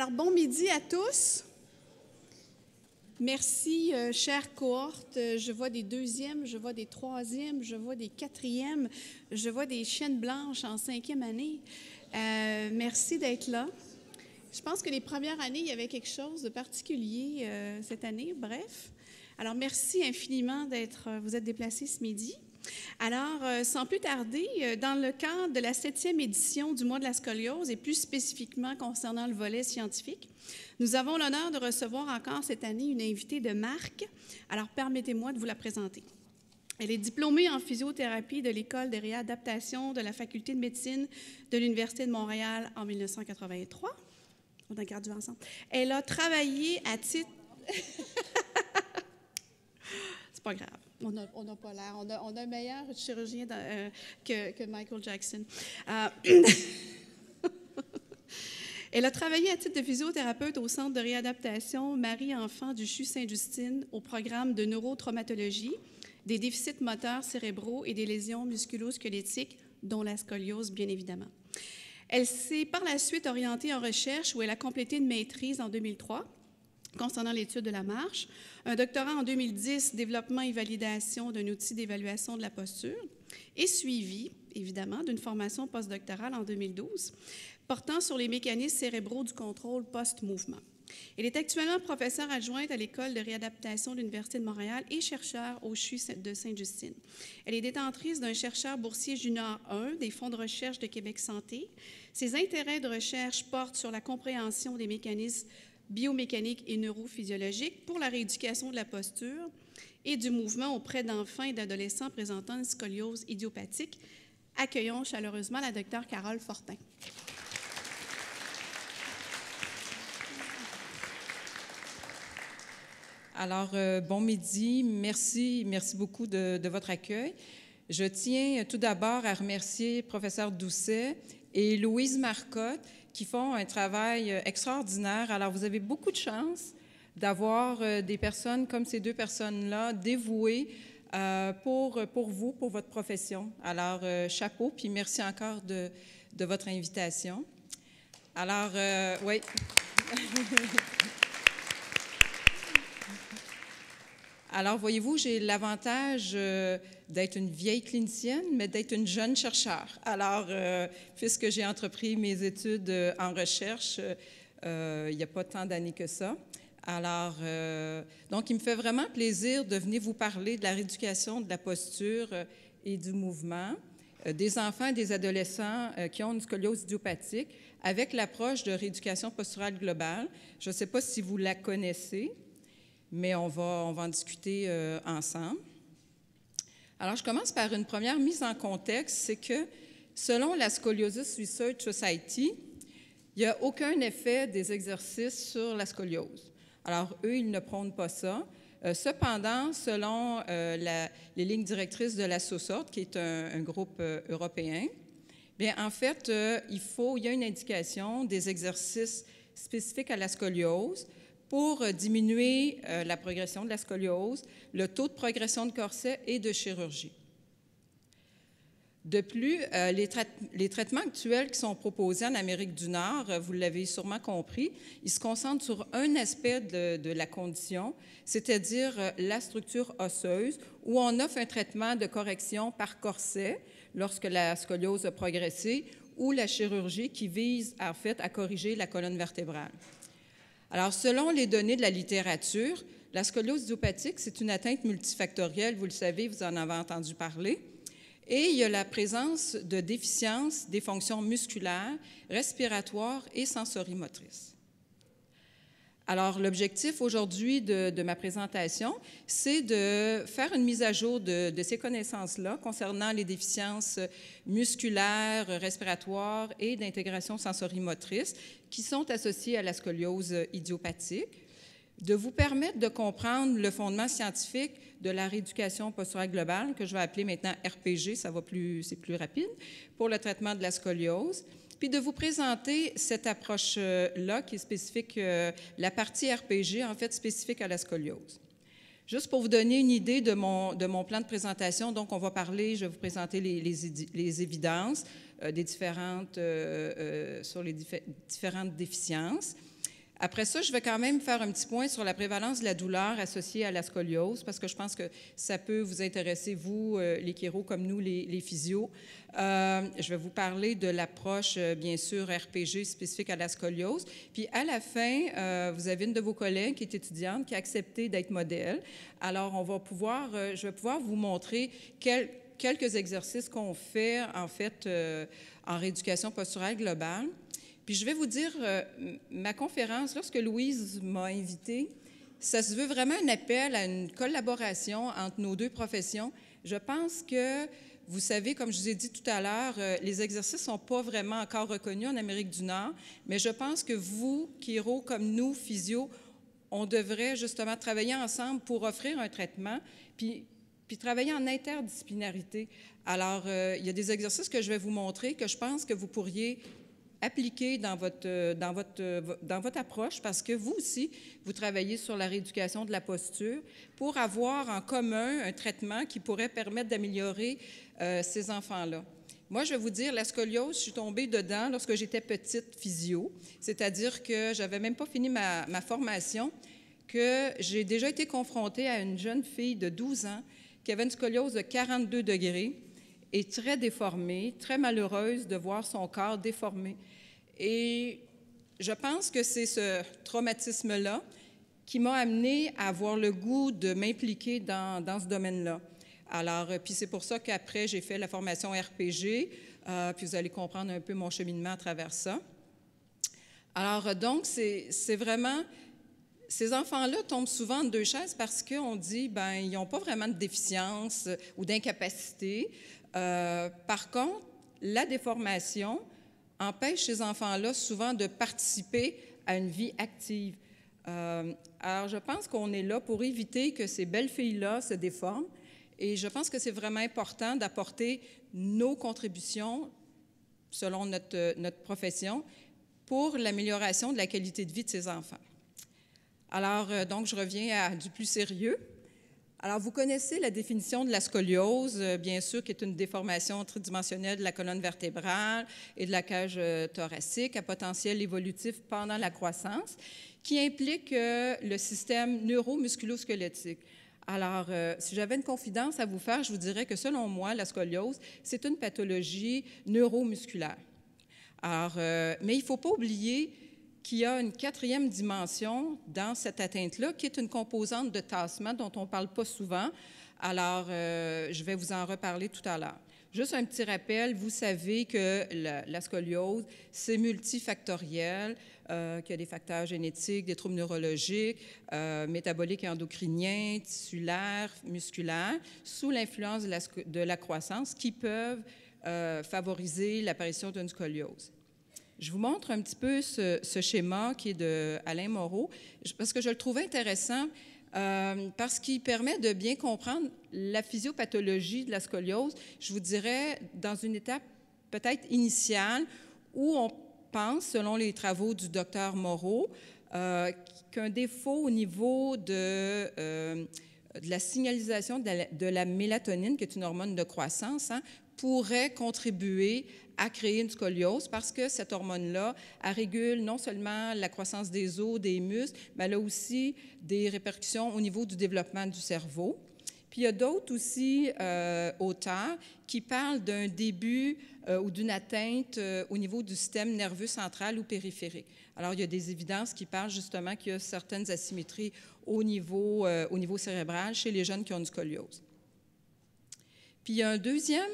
Alors, bon midi à tous. Merci, euh, chère cohorte. Euh, je vois des deuxièmes, je vois des troisièmes, je vois des quatrièmes, je vois des chiennes blanches en cinquième année. Euh, merci d'être là. Je pense que les premières années, il y avait quelque chose de particulier cette année, bref. Alors, merci infiniment d'être, vous êtes déplacés ce midi. Alors, euh, sans plus tarder, euh, dans le cadre de la septième édition du mois de la scoliose et plus spécifiquement concernant le volet scientifique, nous avons l'honneur de recevoir encore cette année une invitée de marque. Alors, permettez-moi de vous la présenter. Elle est diplômée en physiothérapie de l'École de réadaptation de la Faculté de médecine de l'Université de Montréal en 1983. On a gardé ensemble. Elle a travaillé à titre... C'est pas grave on n'a pas l'air. On a, un meilleur chirurgien euh, que, Michael Jackson. Euh, elle a travaillé à titre de physiothérapeute au Centre de réadaptation Marie-Enfant du CHU saint justine au programme de neurotraumatologie, des déficits moteurs cérébraux et des lésions musculo-squelettiques, dont la scoliose, bien évidemment. Elle s'est par la suite orientée en recherche où elle a complété une maîtrise en 2003 concernant l'étude de la marche, un doctorat en 2010, développement et validation d'un outil d'évaluation de la posture, et suivi, évidemment, d'une formation postdoctorale en 2012 portant sur les mécanismes cérébraux du contrôle post-mouvement. Elle est actuellement professeure adjointe à l'École de réadaptation de l'Université de Montréal et chercheure au CHU de Sainte-Justine. Elle est détentrice d'un chercheur boursier junior 1 des fonds de recherche de Québec Santé. Ses intérêts de recherche portent sur la compréhension des mécanismes biomécanique et neurophysiologique pour la rééducation de la posture et du mouvement auprès d'enfants et d'adolescents présentant une scoliose idiopathique. Accueillons chaleureusement la docteure Carole Fortin. Alors, euh, bon midi. Merci, merci beaucoup de, votre accueil. Je tiens tout d'abord à remercier professeur Doucet et Louise Marcotte qui font un travail euh, extraordinaire. Alors, vous avez beaucoup de chance d'avoir euh, des personnes comme ces deux personnes-là dévouées euh, pour, pour vous, pour votre profession. Alors, chapeau, puis merci encore de, votre invitation. Alors, oui. Alors, voyez-vous, j'ai l'avantage d'être une vieille clinicienne, mais d'être une jeune chercheure. Alors, euh, puisque j'ai entrepris mes études euh, en recherche, euh, il n'y a pas tant d'années que ça. Alors, donc, il me fait vraiment plaisir de venir vous parler de la rééducation de la posture et du mouvement des enfants et des adolescents qui ont une scoliose idiopathique avec l'approche de rééducation posturale globale. Je ne sais pas si vous la connaissez, mais on va, on va en discuter ensemble. Alors, je commence par une première mise en contexte, c'est que selon la Scoliosis Research Society, il n'y a aucun effet des exercices sur la scoliose. Alors, eux, ils ne prônent pas ça. Euh, cependant, selon euh, les lignes directrices de la SOSORT, qui est un, groupe euh, européen, bien, en fait, il, faut, il y a une indication des exercices spécifiques à la scoliose, pour euh, diminuer euh, la progression de la scoliose, le taux de progression de corset et de chirurgie. De plus, euh, les, traitements actuels qui sont proposés en Amérique du Nord, vous l'avez sûrement compris, ils se concentrent sur un aspect de, la condition, c'est-à-dire la structure osseuse, où on offre un traitement de correction par corset lorsque la scoliose a progressé, ou la chirurgie qui vise en fait à corriger la colonne vertébrale. Alors, selon les données de la littérature, la scoliose idiopathique, c'est une atteinte multifactorielle, vous le savez, vous en avez entendu parler. Et il y a la présence de déficiences des fonctions musculaires, respiratoires et sensorimotrices. Alors, l'objectif aujourd'hui de, ma présentation, c'est de faire une mise à jour de, de ces connaissances-là concernant les déficiences musculaires, respiratoires et d'intégration sensorimotrice, qui sont associés à la scoliose idiopathique, de vous permettre de comprendre le fondement scientifique de la rééducation posturale globale, que je vais appeler maintenant RPG, ça va plus, c'est plus rapide, pour le traitement de la scoliose, puis de vous présenter cette approche-là qui est spécifique, euh, la partie RPG, en fait, spécifique à la scoliose. Juste pour vous donner une idée de mon, de mon plan de présentation, donc on va parler, je vais vous présenter les, les, les évidences, euh, des différentes, euh, euh, sur les différentes déficiences. Après ça, je vais quand même faire un petit point sur la prévalence de la douleur associée à la scoliose, parce que je pense que ça peut vous intéresser, vous, les chéros, comme nous, les, les physios. je vais vous parler de l'approche, bien sûr, RPG spécifique à la scoliose. Puis à la fin, vous avez une de vos collègues qui est étudiante, qui a accepté d'être modèle. Alors, on va pouvoir, je vais pouvoir vous montrer quel quelques exercices qu'on fait, en fait, euh, en rééducation posturale globale. Puis je vais vous dire, euh, ma conférence, lorsque Louise m'a invitée, ça se veut vraiment un appel à une collaboration entre nos deux professions. Je pense que, vous savez, comme je vous ai dit tout à l'heure, euh, les exercices ne sont pas vraiment encore reconnus en Amérique du Nord, mais je pense que vous, Kiro, comme nous, physio, on devrait justement travailler ensemble pour offrir un traitement. Puis puis travailler en interdisciplinarité. Alors, euh, il y a des exercices que je vais vous montrer que je pense que vous pourriez appliquer dans votre, euh, dans, votre, euh, dans votre approche parce que vous aussi, vous travaillez sur la rééducation de la posture pour avoir en commun un traitement qui pourrait permettre d'améliorer ces enfants-là. Moi, je vais vous dire, la scoliose, je suis tombée dedans lorsque j'étais petite physio, c'est-à-dire que j'avais même pas fini ma, ma formation, que j'ai déjà été confrontée à une jeune fille de 12 ans qui avait une scoliose de 42 degrés et très déformée, très malheureuse de voir son corps déformé. Et je pense que c'est ce traumatisme-là qui m'a amené à avoir le goût de m'impliquer dans, dans, ce domaine-là. Alors, euh, puis c'est pour ça qu'après, j'ai fait la formation RPG, euh, puis vous allez comprendre un peu mon cheminement à travers ça. Alors, euh, donc, c'est vraiment ces enfants-là tombent souvent en deux chaises parce qu'on dit, ben, ils n'ont pas vraiment de déficience euh, ou d'incapacité. Euh, par contre, la déformation empêche ces enfants-là souvent de participer à une vie active. Euh, alors, je pense qu'on est là pour éviter que ces belles filles-là se déforment. Et je pense que c'est vraiment important d'apporter nos contributions selon notre, notre profession pour l'amélioration de la qualité de vie de ces enfants. Alors, euh, donc, je reviens à du plus sérieux. Alors, vous connaissez la définition de la scoliose, euh, bien sûr, qui est une déformation tridimensionnelle de la colonne vertébrale et de la cage euh, thoracique à potentiel évolutif pendant la croissance, qui implique le système neuromusculosquelettique. Alors, si j'avais une confidence à vous faire, je vous dirais que selon moi, la scoliose, c'est une pathologie neuromusculaire. Alors, mais il ne faut pas oublier qui a une quatrième dimension dans cette atteinte-là, qui est une composante de tassement dont on ne parle pas souvent. Alors, euh, je vais vous en reparler tout à l'heure. Juste un petit rappel, vous savez que la, scoliose, c'est multifactoriel, euh, qu'il y a des facteurs génétiques, des troubles neurologiques, euh, métaboliques et endocriniens, tissulaires, musculaires, sous l'influence de, de la, croissance, qui peuvent euh, favoriser l'apparition d'une scoliose. Je vous montre un petit peu ce, schéma qui est de Alain Moreau, parce que je le trouve intéressant. Euh, parce qu'il permet de bien comprendre la physiopathologie de la scoliose, je vous dirais, dans une étape peut-être initiale où on pense, selon les travaux du docteur Moreau, euh, qu'un défaut au niveau de, euh, la signalisation de la, mélatonine, qui est une hormone de croissance, hein, pourrait contribuer à créer une scoliose parce que cette hormone-là, elle régule non seulement la croissance des os, des muscles, mais elle a aussi des répercussions au niveau du développement du cerveau. Puis il y a d'autres aussi euh, auteurs qui parlent d'un début euh, ou d'une atteinte euh, au niveau du système nerveux central ou périphérique. Alors il y a des évidences qui parlent justement qu'il y a certaines asymétries au niveau, au niveau cérébral chez les jeunes qui ont une scoliose. Puis il y a un deuxième,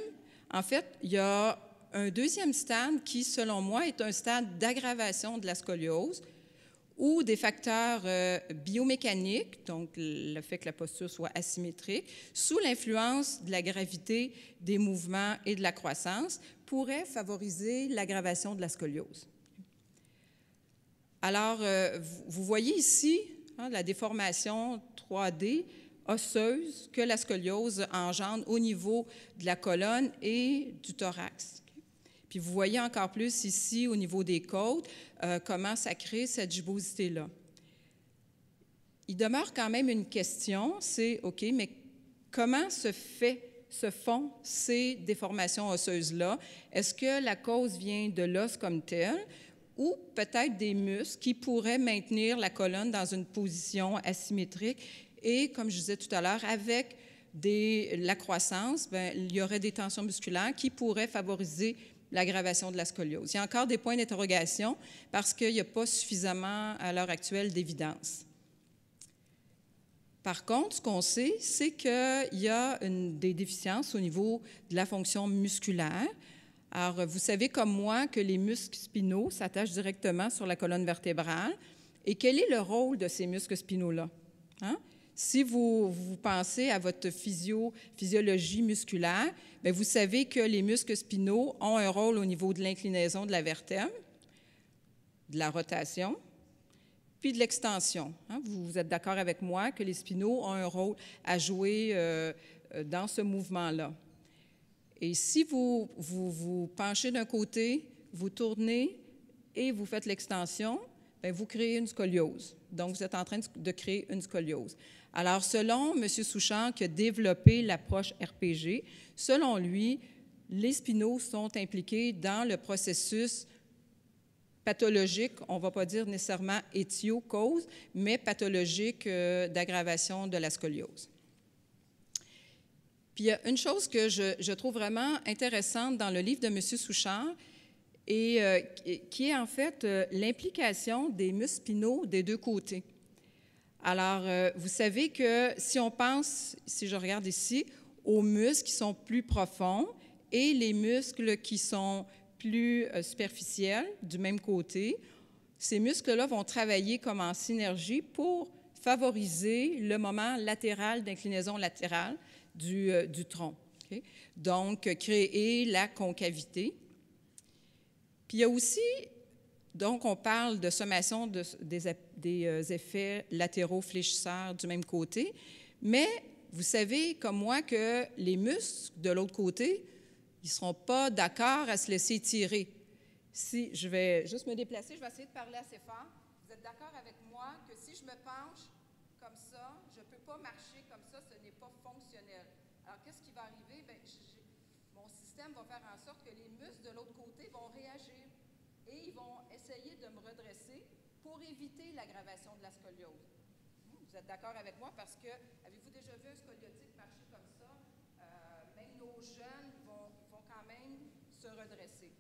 en fait, il y a un deuxième stade qui, selon moi, est un stade d'aggravation de la scoliose où des facteurs euh, biomécaniques, donc le fait que la posture soit asymétrique, sous l'influence de la gravité des mouvements et de la croissance, pourrait favoriser l'aggravation de la scoliose. Alors, euh, vous voyez ici hein, la déformation 3D osseuse que la scoliose engendre au niveau de la colonne et du thorax vous voyez encore plus ici au niveau des côtes euh, comment ça crée cette jubosité-là. Il demeure quand même une question, c'est OK, mais comment se fait se font ces déformations osseuses-là? Est-ce que la cause vient de l'os comme tel ou peut-être des muscles qui pourraient maintenir la colonne dans une position asymétrique et, comme je disais tout à l'heure, avec des, la croissance, ben, il y aurait des tensions musculaires qui pourraient favoriser l'aggravation de la scoliose. Il y a encore des points d'interrogation parce qu'il n'y a pas suffisamment à l'heure actuelle d'évidence. Par contre, ce qu'on sait, c'est qu'il y a des déficiences au niveau de la fonction musculaire. Alors, vous savez comme moi que les muscles spinaux s'attachent directement sur la colonne vertébrale. Et quel est le rôle de ces muscles spinaux-là? Hein? Si vous, pensez à votre physiologie musculaire, ben, vous savez que les muscles spinaux ont un rôle au niveau de l'inclinaison de la vertèbre, de la rotation, puis de l'extension. Hein. Vous, êtes d'accord avec moi que les spinaux ont un rôle à jouer euh, euh, dans ce mouvement-là. Et si vous, vous penchez d'un côté, vous tournez et vous faites l'extension, ben, vous créez une scoliose. Donc, vous êtes en train de créer une scoliose. Alors, selon M. Souchant, qui a développé l'approche RPG, selon lui, les spinaux sont impliqués dans le processus pathologique, on ne va pas dire nécessairement éthio-cause, mais pathologique euh, d'aggravation de la scoliose. Puis il y a une chose que je, je trouve vraiment intéressante dans le livre de M. Souchard, et euh, qui est en fait euh, l'implication des muscles spinaux des deux côtés. Alors, euh, vous savez que si on pense, si je regarde ici, aux muscles qui sont plus profonds et les muscles qui sont plus superficiels du même côté, ces muscles-là vont travailler comme en synergie pour favoriser le moment latéral d'inclinaison latérale du, tronc. Donc, créer la concavité puis il y a aussi, donc on parle de sommation des, euh, effets latéraux fléchisseurs du même côté, mais vous savez comme moi que les muscles de l'autre côté, ils ne seront pas d'accord à se laisser tirer. Si je vais juste me déplacer, je vais essayer de parler assez fort. Vous êtes d'accord avec moi que si je me penche comme ça, je ne peux pas marcher comme ça, ce n'est pas fonctionnel. Alors qu'est-ce qui va arriver? Ben, mon système va faire en sorte que les muscles de l'autre côté vont réagir vont essayer de me redresser pour éviter l'aggravation de la scoliose. Vous êtes d'accord avec moi parce que, avez-vous déjà vu un scoliotique marcher comme ça? Euh, même nos jeunes vont, vont quand même se redresser.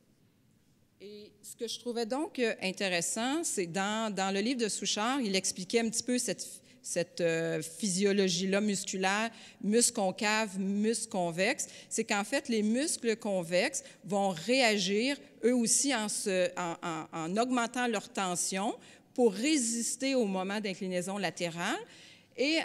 Et ce que je trouvais donc intéressant, c'est dans, dans, le livre de Souchard, il expliquait un petit peu cette, cette euh, physiologie-là musculaire, muscles concaves, muscles convexes, c'est qu'en fait, les muscles convexes vont réagir eux aussi en, augmentant leur tension pour résister au moment d'inclinaison latérale. Et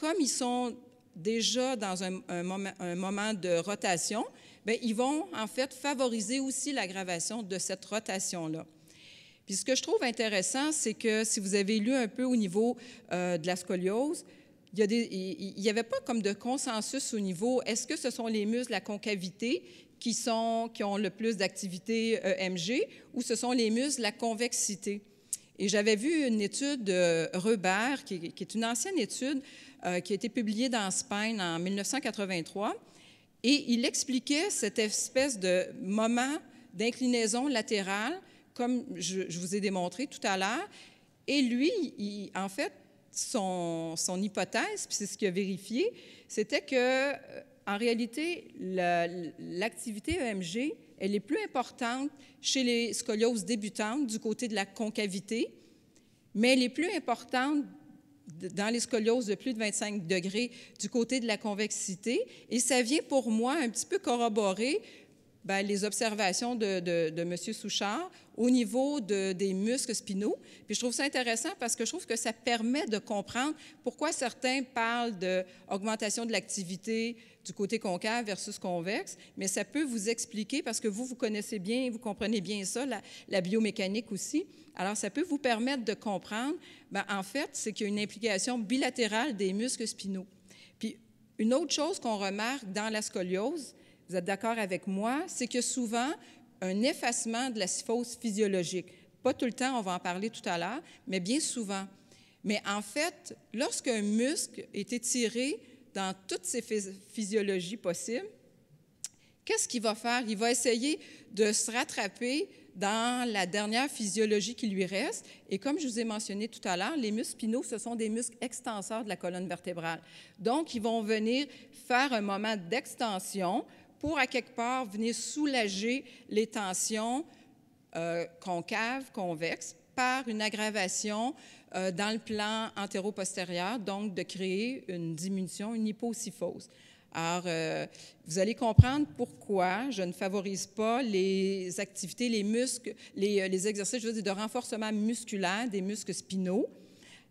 comme ils sont déjà dans un, moment, de rotation, ben, ils vont en fait favoriser aussi l'aggravation de cette rotation-là. Puis ce que je trouve intéressant, c'est que si vous avez lu un peu au niveau euh, de la scoliose, il n'y avait pas comme de consensus au niveau, est-ce que ce sont les muscles, la concavité qui, sont, qui ont le plus d'activité EMG euh, MG ou ce sont les muscles, la convexité? Et j'avais vu une étude de robert qui, est une ancienne étude euh, qui a été publiée dans Spine en 1983, et il expliquait cette espèce de moment d'inclinaison latérale comme je, vous ai démontré tout à l'heure. Et lui, en fait, son, hypothèse, puis c'est ce qu'il a vérifié, c'était que euh, en réalité, l'activité EMG, elle est plus importante chez les scolioses débutantes du côté de la concavité, mais elle est plus importante dans les scolioses de plus de 25 degrés du côté de la convexité. Et ça vient pour moi un petit peu corroborer ben, les observations de, de, M. Souchard au niveau des muscles spinaux. Puis je trouve ça intéressant parce que je trouve que ça permet de comprendre pourquoi certains parlent d'augmentation de l'activité du côté concave versus convexe, mais ça peut vous expliquer, parce que vous, vous connaissez bien, vous comprenez bien ça, la, biomécanique aussi. Alors, ça peut vous permettre de comprendre, ben, en fait, c'est qu'il y a une implication bilatérale des muscles spinaux. Puis, une autre chose qu'on remarque dans la scoliose, vous êtes d'accord avec moi, c'est que souvent, un effacement de la syphose physiologique. Pas tout le temps, on va en parler tout à l'heure, mais bien souvent. Mais en fait, lorsqu'un muscle est étiré dans toutes ses physiologies possibles, qu'est-ce qu'il va faire? Il va essayer de se rattraper dans la dernière physiologie qui lui reste. Et comme je vous ai mentionné tout à l'heure, les muscles spinaux, ce sont des muscles extenseurs de la colonne vertébrale. Donc, ils vont venir faire un moment d'extension pour, à quelque part, venir soulager les tensions concaves, euh, convexes, par une aggravation euh, dans le plan antéro-postérieur, donc de créer une diminution, une hypocyphose. Alors, euh, vous allez comprendre pourquoi je ne favorise pas les activités, les muscles, les, les exercices, je de renforcement musculaire des muscles spinaux,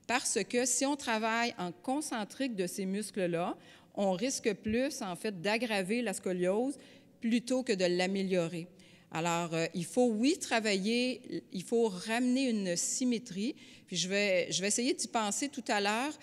parce que si on travaille en concentrique de ces muscles-là, on risque plus, en fait, d'aggraver la scoliose plutôt que de l'améliorer. Alors, euh, il faut, oui, travailler, il faut ramener une symétrie. Puis je vais, je vais essayer d'y penser tout à l'heure,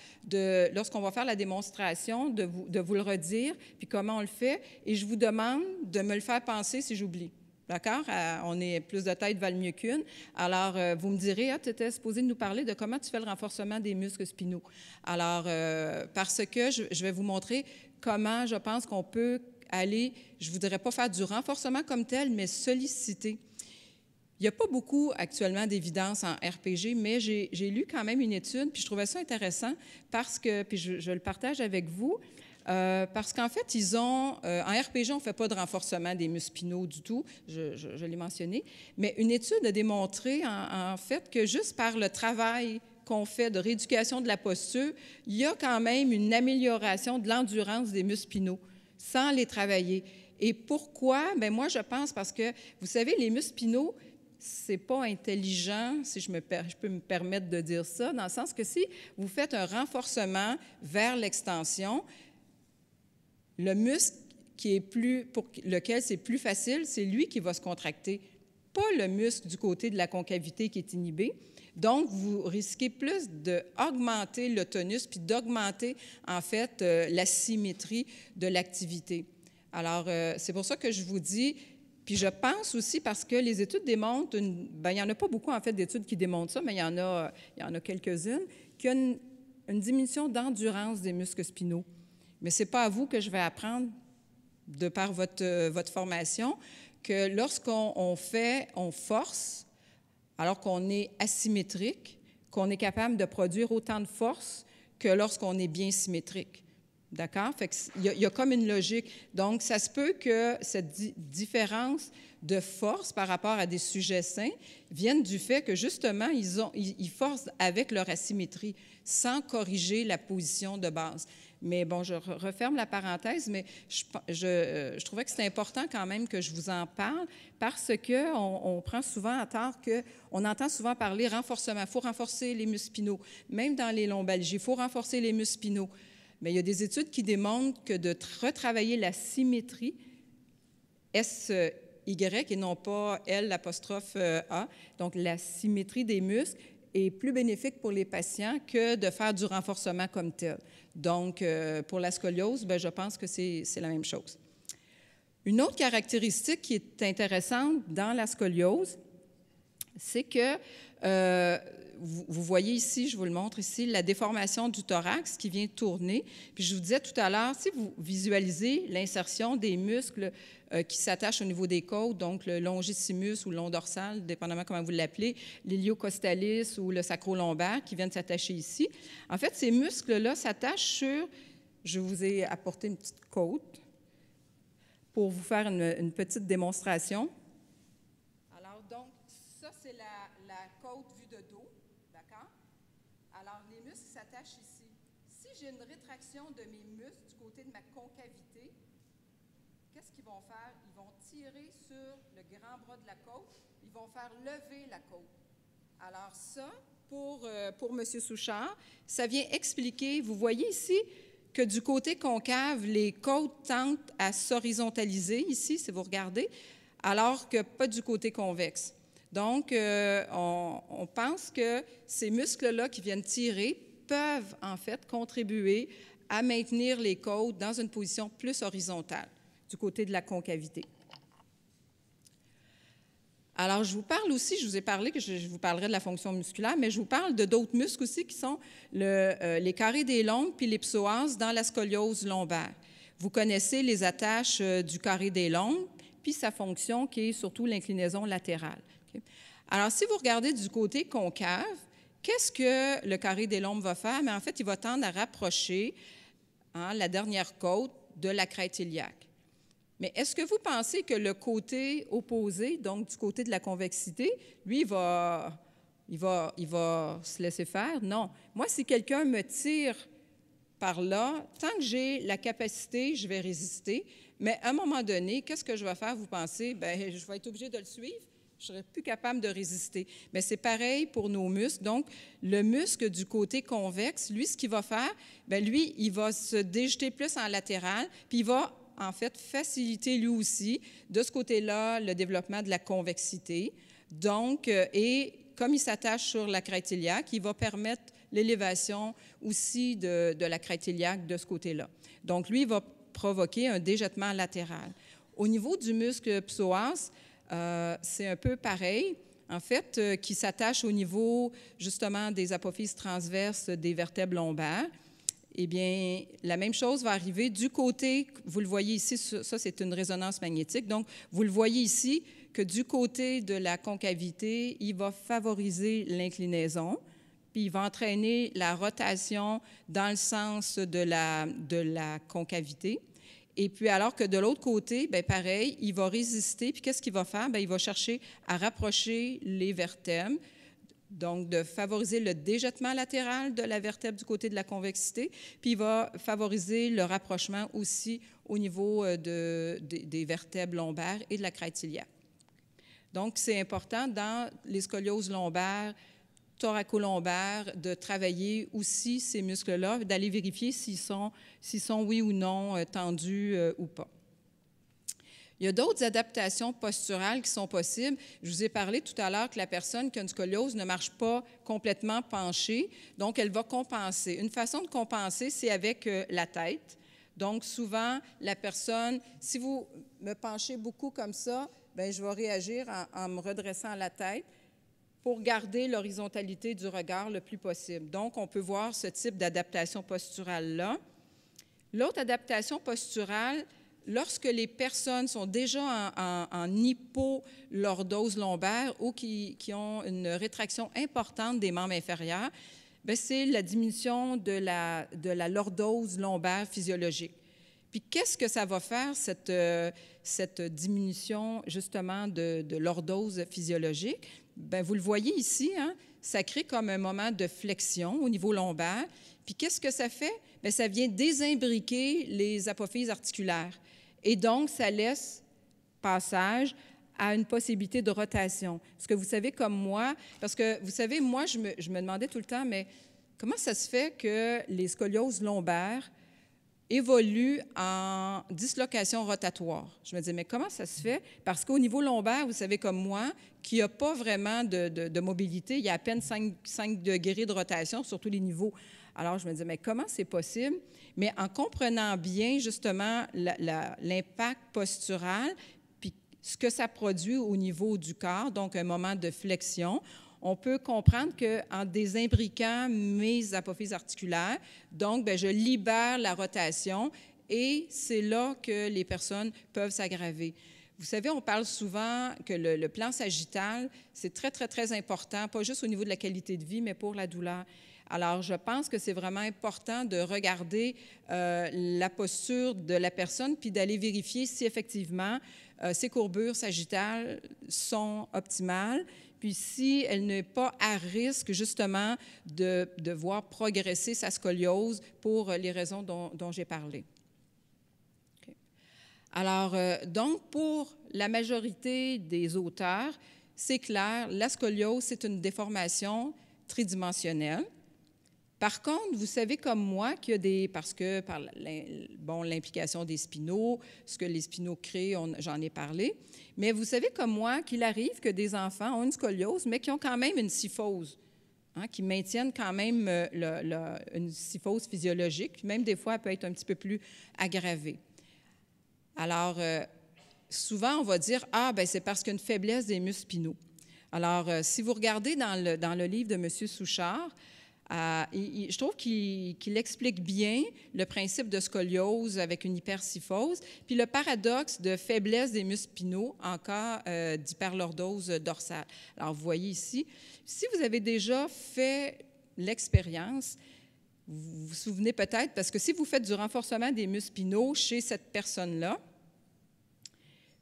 lorsqu'on va faire la démonstration, de vous, de vous le redire, puis comment on le fait. Et je vous demande de me le faire penser si j'oublie. D'accord? Euh, on est plus de tête valent mieux qu'une. Alors, euh, vous me direz, ah, tu étais supposé nous parler de comment tu fais le renforcement des muscles spinaux. Alors, euh, parce que je, vais vous montrer comment je pense qu'on peut aller, je ne voudrais pas faire du renforcement comme tel, mais solliciter. Il n'y a pas beaucoup actuellement d'évidence en RPG, mais j'ai lu quand même une étude, puis je trouvais ça intéressant parce que, puis je le partage avec vous, euh, parce qu'en fait, ils ont, euh, en RPG, on ne fait pas de renforcement des muscles du tout, je, l'ai mentionné, mais une étude a démontré en, fait que juste par le travail qu'on fait de rééducation de la posture, il y a quand même une amélioration de l'endurance des muscles sans les travailler. Et pourquoi? Bien, moi, je pense parce que, vous savez, les muscles ce c'est pas intelligent, si je, me, je, peux me permettre de dire ça, dans le sens que si vous faites un renforcement vers l'extension, le muscle qui est plus, pour lequel c'est plus facile, c'est lui qui va se contracter, pas le muscle du côté de la concavité qui est inhibé. Donc, vous risquez plus d'augmenter le tonus, puis d'augmenter, en fait, euh, la symétrie de l'activité. Alors, euh, c'est pour ça que je vous dis, puis je pense aussi parce que les études démontrent, une, ben, il n'y en a pas beaucoup, en fait, d'études qui démontrent ça, mais il y en a, il a quelques-unes, qu'il y a une diminution d'endurance des muscles spinaux. Mais ce n'est pas à vous que je vais apprendre de par votre, euh, votre formation que lorsqu'on fait, on force, alors qu'on est asymétrique, qu'on est capable de produire autant de force que lorsqu'on est bien symétrique. D'accord? Fait il, y a, comme une logique. Donc, ça se peut que cette différence de force par rapport à des sujets sains vienne du fait que, justement, ils, ont, ils forcent avec leur asymétrie, sans corriger la position de base. Mais bon, je referme la parenthèse, mais euh, je, trouvais que c'était important quand même que je vous en parle parce que on, prend souvent à tort que on entend souvent parler renforcement. Il faut renforcer les muscles spinaux, même dans les lombalgies. Il faut renforcer les muscles spinaux. Mais il y a des études qui démontrent que de retravailler la symétrie S-Y et non pas L euh, A, donc la symétrie des muscles, est plus bénéfique pour les patients que de faire du renforcement comme tel. Donc, euh, pour la scoliose, ben, je pense que c'est la même chose. Une autre caractéristique qui est intéressante dans la scoliose, c'est que euh, vous, vous, voyez ici, je vous le montre ici, la déformation du thorax qui vient tourner. Puis je vous disais tout à l'heure, si vous visualisez l'insertion des muscles euh, qui s'attachent au niveau des côtes, donc le longissimus ou le long dorsal, dépendamment comment vous l'appelez, l'iliocostalis ou le sacro-lombaire, qui viennent s'attacher ici. En fait, ces muscles-là s'attachent sur, je vous ai apporté une petite côte pour vous faire une, petite démonstration. Alors, donc, ça, c'est la côte vue de dos, d'accord? Alors, les muscles s'attachent ici. Si j'ai une rétraction de mes muscles du côté de ma concavité, ce qu'ils vont faire? Ils vont tirer sur le grand bras de la côte, ils vont faire lever la côte. Alors ça, pour, euh, pour M. Souchard, ça vient expliquer, vous voyez ici que du côté concave, les côtes tentent à s'horizontaliser ici, si vous regardez, alors que pas du côté convexe. Donc, euh, on, on pense que ces muscles-là qui viennent tirer peuvent en fait contribuer à maintenir les côtes dans une position plus horizontale côté de la concavité. Alors, je vous parle aussi, je vous ai parlé que je, vous parlerai de la fonction musculaire, mais je vous parle de d'autres muscles aussi qui sont euh, les carrés des longues puis les psoas dans la scoliose lombaire. Vous connaissez les attaches euh, du carré des longues puis sa fonction qui est surtout l'inclinaison latérale. Alors, si vous regardez du côté concave, qu'est-ce que le carré des lombes va faire? Mais en fait, il va tendre à rapprocher hein, la dernière côte de la crête iliaque. Mais est-ce que vous pensez que le côté opposé, donc du côté de la convexité, lui, il va, il va, il va se laisser faire? Non. Moi, si quelqu'un me tire par là, tant que j'ai la capacité, je vais résister. Mais à un moment donné, qu'est-ce que je vais faire, vous pensez? Bien, je vais être obligé de le suivre. Je ne serai plus capable de résister. Mais c'est pareil pour nos muscles. Donc, le muscle du côté convexe, lui, ce qu'il va faire, bien, lui, il va se déjeter plus en latéral, puis il va en fait faciliter lui aussi, de ce côté-là, le développement de la convexité. Donc, euh, et comme il s'attache sur la crête iliaque, il va permettre l'élévation aussi de, la crête de ce côté-là. Donc, lui, il va provoquer un déjettement latéral. Au niveau du muscle psoas, euh, c'est un peu pareil, en fait, euh, qui s'attache au niveau justement des apophyses transverses des vertèbres lombaires eh bien, la même chose va arriver du côté, vous le voyez ici, ça c'est une résonance magnétique, donc vous le voyez ici que du côté de la concavité, il va favoriser l'inclinaison, puis il va entraîner la rotation dans le sens de la, de concavité. Et puis alors que de l'autre côté, bien, pareil, il va résister, puis qu'est-ce qu'il va faire? Bien, il va chercher à rapprocher les vertèbres, donc de favoriser le déjettement latéral de la vertèbre du côté de la convexité, puis il va favoriser le rapprochement aussi au niveau euh, des vertèbres lombaires et de la crête Donc, c'est important dans les scolioses lombaires, thoracolombaires, de travailler aussi ces muscles-là, d'aller vérifier s'ils sont, sont, oui ou non, euh, tendus euh, ou pas. Il y a d'autres adaptations posturales qui sont possibles. Je vous ai parlé tout à l'heure que la personne qui a une scoliose ne marche pas complètement penchée, donc elle va compenser. Une façon de compenser, c'est avec euh, la tête. Donc souvent, la personne, si vous me penchez beaucoup comme ça, ben je vais réagir en me redressant la tête pour garder l'horizontalité du regard le plus possible. Donc, on peut voir ce type d'adaptation posturale-là. L'autre adaptation posturale, lorsque les personnes sont déjà en, en, lordose hypolordose lombaire ou qui, ont une rétraction importante des membres inférieurs, ben, c'est la diminution de la, de la lordose lombaire physiologique. Puis qu'est-ce que ça va faire, cette, euh, diminution justement de, lordose physiologique? Bien, vous le voyez ici, hein, ça crée comme un moment de flexion au niveau lombaire. Puis qu'est-ce que ça fait? Bien, ça vient désimbriquer les apophyses articulaires. Et donc, ça laisse passage à une possibilité de rotation. Parce que vous savez comme moi, parce que vous savez, moi, je me, demandais tout le temps, mais comment ça se fait que les scolioses lombaires évoluent en dislocation rotatoire? Je me disais, mais comment ça se fait? Parce qu'au niveau lombaire, vous savez comme moi, qu'il n'y a pas vraiment de, mobilité, il y a à peine 5, 5 degrés de rotation sur tous les niveaux. Alors, je me disais, mais comment c'est possible? Mais en comprenant bien, justement, l'impact postural, puis ce que ça produit au niveau du corps, donc un moment de flexion, on peut comprendre qu'en désimbriquant mes apophyses articulaires, donc ben, je libère la rotation et c'est là que les personnes peuvent s'aggraver. Vous savez, on parle souvent que le plan sagittal, c'est très, très, très important, pas juste au niveau de la qualité de vie, mais pour la douleur. Alors, je pense que c'est vraiment important de regarder euh, la posture de la personne puis d'aller vérifier si effectivement euh, ses courbures sagittales sont optimales. Puis si elle n'est pas à risque justement de, voir progresser sa scoliose pour les raisons dont, j'ai parlé. Alors, euh, donc pour la majorité des auteurs, c'est clair, la scoliose, c'est une déformation tridimensionnelle. Par contre, vous savez comme moi qu'il y a des... Parce que, par l'implication des spinaux, ce que les spinaux créent, j'en ai parlé, mais vous savez comme moi qu'il arrive que des enfants ont une scoliose, mais qui ont quand même une syphose, hein, qui maintiennent quand même euh, une syphose physiologique, même des fois, elle peut être un petit peu plus aggravée. Alors, euh, souvent, on va dire, ah, ben c'est parce qu'une faiblesse des muscles spinaux. Alors, euh, si vous regardez dans le, dans le livre de M. Souchard, euh, je trouve qu'il explique bien le principe de scoliose avec une hypercyphose, puis le paradoxe de faiblesse des muscles spinaux en cas euh, d'hyperlordose dorsale. Alors, vous voyez ici, si vous avez déjà fait l'expérience, vous vous souvenez peut-être, parce que si vous faites du renforcement des muscles spinaux chez cette personne-là,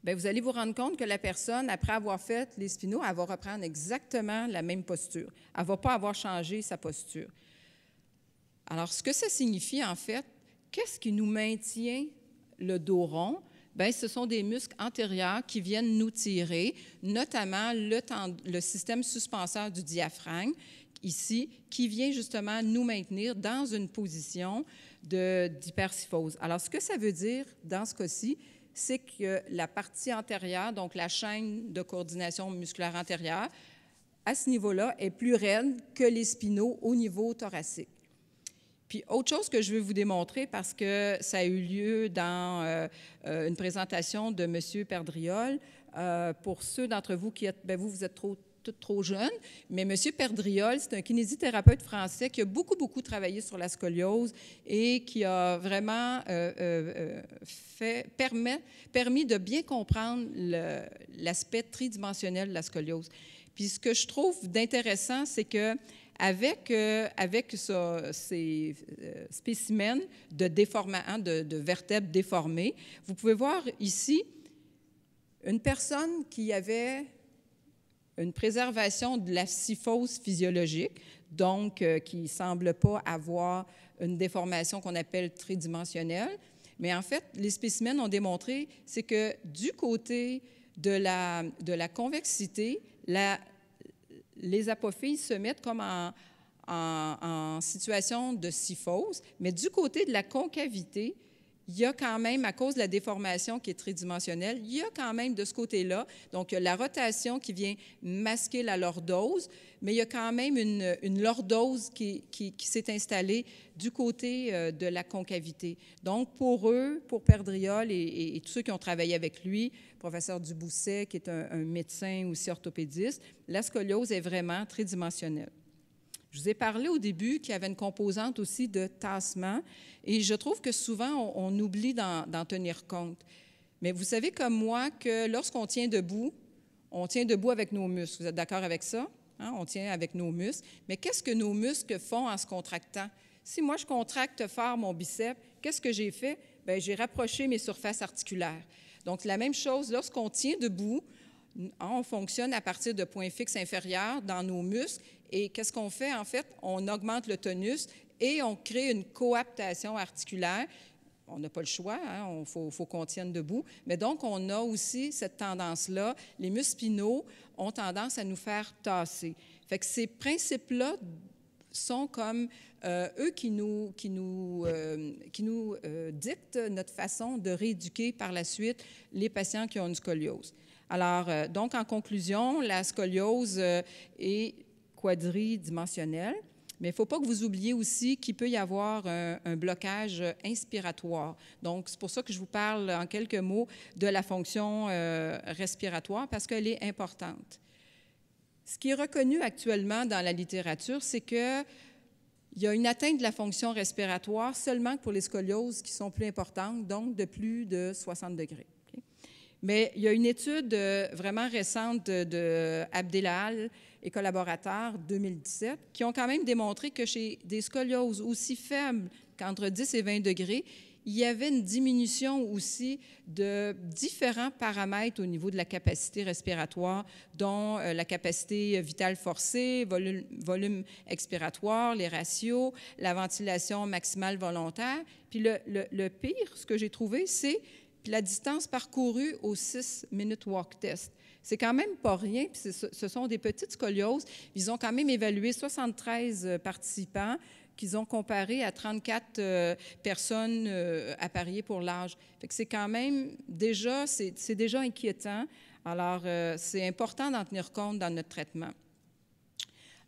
ben, vous allez vous rendre compte que la personne, après avoir fait les spinaux, elle va reprendre exactement la même posture. Elle ne va pas avoir changé sa posture. Alors, ce que ça signifie, en fait, qu'est-ce qui nous maintient le dos rond? Bien, ce sont des muscles antérieurs qui viennent nous tirer, notamment le, le système suspenseur du diaphragme, ici, qui vient justement nous maintenir dans une position d'hypersyphose. Alors, ce que ça veut dire dans ce cas-ci, c'est que la partie antérieure, donc la chaîne de coordination musculaire antérieure, à ce niveau-là, est plus raide que les spinaux au niveau thoracique. Puis autre chose que je veux vous démontrer, parce que ça a eu lieu dans euh, euh, une présentation de M. Perdriol, euh, pour ceux d'entre vous qui êtes, ben, vous, vous êtes trop trop jeune, mais M. Perdriol, c'est un kinésithérapeute français qui a beaucoup, beaucoup travaillé sur la scoliose et qui a vraiment euh, euh, euh, fait, permet, permis de bien comprendre l'aspect tridimensionnel de la scoliose. Puis ce que je trouve d'intéressant, c'est que avec, avec ces spécimens hein, de, de, vertèbres déformées, vous pouvez voir ici une personne qui avait une préservation de la syphose physiologique, donc euh, qui ne semble pas avoir une déformation qu'on appelle tridimensionnelle. Mais en fait, les spécimens ont démontré, c'est que du côté de la, de la convexité, les apophyses se mettent comme en, en, situation de syphose, mais du côté de la concavité, il y a quand même, à cause de la déformation qui est tridimensionnelle, il y a quand même de ce côté-là, donc la rotation qui vient masquer la lordose, mais il y a quand même une, lordose qui, s'est installée du côté euh, de la concavité. Donc pour eux, pour Perdriol et, et, tous ceux qui ont travaillé avec lui, professeur Dubousset, qui est un, un médecin aussi orthopédiste, la scoliose est vraiment tridimensionnelle. Je vous ai parlé au début qu'il y avait une composante aussi de tassement et je trouve que souvent on, oublie d'en tenir compte. Mais vous savez comme moi que lorsqu'on tient debout, on tient debout avec nos muscles. Vous êtes d'accord avec ça? Hein? On tient avec nos muscles. Mais qu'est-ce que nos muscles font en se contractant? Si moi je contracte fort mon bicep, qu'est-ce que j'ai fait? Bien, j'ai rapproché mes surfaces articulaires. Donc la même chose, lorsqu'on tient debout, on fonctionne à partir de points fixes inférieurs dans nos muscles et qu'est-ce qu'on fait? En fait, on augmente le tonus et on crée une coaptation articulaire. On n'a pas le choix, il hein, faut, qu'on tienne debout. Mais donc, on a aussi cette tendance-là. Les muscles spinaux ont tendance à nous faire tasser. Fait que ces principes-là sont comme euh, eux qui nous, qui nous, euh, qui nous euh, dictent notre façon de rééduquer par la suite les patients qui ont une scoliose. Alors, donc, en conclusion, la scoliose est quadridimensionnel. Mais il ne faut pas que vous oubliez aussi qu'il peut y avoir un, blocage inspiratoire. Donc, c'est pour ça que je vous parle en quelques mots de la fonction euh, respiratoire, parce qu'elle est importante. Ce qui est reconnu actuellement dans la littérature, c'est qu'il y a une atteinte de la fonction respiratoire seulement pour les scolioses qui sont plus importantes, donc de plus de 60 degrés. Mais il y a une étude euh, vraiment récente de, de et collaborateurs 2017, qui ont quand même démontré que chez des scolioses aussi faibles qu'entre 10 et 20 degrés, il y avait une diminution aussi de différents paramètres au niveau de la capacité respiratoire, dont euh, la capacité vitale forcée, volume, expiratoire, les ratios, la ventilation maximale volontaire. Puis le, pire, ce que j'ai trouvé, c'est la distance parcourue au six minute walk test. C'est quand même pas rien. ce sont des petites scolioses. Ils ont quand même évalué 73 euh, participants qu'ils ont comparé à 34 euh, personnes euh, à appariées pour l'âge. c'est quand même déjà, c'est déjà inquiétant. Alors, c'est important d'en tenir compte dans notre traitement.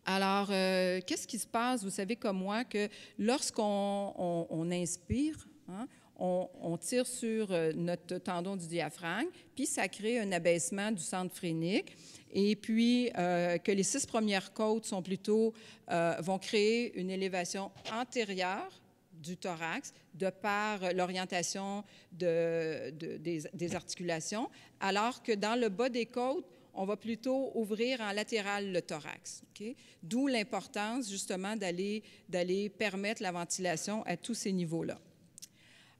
Alors, qu'est-ce qui se passe? Vous savez comme moi que lorsqu'on inspire, hein, on, tire sur euh, notre tendon du diaphragme, puis ça crée un abaissement du centre phrénique. Et puis euh, que les six premières côtes sont plutôt, euh, vont créer une élévation antérieure du thorax de par l'orientation des, articulations, alors que dans le bas des côtes, on va plutôt ouvrir en latéral le thorax. D'où l'importance justement d'aller permettre la ventilation à tous ces niveaux-là.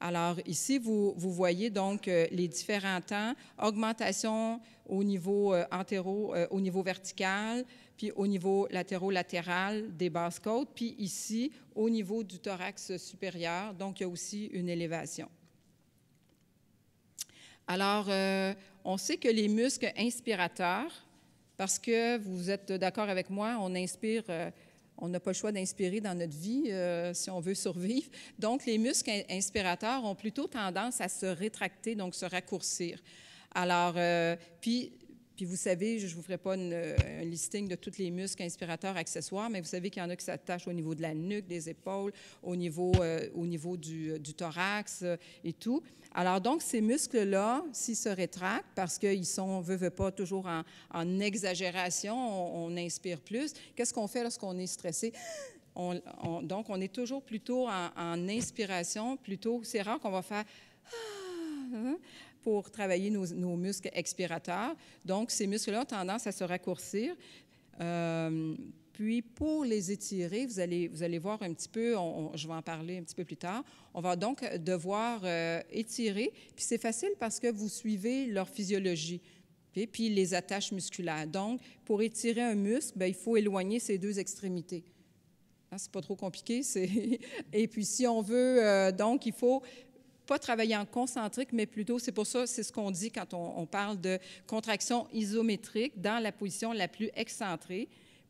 Alors ici, vous, voyez donc euh, les différents temps, augmentation au niveau euh, antéro, euh, au niveau vertical, puis au niveau latéro-latéral des basses côtes, puis ici, au niveau du thorax supérieur, donc il y a aussi une élévation. Alors, on sait que les muscles inspirateurs, parce que vous êtes d'accord avec moi, on inspire on n'a pas le choix d'inspirer dans notre vie euh, si on veut survivre. Donc, les muscles inspirateurs ont plutôt tendance à se rétracter, donc se raccourcir. Alors, euh, puis puis vous savez, je ne vous ferai pas une, euh, un listing de tous les muscles, inspirateurs, accessoires, mais vous savez qu'il y en a qui s'attachent au niveau de la nuque, des épaules, au niveau, euh, au niveau du, euh, thorax et tout. Alors donc, ces muscles-là, s'ils se rétractent, parce qu'ils sont, veut, veut pas, toujours en, exagération, on, inspire plus, qu'est-ce qu'on fait lorsqu'on est stressé? On, donc, on est toujours plutôt en, en inspiration, plutôt, c'est rare qu'on va faire... Ah, hein? pour travailler nos, muscles expirateurs. Donc, ces muscles-là ont tendance à se raccourcir. Euh, puis pour les étirer, vous allez, vous allez voir un petit peu, je vais en parler un petit peu plus tard, on va donc devoir euh, étirer. Puis c'est facile parce que vous suivez leur physiologie, et puis les attaches musculaires. Donc, pour étirer un muscle, ben, il faut éloigner ces deux extrémités. Hein, c'est pas trop compliqué. Et puis si on veut, euh, donc il faut pas travailler en concentrique, mais plutôt, c'est pour ça, c'est ce qu'on dit quand on, parle de contraction isométrique dans la position la plus excentrée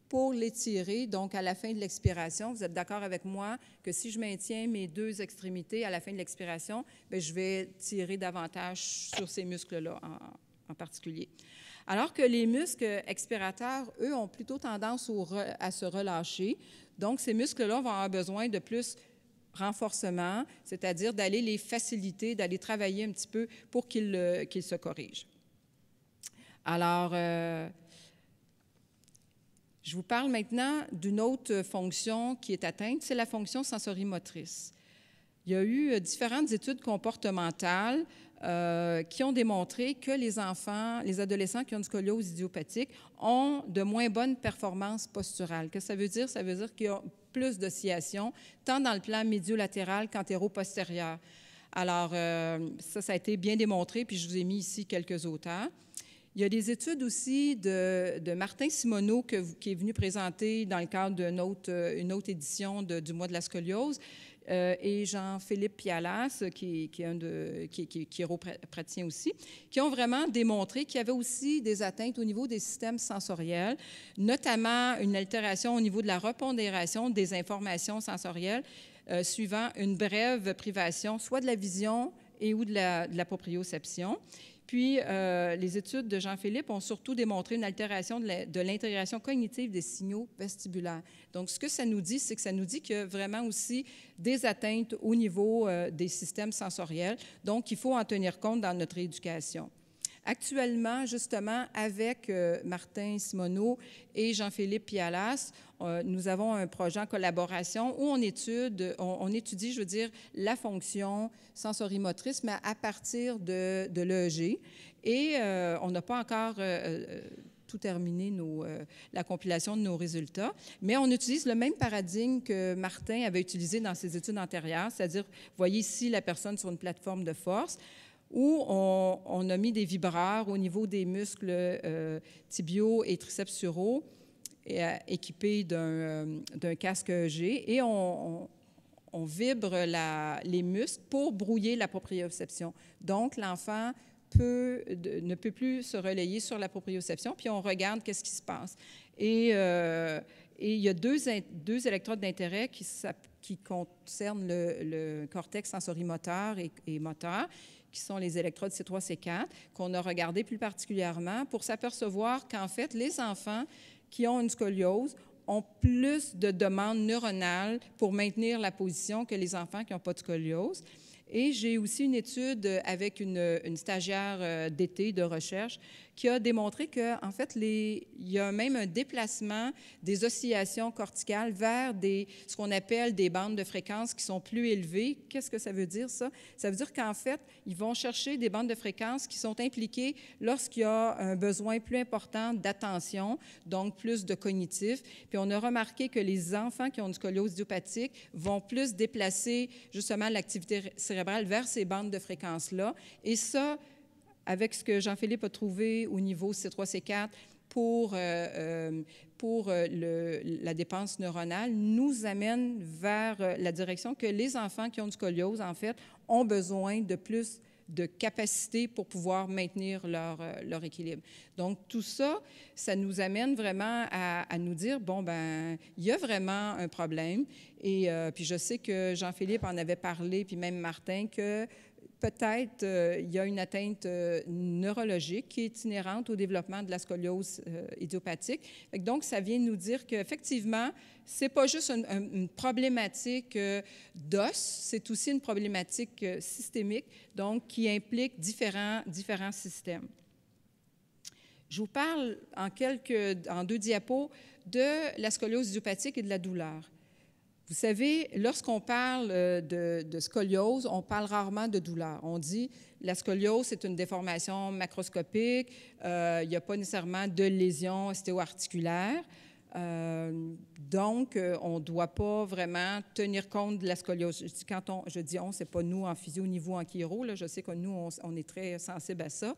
pour l'étirer. Donc, à la fin de l'expiration, vous êtes d'accord avec moi que si je maintiens mes deux extrémités à la fin de l'expiration, ben, je vais tirer davantage sur ces muscles-là en, particulier. Alors que les muscles expirateurs, eux, ont plutôt tendance au à se relâcher. Donc, ces muscles-là vont avoir besoin de plus renforcement, c'est-à-dire d'aller les faciliter, d'aller travailler un petit peu pour qu'ils se corrigent. Alors, euh, je vous parle maintenant d'une autre fonction qui est atteinte, c'est la fonction sensorimotrice. Il y a eu euh, différentes études comportementales euh, qui ont démontré que les enfants, les adolescents qui ont une scoliose idiopathique ont de moins bonnes performances posturales. Qu'est-ce que ça veut dire? Ça veut dire qu'ils ont plus d'oscillation, tant dans le plan médiolatéral qu'antéro-postérieur. Alors, euh, ça, ça a été bien démontré, puis je vous ai mis ici quelques auteurs. Il y a des études aussi de, de Martin Simoneau que, qui est venu présenter dans le cadre d'une autre, euh, une autre édition du mois de la scoliose, euh, et Jean-Philippe Pialas, qui, est un de, qui, est aussi, qui ont vraiment démontré qu'il y avait aussi des atteintes au niveau des systèmes sensoriels, notamment une altération au niveau de la repondération des informations sensorielles euh, suivant une brève privation, soit de la vision et ou de la, de la proprioception. Puis, euh, les études de Jean-Philippe ont surtout démontré une altération de l'intégration cognitive des signaux vestibulaires. Donc, ce que ça nous dit, c'est que ça nous dit qu'il y a vraiment aussi des atteintes au niveau euh, des systèmes sensoriels. Donc, il faut en tenir compte dans notre éducation. Actuellement, justement, avec euh, Martin Simoneau et Jean-Philippe Pialas, euh, nous avons un projet en collaboration où on étudie, je veux dire, la fonction sensorimotrice, mais à partir de, de l'EEG. Et euh, on n'a pas encore euh, tout terminé la compilation de nos résultats, mais on utilise le même paradigme que Martin avait utilisé dans ses études antérieures, c'est-à-dire, voyez ici la personne sur une plateforme de force où on, a mis des vibreurs au niveau des muscles tibiaux et triceps suraux euh, équipé d'un euh, casque EG et on, vibre la, les muscles pour brouiller la proprioception. Donc, l'enfant ne peut plus se relayer sur la proprioception, puis on regarde qu'est-ce qui se passe. Et, euh, il y a deux, électrodes d'intérêt qui, qui, concernent le, cortex sensorimoteur et, et moteur, qui sont les électrodes C3, C4, qu'on a regardées plus particulièrement pour s'apercevoir qu'en fait, les enfants qui ont une scoliose ont plus de demandes neuronales pour maintenir la position que les enfants qui n'ont pas de scoliose. Et j'ai aussi une étude avec une, stagiaire euh, d'été de recherche qui a démontré que en fait, il y a même un déplacement des oscillations corticales vers des, ce qu'on appelle des bandes de fréquences qui sont plus élevées. Qu'est-ce que ça veut dire, ça? Ça veut dire qu'en fait, ils vont chercher des bandes de fréquences qui sont impliquées lorsqu'il y a un besoin plus important d'attention, donc plus de cognitif. Puis on a remarqué que les enfants qui ont une scoliose vont plus déplacer justement l'activité cérébrale vers ces bandes de fréquences-là. Et ça, avec ce que Jean-Philippe a trouvé au niveau C3, C4 pour, euh, euh, pour euh, le, la dépense neuronale, nous amène vers la direction que les enfants qui ont du scoliose, en fait, ont besoin de plus de capacité pour pouvoir maintenir leur, leur, équilibre. Donc, tout ça, ça nous amène vraiment à, nous dire, bon, ben, il y a vraiment un problème. Et puis, je sais que Jean-Philippe en avait parlé, puis même Martin, que peut-être euh, il y a une atteinte euh, neurologique qui est inhérente au développement de la scoliose euh, idiopathique. donc, ça vient nous dire qu'effectivement, ce n'est pas juste une, une problématique d'os, c'est aussi une problématique systémique, donc qui implique différents, différents systèmes. Je vous parle en, quelques, en deux diapos de la scoliose idiopathique et de la douleur. Vous savez, lorsqu'on parle euh, de, scoliose, on parle rarement de douleur. On dit la scoliose, c'est une déformation macroscopique, euh, il n'y a pas nécessairement de lésion ostéoarticulaire. Euh, donc, euh, on ne doit pas vraiment tenir compte de la scoliose. Je dis, quand on, je dis on, ce n'est pas nous en physio ni vous en chiro. Là, je sais que nous, on, est très sensible à ça.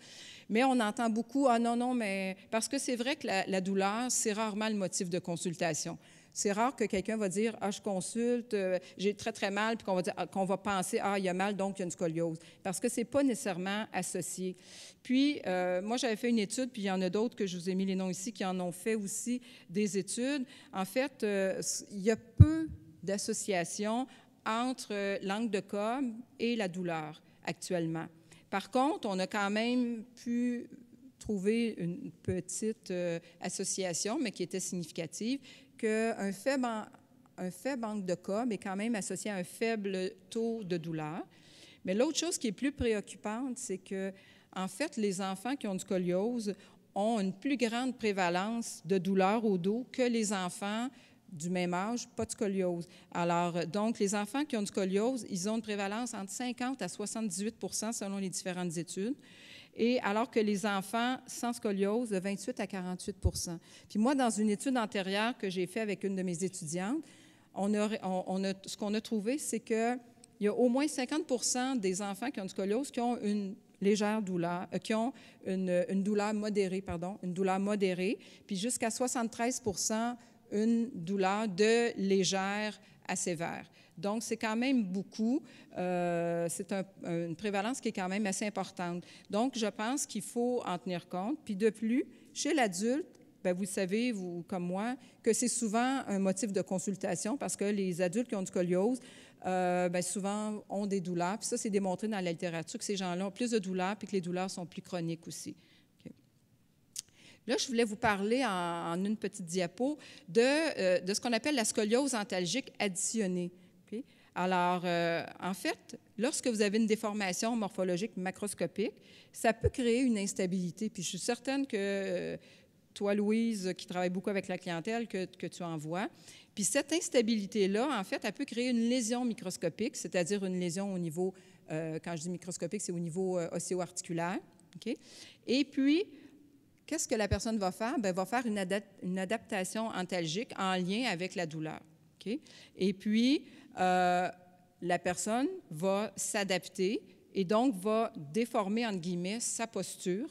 Mais on entend beaucoup, ah non, non, mais parce que c'est vrai que la douleur, c'est rarement le motif de consultation. C'est rare que quelqu'un va dire Ah, je consulte, euh, j'ai très, très mal, puis qu'on va, ah, qu'on va penser Ah, il y a mal, donc il y a une scoliose. Parce que ce n'est pas nécessairement associé. Puis, euh, moi, j'avais fait une étude, puis il y en a d'autres que je vous ai mis les noms ici qui en ont fait aussi des études. En fait, euh, il y a peu d'associations entre l'angle de com et la douleur actuellement. Par contre, on a quand même pu trouver une petite association, mais qui était significative qu'un faible, un faible angle de com est quand même associé à un faible taux de douleur. Mais l'autre chose qui est plus préoccupante, c'est que, en fait, les enfants qui ont du scoliose ont une plus grande prévalence de douleur au dos que les enfants du même âge, pas de scoliose. Alors, donc, les enfants qui ont du scoliose, ils ont une prévalence entre 50 à 78 selon les différentes études et alors que les enfants sans scoliose, de 28 à 48 Puis moi, dans une étude antérieure que j'ai faite avec une de mes étudiantes, on on, ce qu'on a trouvé, c'est qu'il y a au moins 50 des enfants qui ont une scoliose qui ont une légère douleur, euh, qui ont une, douleur modérée, pardon, une douleur modérée, puis jusqu'à 73 une douleur de légère à sévère. Donc, c'est quand même beaucoup. Euh, c'est une prévalence qui est quand même assez importante. Donc, je pense qu'il faut en tenir compte. Puis de plus, chez l'adulte, ben, vous savez, vous comme moi, que c'est souvent un motif de consultation parce que les adultes qui ont du scoliose, euh, ben, souvent ont des douleurs. Puis ça, c'est démontré dans la littérature que ces gens-là ont plus de douleurs et que les douleurs sont plus chroniques aussi. Là, je voulais vous parler en, une petite diapo euh, de ce qu'on appelle la scoliose antalgique additionnée. Alors, euh, en fait, lorsque vous avez une déformation morphologique macroscopique, ça peut créer une instabilité. Puis je suis certaine que euh, toi, Louise, qui travaille beaucoup avec la clientèle, que, tu tu vois. Puis cette instabilité-là, en fait, elle peut créer une lésion microscopique, c'est-à-dire une lésion au niveau, euh, quand je dis microscopique, c'est au niveau osseo articulaire Et puis, qu'est-ce que la personne va faire? elle ben, va faire une adaptation antalgique en lien avec la douleur. Et puis, euh, la personne va s'adapter et donc va déformer, entre guillemets, sa posture.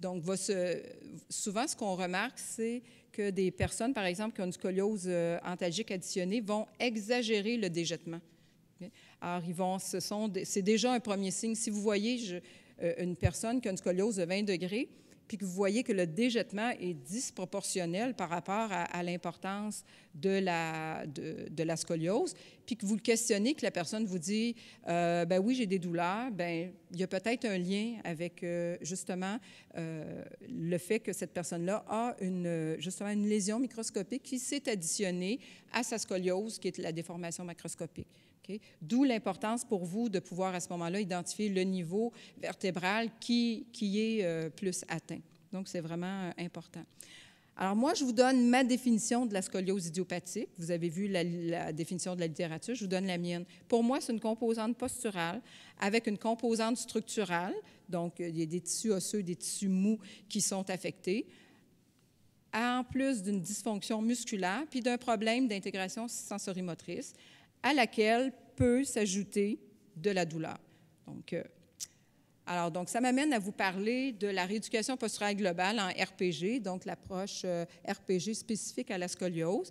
Donc, va se, souvent, ce qu'on remarque, c'est que des personnes, par exemple, qui ont une scoliose euh, antalgique additionnée, vont exagérer le déjettement. Alors, ils vont, ce sont, c'est déjà un premier signe. Si vous voyez euh, une personne qui a une scoliose de 20 degrés, puis que vous voyez que le déjetement est disproportionnel par rapport à, l'importance de la, de, la scoliose, puis que vous le questionnez, que la personne vous dit euh, ben oui, j'ai des douleurs, ben il y a peut-être un lien avec euh, justement euh, le fait que cette personne-là a une, justement une lésion microscopique qui s'est additionnée à sa scoliose, qui est la déformation macroscopique. D'où l'importance pour vous de pouvoir à ce moment-là identifier le niveau vertébral qui, qui est euh, plus atteint. Donc, c'est vraiment euh, important. Alors moi, je vous donne ma définition de la scoliose idiopathique. Vous avez vu la, la, définition de la littérature, je vous donne la mienne. Pour moi, c'est une composante posturale avec une composante structurale, donc euh, il y a des tissus osseux, des tissus mous qui sont affectés, en plus d'une dysfonction musculaire, puis d'un problème d'intégration sensorimotrice, à laquelle peut s'ajouter de la douleur. Donc, euh, alors, donc, ça m'amène à vous parler de la rééducation posturale globale en RPG, donc l'approche euh, RPG spécifique à la scoliose.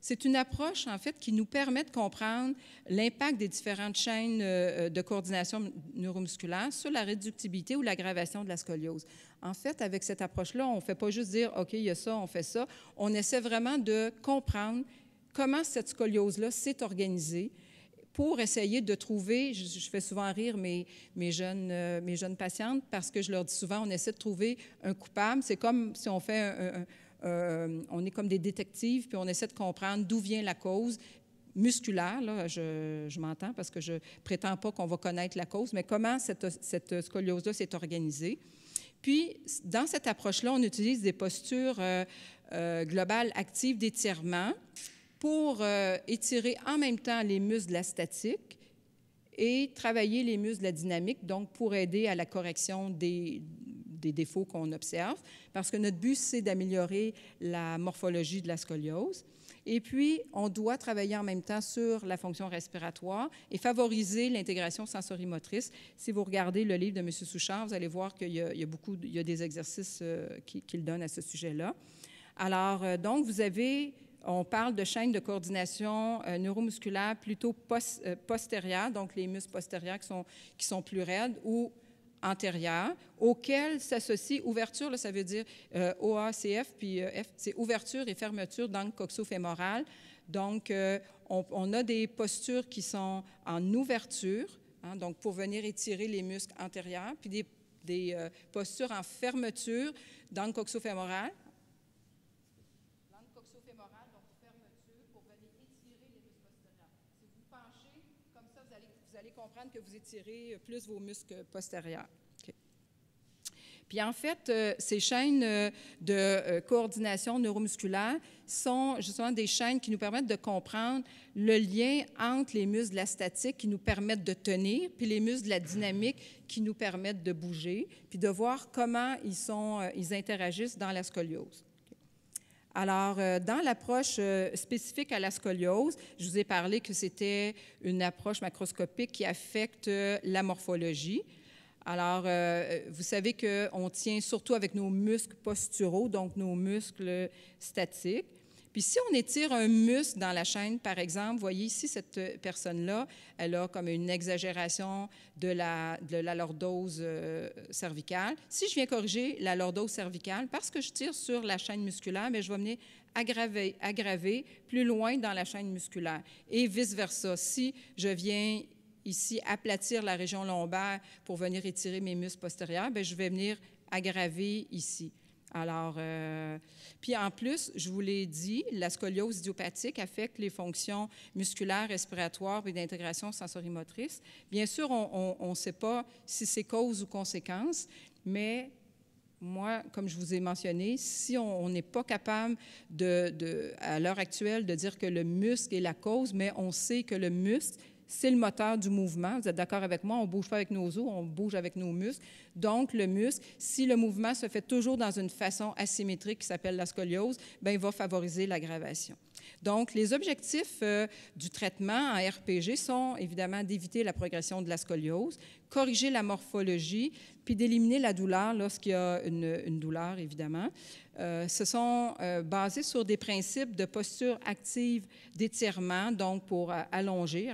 C'est une approche, en fait, qui nous permet de comprendre l'impact des différentes chaînes euh, de coordination neuromusculaire sur la réductibilité ou l'aggravation de la scoliose. En fait, avec cette approche-là, on ne fait pas juste dire, OK, il y a ça, on fait ça. On essaie vraiment de comprendre comment cette scoliose-là s'est organisée pour essayer de trouver, je, fais souvent rire mes, mes, jeunes, euh, mes jeunes patientes parce que je leur dis souvent, on essaie de trouver un coupable. C'est comme si on fait euh, on est comme des détectives, puis on essaie de comprendre d'où vient la cause musculaire, là, je, m'entends parce que je prétends pas qu'on va connaître la cause, mais comment cette, scoliose-là s'est organisée. Puis, dans cette approche-là, on utilise des postures euh, globales actives d'étirement pour euh, étirer en même temps les muscles de la statique et travailler les muscles de la dynamique, donc pour aider à la correction des, défauts qu'on observe, parce que notre but, c'est d'améliorer la morphologie de la scoliose. Et puis, on doit travailler en même temps sur la fonction respiratoire et favoriser l'intégration sensorimotrice. Si vous regardez le livre de M. Souchard, vous allez voir qu'il y, a beaucoup, il y a des exercices euh, qu'il donne à ce sujet-là. Alors, euh, donc, vous avez on parle de chaîne de coordination euh, neuromusculaire plutôt euh, postérieure, donc les muscles postérieurs qui sont, plus raides, ou antérieurs auxquels s'associe ouverture, ça veut dire euh, OACF, puis F, c'est ouverture et fermeture d'angle coxo-fémoral. Donc, on, a des postures qui sont en ouverture, hein, donc pour venir étirer les muscles antérieurs, puis des, postures en fermeture d'angle coxo-fémoral vous étirez euh, plus vos muscles postérieurs. Puis en fait, euh, ces chaînes euh, de coordination neuromusculaire sont justement des chaînes qui nous permettent de comprendre le lien entre les muscles de la statique qui nous permettent de tenir, puis les muscles de la dynamique qui nous permettent de bouger, puis de voir comment ils, sont, ils interagissent dans la scoliose. Alors, euh, dans l'approche euh, spécifique à la scoliose, je vous ai parlé que c'était une approche macroscopique qui affecte la morphologie. Alors, euh, vous savez qu'on tient surtout avec nos muscles posturaux, donc nos muscles statiques. Puis si on étire un muscle dans la chaîne, par exemple, voyez ici, cette euh, personne-là, elle a comme une exagération de la, lordose euh, cervicale. Si je viens corriger la lordose cervicale, parce que je tire sur la chaîne musculaire, mais ben, je vais venir aggraver, plus loin dans la chaîne musculaire. Et vice-versa, si je viens ici aplatir la région lombaire pour venir étirer mes muscles postérieurs, ben, je vais venir aggraver ici. Alors, euh, puis en plus, je vous l'ai dit, la scoliose idiopathique affecte les fonctions musculaires, respiratoires et d'intégration sensorimotrice. Bien sûr, on ne sait pas si c'est cause ou conséquence, mais moi, comme je vous ai mentionné, si on n'est pas capable de, à l'heure actuelle de dire que le muscle est la cause, mais on sait que le muscle c'est le moteur du mouvement. Vous êtes d'accord avec moi? On ne bouge pas avec nos os, on bouge avec nos muscles. Donc, le muscle, si le mouvement se fait toujours dans une façon asymétrique qui s'appelle la scoliose, bien, il va favoriser l'aggravation. Donc, les objectifs euh, du traitement en RPG sont évidemment d'éviter la progression de la scoliose, corriger la morphologie, puis d'éliminer la douleur lorsqu'il y a une, douleur, évidemment. Euh, ce sont euh, basés sur des principes de posture active d'étirement, donc pour allonger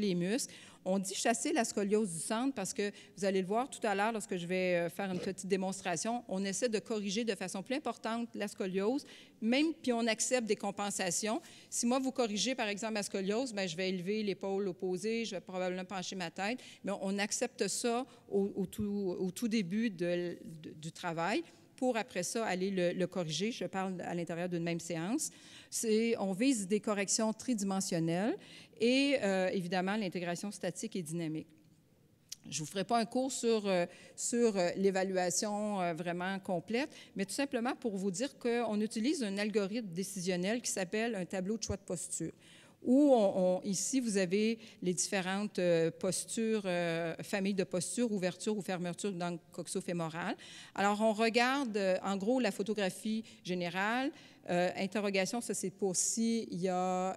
les muscles. On dit chasser la scoliose du centre parce que vous allez le voir tout à l'heure lorsque je vais euh, faire une petite démonstration. On essaie de corriger de façon plus importante la scoliose, même puis on accepte des compensations. Si moi vous corrigez par exemple la scoliose, ben, je vais élever l'épaule opposée, je vais probablement pencher ma tête, mais on accepte ça au, tout, début du travail pour après ça aller le corriger. Je parle à l'intérieur d'une même séance on vise des corrections tridimensionnelles et euh, évidemment l'intégration statique et dynamique. Je ne vous ferai pas un cours sur, euh, sur euh, l'évaluation vraiment complète, mais tout simplement pour vous dire qu'on utilise un algorithme décisionnel qui s'appelle un tableau de choix de posture où ici, vous avez les différentes euh, postures, euh, familles de postures, ouverture ou fermeture dans le fémoral. Alors, on regarde, euh, en gros, la photographie générale. interrogation, ça c'est pour si y a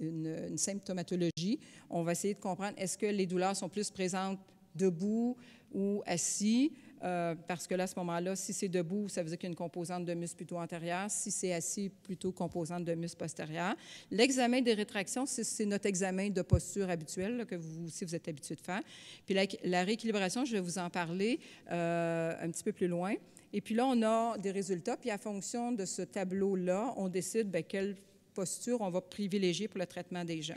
une symptomatologie. On va essayer de comprendre est-ce que les douleurs sont plus présentes debout ou assis euh, parce que là, à ce moment-là, si c'est debout, ça veut dire qu'il y a une composante de muscle plutôt antérieure. Si c'est assis, plutôt composante de muscle postérieure. L'examen des rétractions, c'est notre examen de posture habituel que vous aussi vous êtes habitué de faire. Puis la, rééquilibration, je vais vous en parler euh, un petit peu plus loin. Et puis là, on a des résultats. Puis à fonction de ce tableau-là, on décide ben, quelle posture on va privilégier pour le traitement des jeunes.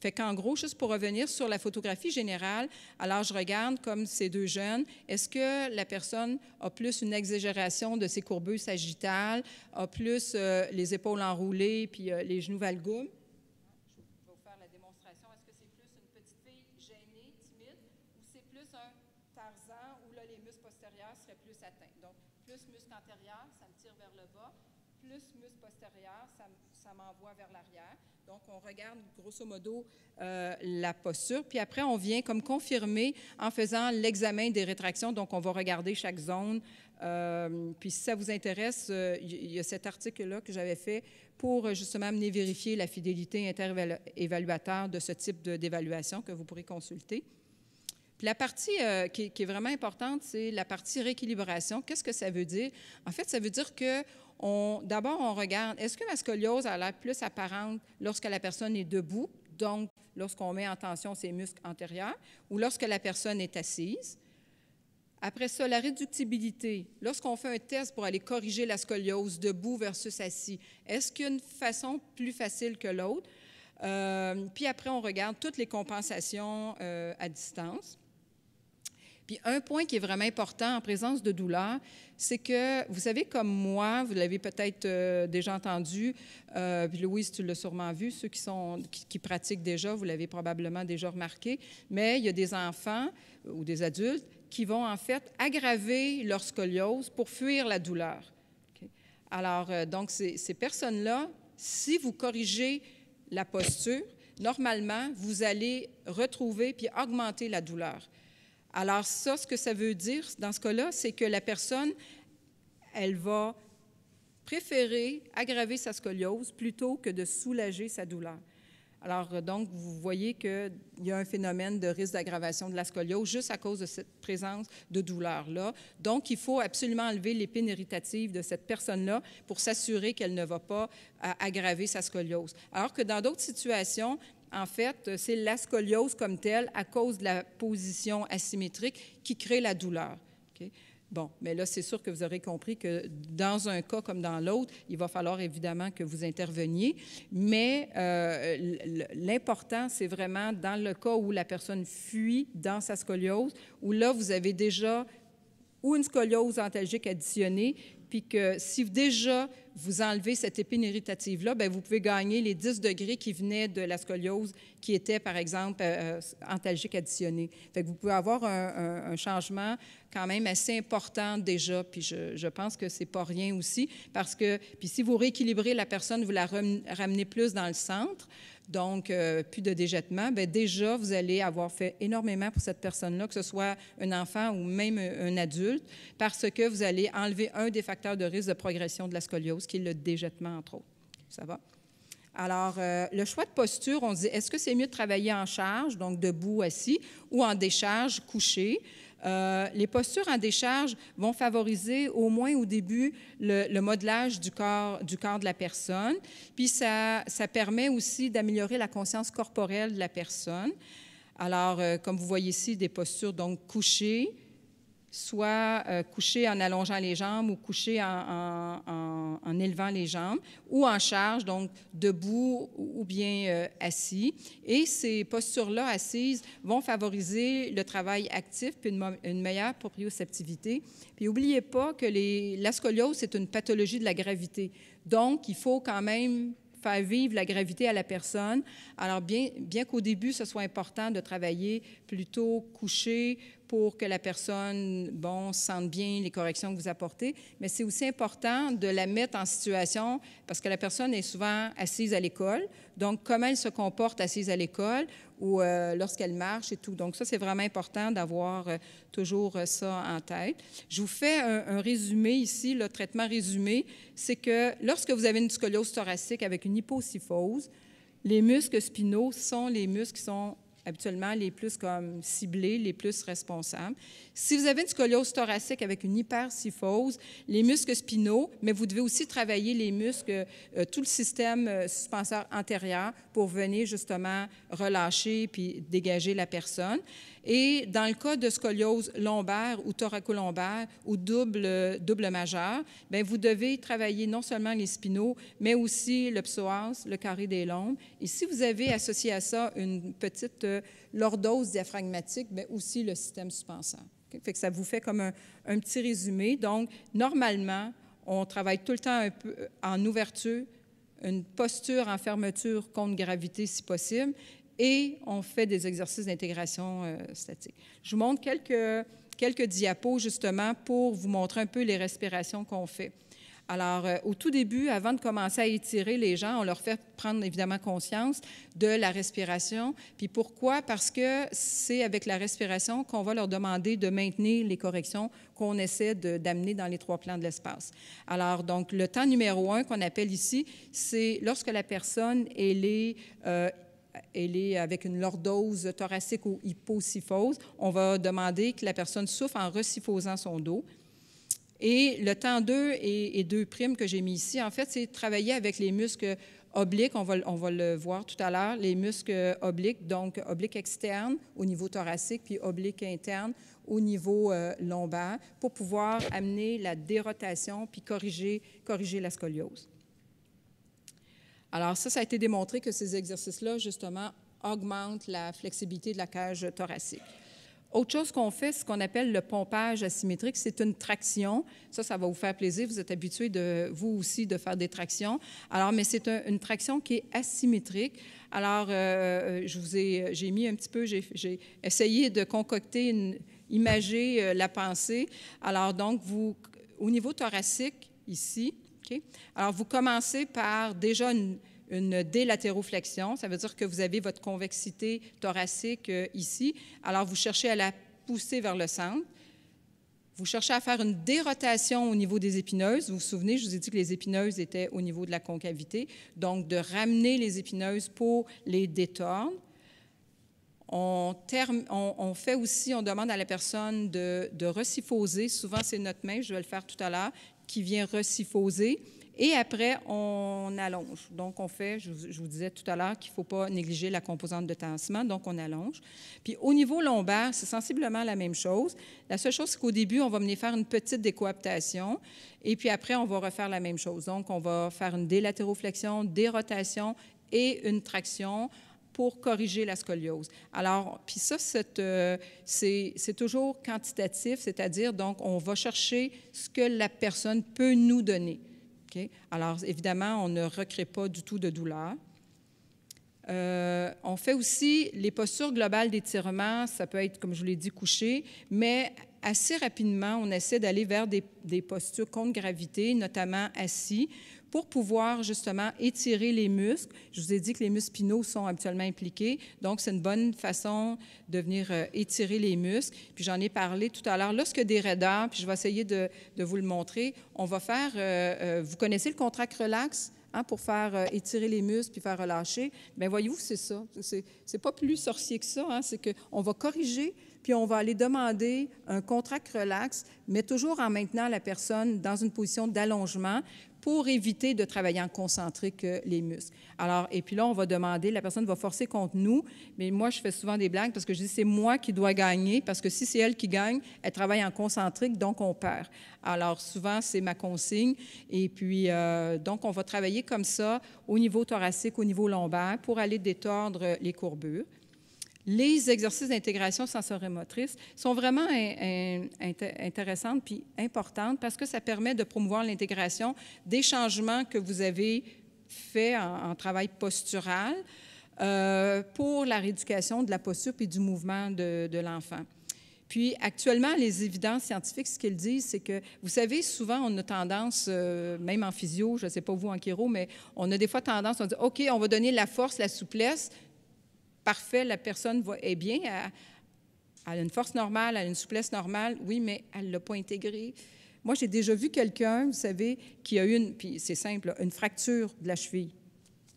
Fait qu'en gros, juste pour revenir sur la photographie générale, alors je regarde comme ces deux jeunes, est-ce que la personne a plus une exagération de ses courbures sagittales, a plus euh, les épaules enroulées puis euh, les genoux valgoum? Je vais vous faire la démonstration. Est-ce que c'est plus une petite fille gênée, timide, ou c'est plus un Tarzan où là, les muscles postérieurs seraient plus atteints? Donc, plus muscles antérieurs, ça me tire vers le bas, plus muscles postérieurs, ça m'envoie vers l'arrière. Donc, on regarde grosso modo euh, la posture, puis après, on vient comme confirmer en faisant l'examen des rétractions. Donc, on va regarder chaque zone. Euh, puis, si ça vous intéresse, euh, il y a cet article-là que j'avais fait pour justement amener vérifier la fidélité évaluateur de ce type d'évaluation que vous pourrez consulter. Puis la partie qui, qui, est vraiment importante, c'est la partie rééquilibration. Qu'est-ce que ça veut dire? En fait, ça veut dire que d'abord, on regarde, est-ce que la scoliose a l'air plus apparente lorsque la personne est debout, donc lorsqu'on met en tension ses muscles antérieurs, ou lorsque la personne est assise? Après ça, la réductibilité. Lorsqu'on fait un test pour aller corriger la scoliose debout versus assis, est-ce qu'une façon plus facile que l'autre? Euh, puis après, on regarde toutes les compensations euh, à distance. Puis un point qui est vraiment important en présence de douleur, c'est que, vous savez, comme moi, vous l'avez peut-être euh, déjà entendu, euh, puis Louise, tu l'as sûrement vu, ceux qui, sont, qui, pratiquent déjà, vous l'avez probablement déjà remarqué, mais il y a des enfants euh, ou des adultes qui vont en fait aggraver leur scoliose pour fuir la douleur. Alors, euh, donc, ces, ces personnes-là, si vous corrigez la posture, normalement, vous allez retrouver puis augmenter la douleur. Alors ça, ce que ça veut dire dans ce cas-là, c'est que la personne, elle va préférer aggraver sa scoliose plutôt que de soulager sa douleur. Alors euh, donc, vous voyez qu'il y a un phénomène de risque d'aggravation de la scoliose juste à cause de cette présence de douleur-là. Donc, il faut absolument enlever l'épine irritative de cette personne-là pour s'assurer qu'elle ne va pas euh, aggraver sa scoliose. Alors que dans d'autres situations, en fait, c'est la scoliose comme telle à cause de la position asymétrique qui crée la douleur. Bon, mais là, c'est sûr que vous aurez compris que dans un cas comme dans l'autre, il va falloir évidemment que vous interveniez. Mais euh, l'important, c'est vraiment dans le cas où la personne fuit dans sa scoliose, où là, vous avez déjà ou une scoliose antalgique additionnée puis que si déjà vous enlevez cette épine irritative-là, ben, vous pouvez gagner les 10 degrés qui venaient de la scoliose, qui était, par exemple, euh, euh, antalgique additionnée. Fait vous pouvez avoir un, changement quand même assez important déjà, puis je, je pense que c'est pas rien aussi, parce que, puis si vous rééquilibrez la personne, vous la ramenez plus dans le centre, donc euh, plus de déjettement, ben, déjà, vous allez avoir fait énormément pour cette personne-là, que ce soit un enfant ou même un adulte, parce que vous allez enlever un des facteurs de risque de progression de la scoliose, qui est le déjettement, entre autres. Ça va? Alors, euh, le choix de posture, on dit, est-ce que c'est mieux de travailler en charge, donc debout, assis, ou en décharge, couché? Euh, les postures en décharge vont favoriser au moins au début le, modelage du corps, du corps de la personne, puis ça, permet aussi d'améliorer la conscience corporelle de la personne. Alors, euh, comme vous voyez ici, des postures donc couchées, soit euh, couché en allongeant les jambes ou couché en, élevant les jambes, ou en charge, donc debout ou bien euh, assis. Et ces postures-là, assises, vont favoriser le travail actif puis une, meilleure proprioceptivité. Puis n'oubliez pas que les, la scoliose, c'est une pathologie de la gravité. Donc, il faut quand même faire vivre la gravité à la personne. Alors, bien, bien qu'au début, ce soit important de travailler plutôt couché pour que la personne, bon, sente bien les corrections que vous apportez, mais c'est aussi important de la mettre en situation parce que la personne est souvent assise à l'école. Donc, comment elle se comporte assise à l'école ou euh, lorsqu'elle marche et tout. Donc, ça, c'est vraiment important d'avoir euh, toujours euh, ça en tête. Je vous fais un, résumé ici, le traitement résumé. C'est que lorsque vous avez une scoliose thoracique avec une hypocyphose, les muscles spinaux sont les muscles qui sont habituellement les plus comme ciblés, les plus responsables. Si vous avez une scoliose thoracique avec une hypercyphose, les muscles spinaux, mais vous devez aussi travailler les muscles, euh, tout le système euh, suspenseur antérieur pour venir justement relâcher puis dégager la personne. Et dans le cas de scoliose lombaire ou thoracolombaire ou double, double majeur, ben, vous devez travailler non seulement les spinaux, mais aussi le psoas, le carré des lombes. Et si vous avez associé à ça une petite euh, lordose diaphragmatique, mais ben, aussi le système suspensant. Fait que ça vous fait comme un, un petit résumé. Donc, normalement, on travaille tout le temps un peu euh, en ouverture, une posture en fermeture contre gravité si possible, et on fait des exercices d'intégration euh, statique. Je vous montre quelques, quelques diapos justement pour vous montrer un peu les respirations qu'on fait. Alors, euh, au tout début, avant de commencer à étirer les gens, on leur fait prendre évidemment conscience de la respiration. Puis pourquoi? Parce que c'est avec la respiration qu'on va leur demander de maintenir les corrections qu'on essaie d'amener dans les trois plans de l'espace. Alors, donc, le temps numéro un qu'on appelle ici, c'est lorsque la personne, elle est euh, elle est avec une lordose thoracique ou hyposyphose, on va demander que la personne souffre en recyphosant son dos. Et le temps 2 et, 2 primes que j'ai mis ici, en fait, c'est travailler avec les muscles obliques, on va, on va le voir tout à l'heure, les muscles obliques, donc obliques externes au niveau thoracique, puis obliques internes au niveau euh, lombaire, pour pouvoir amener la dérotation, puis corriger, corriger la scoliose. Alors ça, ça a été démontré que ces exercices-là, justement, augmentent la flexibilité de la cage thoracique. Autre chose qu'on fait, ce qu'on appelle le pompage asymétrique. C'est une traction. Ça, ça va vous faire plaisir. Vous êtes habitué, de, vous aussi, de faire des tractions. Alors, mais c'est une traction qui est asymétrique. Alors, euh, euh, je vous ai, j'ai mis un petit peu, j'ai essayé de concocter, une, imager euh, la pensée. Alors, donc, vous, au niveau thoracique, ici, alors, vous commencez par déjà une, délatéroflexion, ça veut dire que vous avez votre convexité thoracique euh, ici. Alors, vous cherchez à la pousser vers le centre. Vous cherchez à faire une dérotation au niveau des épineuses. Vous vous souvenez, je vous ai dit que les épineuses étaient au niveau de la concavité. Donc, de ramener les épineuses pour les détourner. On, on, fait aussi, on demande à la personne de, de Souvent, c'est notre main, je vais le faire tout à l'heure, qui vient recyphoser. Et après, on allonge. Donc, on fait, je vous, disais tout à l'heure qu'il ne faut pas négliger la composante de tassement, donc on allonge. Puis au niveau lombaire, c'est sensiblement la même chose. La seule chose, c'est qu'au début, on va venir faire une petite décoaptation et puis après, on va refaire la même chose. Donc, on va faire une délatéroflexion, des rotations et une traction pour corriger la scoliose. Alors, puis ça, euh, c'est toujours quantitatif, c'est-à-dire, donc, on va chercher ce que la personne peut nous donner. Alors, évidemment, on ne recrée pas du tout de douleur. Euh, on fait aussi les postures globales d'étirement, ça peut être, comme je vous l'ai dit, couché, mais assez rapidement, on essaie d'aller vers des, des postures contre gravité, notamment assis, pour pouvoir justement étirer les muscles. Je vous ai dit que les muscles spinaux sont habituellement impliqués, donc c'est une bonne façon de venir euh, étirer les muscles. Puis j'en ai parlé tout à l'heure. Lorsque des raideurs, puis je vais essayer de, vous le montrer, on va faire, euh, euh, vous connaissez le contract relax? Hein, pour faire étirer les muscles puis faire relâcher, Mais ben, voyez-vous, c'est ça. C'est pas plus sorcier que ça. Hein. c'est qu'on va corriger, puis on va aller demander un contract relax, mais toujours en maintenant la personne dans une position d'allongement pour éviter de travailler en concentrique euh, les muscles. Alors, et puis là, on va demander, la personne va forcer contre nous, mais moi, je fais souvent des blagues parce que je dis, c'est moi qui dois gagner, parce que si c'est elle qui gagne, elle travaille en concentrique, donc on perd. Alors, souvent, c'est ma consigne. Et puis, euh, donc, on va travailler comme ça au niveau thoracique, au niveau lombaire, pour aller détendre euh, les courbures les exercices d'intégration sensorimotrice sont vraiment intéressants et intéressantes puis importantes parce que ça permet de promouvoir l'intégration des changements que vous avez faits en, travail postural euh, pour la rééducation de la posture et du mouvement de, l'enfant. Puis actuellement, les évidences scientifiques, ce qu'elles disent, c'est que, vous savez, souvent, on a tendance, euh, même en physio, je ne sais pas vous en chiro, mais on a des fois tendance, on dit, OK, on va donner la force, la souplesse, parfait, la personne voit est bien, elle, a une force normale, elle a une souplesse normale, oui, mais elle ne l'a pas intégrée. Moi, j'ai déjà vu quelqu'un, vous savez, qui a eu une, puis c'est simple, une fracture de la cheville.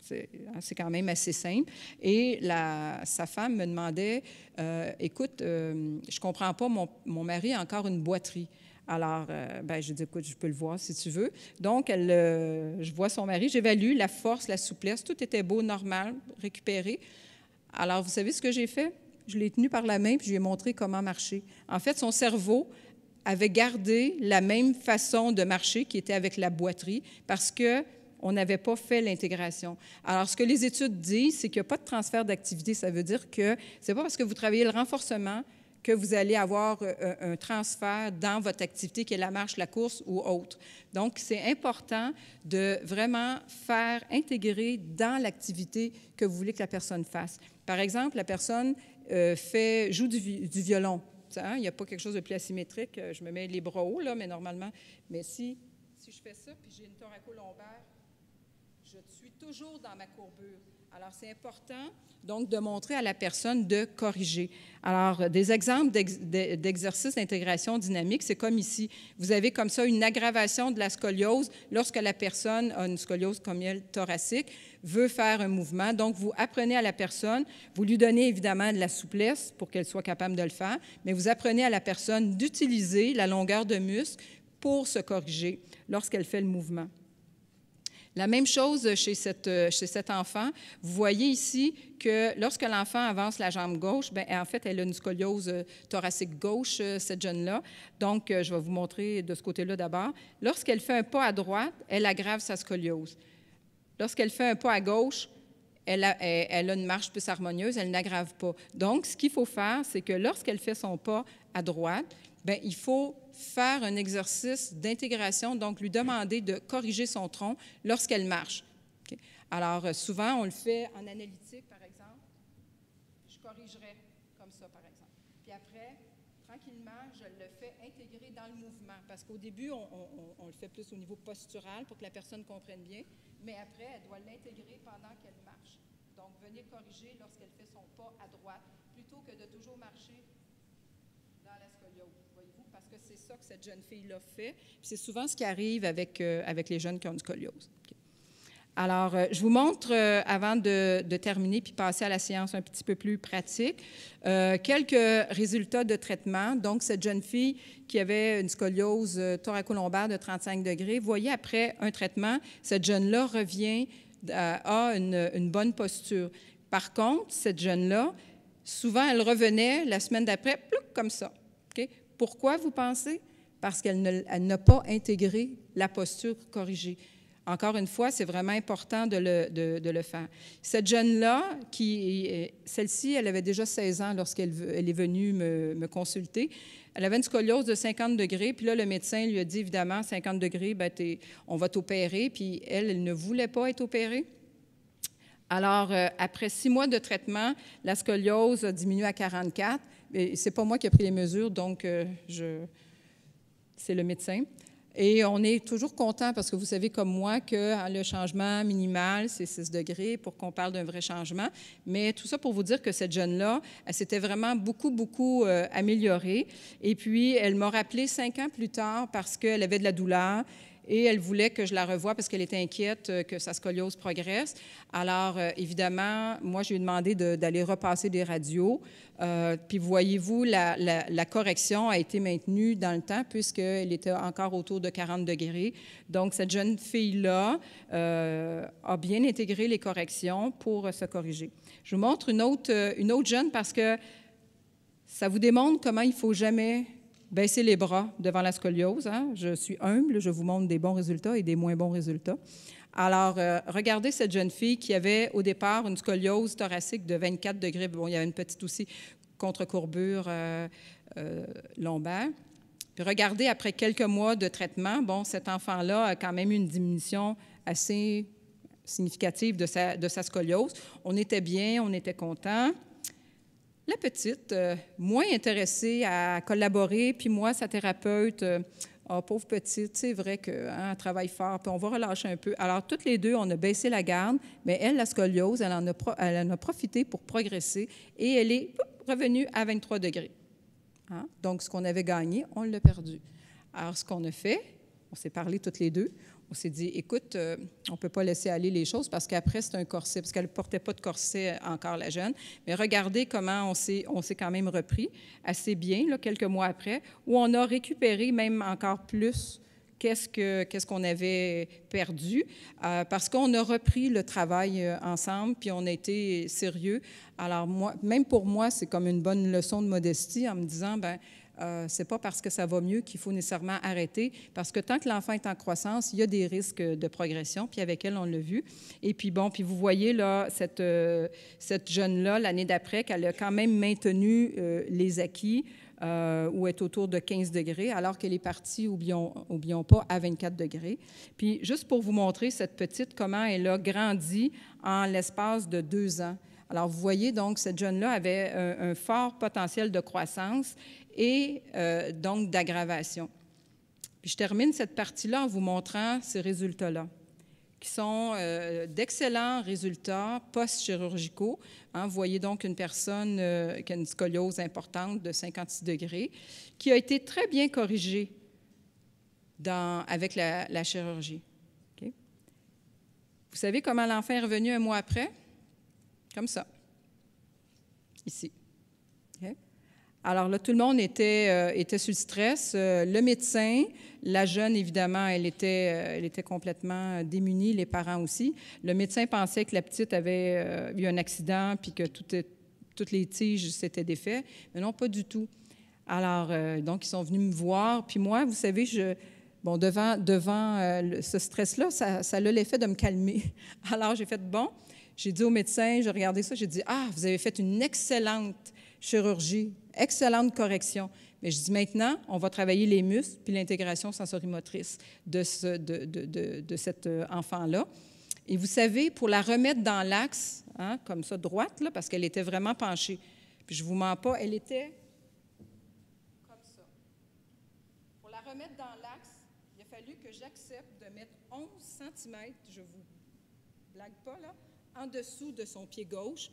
C'est hein, quand même assez simple. Et la, sa femme me demandait, euh, écoute, euh, je comprends pas, mon, mon, mari a encore une boiterie. Alors, euh, ben, je dis, écoute, je peux le voir si tu veux. Donc, elle, je vois son mari, j'évalue la force, la souplesse, tout était beau, normal, récupéré. Alors, vous savez ce que j'ai fait? Je l'ai tenu par la main puis je lui ai montré comment marcher. En fait, son cerveau avait gardé la même façon de marcher qui était avec la boiterie parce que on n'avait pas fait l'intégration. Alors, ce que les études disent, c'est qu'il n'y a pas de transfert d'activité. Ça veut dire que ce n'est pas parce que vous travaillez le renforcement que vous allez avoir euh, euh, un, transfert dans votre activité, qui est la marche, la course ou autre. Donc, c'est important de vraiment faire intégrer dans l'activité que vous voulez que la personne fasse. Par exemple, la personne euh, fait, joue du, violon. Hein, il n'y a pas quelque chose de plus asymétrique. Euh, je me mets les bras hauts, là, mais normalement. Mais si, je fais ça, puis j'ai une lombaire, je suis toujours dans ma courbure. Alors, c'est important donc de montrer à la personne de corriger. Alors, des exemples d'exercices d'intégration dynamique, c'est comme ici. Vous avez comme ça une aggravation de la scoliose lorsque la personne a une scoliose elle, thoracique, veut faire un mouvement. Donc, vous apprenez à la personne, vous lui donnez évidemment de la souplesse pour qu'elle soit capable de le faire, mais vous apprenez à la personne d'utiliser la longueur de muscle pour se corriger lorsqu'elle fait le mouvement. La même chose chez, cette, euh, cet enfant. Vous voyez ici que lorsque l'enfant avance la jambe gauche, bien, en fait, elle a une scoliose euh, thoracique gauche, euh, cette jeune-là. Donc, je vais vous montrer de ce côté-là d'abord. Lorsqu'elle fait un pas à droite, elle aggrave sa scoliose. Lorsqu'elle fait un pas à gauche, elle a, elle une marche plus harmonieuse, elle n'aggrave pas. Donc, ce qu'il faut faire, c'est que lorsqu'elle fait son pas à droite, bien, il faut faire un exercice d'intégration, donc lui demander de corriger son tronc lorsqu'elle marche. Alors, euh, souvent, on le fait en analytique, par exemple. Je corrigerai comme ça, par exemple. Puis après, tranquillement, je le fais intégrer dans le mouvement. Parce qu'au début, on, on, le fait plus au niveau postural pour que la personne comprenne bien. Mais après, elle doit l'intégrer pendant qu'elle marche. Donc, venir corriger lorsqu'elle fait son pas à droite, plutôt que de toujours marcher parce que c'est ça que cette jeune fille l'a fait. C'est souvent ce qui arrive avec, euh, avec les jeunes qui ont une scoliose. Alors, euh, je vous montre, euh, avant de, terminer puis passer à la séance un petit peu plus pratique, quelques résultats de traitement. Donc, cette jeune fille qui avait une scoliose thoracolombaire de 35 degrés, voyez, après un traitement, cette jeune-là revient à, une, bonne posture. Par contre, cette jeune-là, souvent, elle revenait la semaine d'après, comme ça. Pourquoi vous pensez? Parce qu'elle n'a pas intégré la posture corrigée. Encore une fois, c'est vraiment important de le, faire. Cette jeune-là, euh, celle-ci, elle avait déjà 16 ans lorsqu'elle est venue me, consulter. Elle avait une scoliose de 50 degrés, puis là, le médecin lui a dit, évidemment, 50 degrés, ben, on va t'opérer, puis elle, elle ne voulait pas être opérée. Alors, euh, après six mois de traitement, la scoliose a diminué à 44 et c'est pas moi qui ai pris les mesures, donc euh, c'est le médecin. Et on est toujours content parce que vous savez comme moi que hein, le changement minimal, c'est 6 degrés pour qu'on parle d'un vrai changement. Mais tout ça pour vous dire que cette jeune-là, elle s'était vraiment beaucoup, beaucoup euh, améliorée. Et puis, elle m'a rappelé cinq ans plus tard parce qu'elle avait de la douleur et elle voulait que je la revoie parce qu'elle était inquiète euh, que sa scoliose progresse. Alors, euh, évidemment, moi, je lui ai demandé d'aller repasser des radios. Euh, puis, voyez-vous, la, correction a été maintenue dans le temps puisqu'elle était encore autour de 40 degrés. Donc, cette jeune fille-là a bien intégré les corrections pour se corriger. Je vous montre une autre, une autre jeune parce que ça vous démontre comment il ne faut jamais baisser les bras devant la scoliose. Hein. Je suis humble, je vous montre des bons résultats et des moins bons résultats. Alors, euh, regardez cette jeune fille qui avait au départ une scoliose thoracique de 24 degrés. Bon, il y avait une petite aussi contre-courbure euh, euh, lombaire. Puis regardez, après quelques mois de traitement, bon, cet enfant-là a quand même eu une diminution assez significative de sa, de sa scoliose. On était bien, on était content. La petite, euh, moins intéressée à collaborer, puis moi, sa thérapeute, euh, oh, pauvre petite, c'est vrai qu'elle hein, travaille fort, puis on va relâcher un peu. Alors, toutes les deux, on a baissé la garde, mais elle, la scoliose, elle en a, profité pour progresser et elle est revenue à 23 degrés. Hein? Donc, ce qu'on avait gagné, on l'a perdu. Alors, ce qu'on a fait, on s'est parlé toutes les deux, on s'est dit, écoute, euh, on ne peut pas laisser aller les choses parce qu'après, c'est un corset, parce qu'elle ne portait pas de corset encore, la jeune. Mais regardez comment on s'est, quand même repris assez bien, là, quelques mois après, où on a récupéré même encore plus qu'est-ce, qu'on avait perdu, euh, parce qu'on a repris le travail euh, ensemble, puis on a été sérieux. Alors, moi, même pour moi, c'est comme une bonne leçon de modestie en me disant, ben ce euh, c'est pas parce que ça va mieux qu'il faut nécessairement arrêter, parce que tant que l'enfant est en croissance, il y a des risques de progression, puis avec elle, on l'a vu. Et puis bon, puis vous voyez là, cette, euh, cette jeune-là, l'année d'après, qu'elle a quand même maintenu euh, les acquis, euh, ou est autour de 15 degrés, alors qu'elle est partie, oublions, oublions pas, à 24 degrés. Puis juste pour vous montrer cette petite, comment elle a grandi en l'espace de deux ans. Alors, vous voyez donc, cette jeune-là avait un, fort potentiel de croissance et euh, donc d'aggravation. je termine cette partie-là en vous montrant ces résultats-là, qui sont euh, d'excellents résultats post-chirurgicaux. Hein. vous voyez donc une personne euh, qui a une scoliose importante de 56 degrés, qui a été très bien corrigée avec la, chirurgie. Vous savez comment l'enfant est revenu un mois après? Comme ça. Ici. Alors là, tout le monde était, euh, était sous le stress. Euh, le médecin, la jeune, évidemment, elle était, euh, elle était complètement démunie, les parents aussi. Le médecin pensait que la petite avait eu un accident puis que tout toutes les tiges s'étaient défaites, mais non, pas du tout. Alors, donc, ils sont venus me voir. Puis moi, vous savez, je, bon, devant, devant ce stress-là, ça, ça a l'effet de me calmer. Alors, j'ai fait, bon, j'ai dit au médecin, j'ai regardé ça, j'ai dit, ah, vous avez fait une excellente chirurgie, excellente correction. Mais je dis maintenant, on va travailler les muscles puis l'intégration sensorimotrice de, cet euh, enfant-là. Et vous savez, pour la remettre dans l'axe, hein, comme ça, droite, là, parce qu'elle était vraiment penchée, puis je ne vous mens pas, elle était comme ça. Pour la remettre dans l'axe, il a fallu que j'accepte de mettre 11 cm, je ne vous blague pas, en dessous de son pied gauche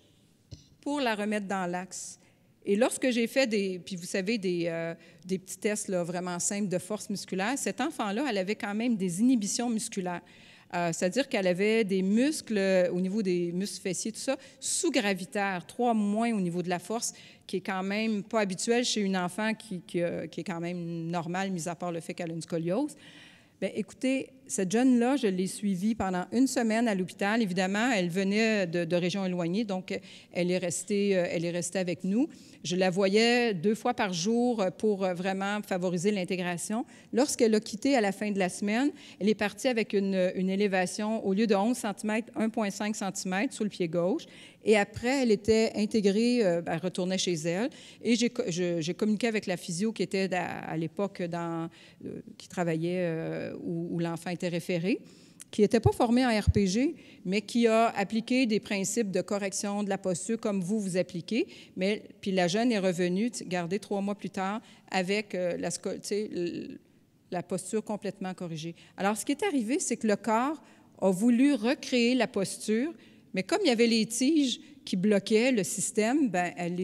pour la remettre dans l'axe. Et lorsque j'ai fait des, puis vous savez, des, euh, des petits tests là, vraiment simples de force musculaire, cet enfant-là, elle avait quand même des inhibitions musculaires. Euh, c'est-à-dire qu'elle avait des muscles euh, au niveau des muscles fessiers, tout ça, sous-gravitaires, trois moins au niveau de la force, qui est quand même pas habituel chez une enfant qui est quand même normale, mis à part le fait qu'elle a une scoliose. Ben, écoutez, cette jeune-là, je l'ai suivie pendant une semaine à l'hôpital. Évidemment, elle venait de, régions éloignées, donc elle est, restée, euh, elle est restée avec nous. Je la voyais deux fois par jour pour euh, vraiment favoriser l'intégration. Lorsqu'elle a quitté à la fin de la semaine, elle est partie avec une, une élévation au lieu de 11 cm, 1,5 cm sur le pied gauche. Et après, elle était intégrée, euh, ben, elle retournait chez elle. Et j'ai communiqué avec la physio qui était à, l'époque dans, euh, qui travaillait euh, où, l'enfant était référé, qui n'était pas formée en RPG, mais qui a appliqué des principes de correction de la posture comme vous vous appliquez. Mais puis la jeune est revenue, gardée trois mois plus tard, avec la posture complètement corrigée. Alors, ce qui est arrivé, c'est que le corps a voulu recréer la posture mais comme il y avait les tiges qui bloquaient le système, ben, elle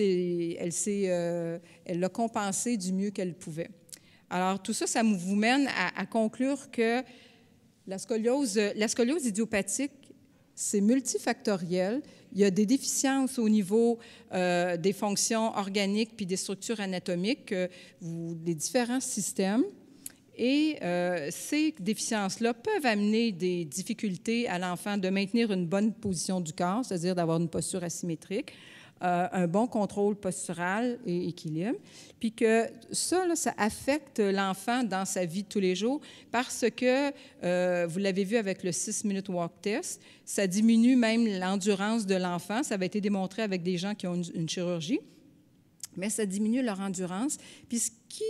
euh, elle l'a compensé du mieux qu'elle pouvait. Alors, tout ça, ça vous mène à, conclure que la scoliose, la idiopathique, c'est multifactoriel. Il y a des déficiences au niveau euh, des fonctions organiques puis des structures anatomiques, euh, des différents systèmes. Et euh, ces déficiences-là peuvent amener des difficultés à l'enfant de maintenir une bonne position du corps, c'est-à-dire d'avoir une posture asymétrique, euh, un bon contrôle postural et équilibre. Puis que ça, ça affecte l'enfant dans sa vie de tous les jours parce que, euh, vous l'avez vu avec le 6-minute walk test, ça diminue même l'endurance de l'enfant. Ça avait été démontré avec des gens qui ont une, une chirurgie, mais ça diminue leur endurance. Puis ce qui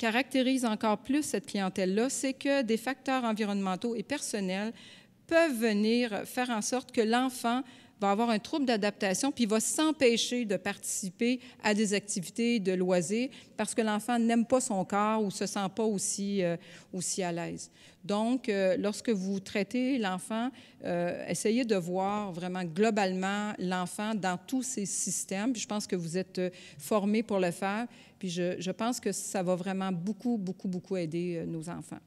caractérise encore plus cette clientèle-là, c'est que des facteurs environnementaux et personnels peuvent venir faire en sorte que l'enfant va avoir un trouble d'adaptation, puis va s'empêcher de participer à des activités de loisirs parce que l'enfant n'aime pas son corps ou se sent pas aussi, euh, à l'aise. Donc, euh, lorsque vous traitez l'enfant, euh, essayez de voir vraiment globalement l'enfant dans tous ses systèmes. je pense que vous êtes formé pour le faire. Puis je, je pense que ça va vraiment beaucoup, beaucoup, beaucoup aider nos enfants.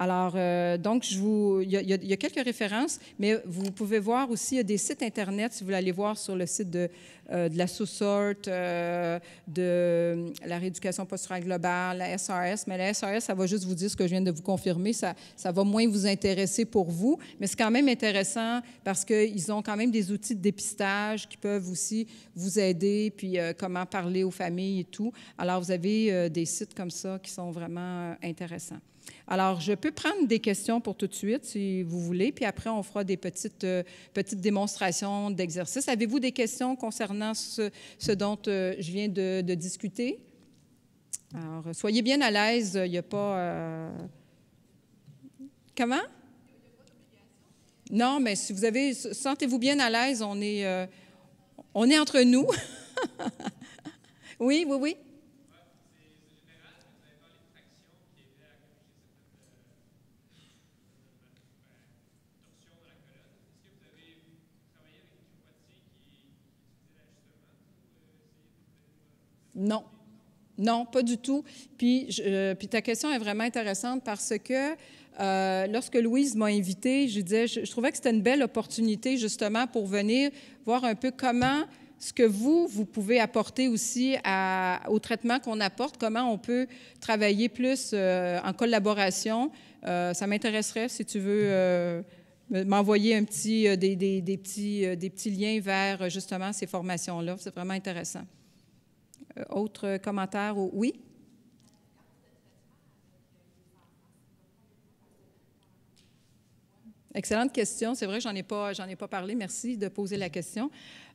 Alors, euh, donc, je il, y a, quelques références, mais vous pouvez voir aussi, il y a des sites Internet, si vous voulez aller voir sur le site de, euh, la sous euh, de la rééducation posturale globale, la SRS. Mais la SRS, ça va juste vous dire ce que je viens de vous confirmer. Ça, ça va moins vous intéresser pour vous, mais c'est quand même intéressant parce qu'ils ont quand même des outils de dépistage qui peuvent aussi vous aider, puis comment parler aux familles et tout. Alors, vous avez des sites comme ça qui sont vraiment intéressants. Alors, je peux prendre des questions pour tout de suite, si vous voulez, puis après, on fera des petites, euh, petites démonstrations d'exercices. Avez-vous des questions concernant ce, dont euh, je viens de, discuter? Alors, soyez bien à l'aise, il n'y a pas... Euh, comment? Non, mais si vous avez... Sentez-vous bien à l'aise, on est, on est entre nous. oui, oui, oui. Non. Non, pas du tout. Puis, je, euh, ta question est vraiment intéressante parce que euh, lorsque Louise m'a invitée, je disais, je, trouvais que c'était une belle opportunité justement pour venir voir un peu comment ce que vous, vous pouvez apporter aussi au traitement qu'on apporte, comment on peut travailler plus euh, en collaboration. ça m'intéresserait si tu veux m'envoyer un petit, des, petits, des petits liens vers justement ces formations-là. C'est vraiment intéressant. Euh, autre commentaire? ou Oui? Excellente question. C'est vrai, j'en ai pas, j'en ai pas parlé. Merci de poser la question.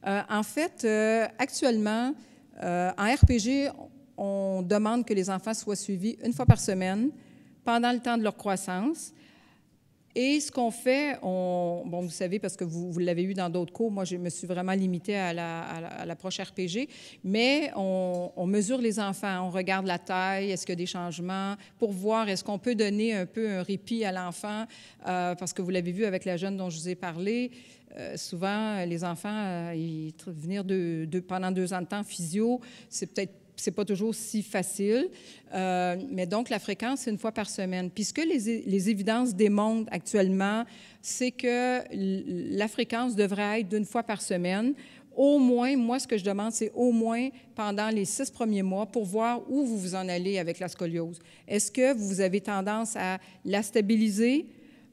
Euh, en fait, euh, actuellement, en RPG, on demande que les enfants soient suivis une fois par semaine pendant le temps de leur croissance. Et ce qu'on fait, on, bon, vous savez, parce que vous, l'avez eu dans d'autres cours, moi, je me suis vraiment limitée à, l'approche la, à RPG, mais on, mesure les enfants, on regarde la taille, est-ce qu'il y a des changements, pour voir est-ce qu'on peut donner un peu un répit à l'enfant, euh, parce que vous l'avez vu avec la jeune dont je vous ai parlé. Euh, souvent, les enfants, euh, ils, venir de, pendant deux ans de temps physio, c'est peut-être n'est pas toujours si facile. Euh, mais donc, la fréquence, c'est une fois par semaine. Puis ce que les, les évidences démontrent actuellement, c'est que la fréquence devrait être d'une fois par semaine. Au moins, moi, ce que je demande, c'est au moins pendant les six premiers mois pour voir où vous vous en allez avec la scoliose. Est-ce que vous avez tendance à la stabiliser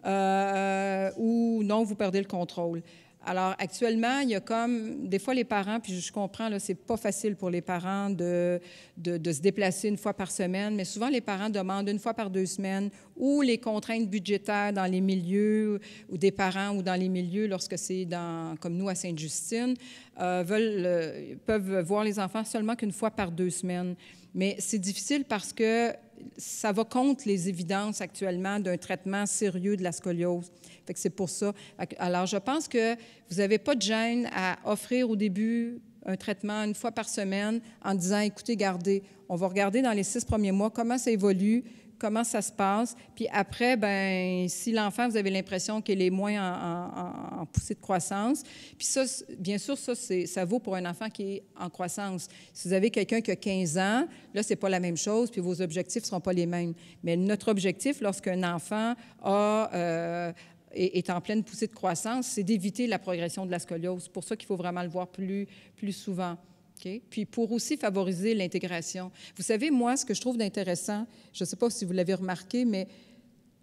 euh, ou non, vous perdez le contrôle? Alors actuellement, il y a comme des fois les parents, puis je comprends là, c'est pas facile pour les parents de, de, se déplacer une fois par semaine, mais souvent les parents demandent une fois par deux semaines ou les contraintes budgétaires dans les milieux ou des parents ou dans les milieux lorsque c'est dans comme nous à Sainte-Justine euh, veulent euh, peuvent voir les enfants seulement qu'une fois par deux semaines. Mais c'est difficile parce que ça va contre les évidences actuellement d'un traitement sérieux de la scoliose c'est pour ça. Alors, je pense que vous n'avez pas de gêne à offrir au début un traitement une fois par semaine en disant, écoutez, gardez, on va regarder dans les six premiers mois comment ça évolue, comment ça se passe. Puis après, ben, si l'enfant, vous avez l'impression qu'il est moins en, poussée de croissance. Puis ça, bien sûr, ça, ça vaut pour un enfant qui est en croissance. Si vous avez quelqu'un qui a 15 ans, là, c'est pas la même chose, puis vos objectifs ne seront pas les mêmes. Mais notre objectif, lorsqu'un enfant a, euh, est, en pleine poussée de croissance, c'est d'éviter la progression de la scoliose. C'est pour ça qu'il faut vraiment le voir plus, plus souvent. Puis pour aussi favoriser l'intégration. Vous savez, moi, ce que je trouve d'intéressant, je ne sais pas si vous l'avez remarqué, mais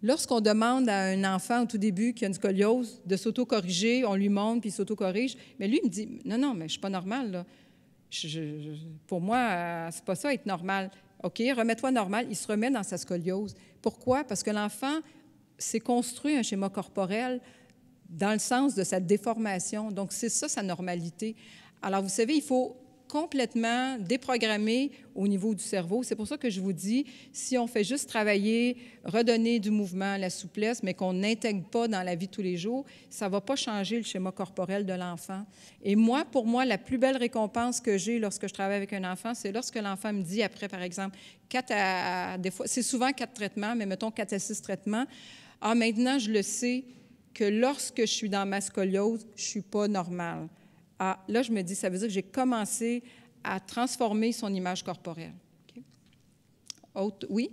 Lorsqu'on demande à un enfant au tout début qui a une scoliose de s'auto-corriger, on lui montre puis il s'auto-corrige, mais lui il me dit non non mais je ne suis pas normal pour moi euh, c'est pas ça être normal. Ok remets-toi normal. Il se remet dans sa scoliose. Pourquoi Parce que l'enfant c'est construit un schéma corporel dans le sens de sa déformation. Donc, c'est ça sa normalité. Alors, vous savez, il faut complètement déprogrammer au niveau du cerveau. C'est pour ça que je vous dis, si on fait juste travailler, redonner du mouvement, la souplesse, mais qu'on n'intègre pas dans la vie de tous les jours, ça ne va pas changer le schéma corporel de l'enfant. Et moi, pour moi, la plus belle récompense que j'ai lorsque je travaille avec un enfant, c'est lorsque l'enfant me dit après, par exemple, quatre des fois, c'est souvent quatre traitements, mais mettons quatre à six traitements. Ah, maintenant, je le sais que lorsque je suis dans ma scoliose, je ne suis pas normale. Ah, là, je me dis, ça veut dire que j'ai commencé à transformer son image corporelle. Autre, oui?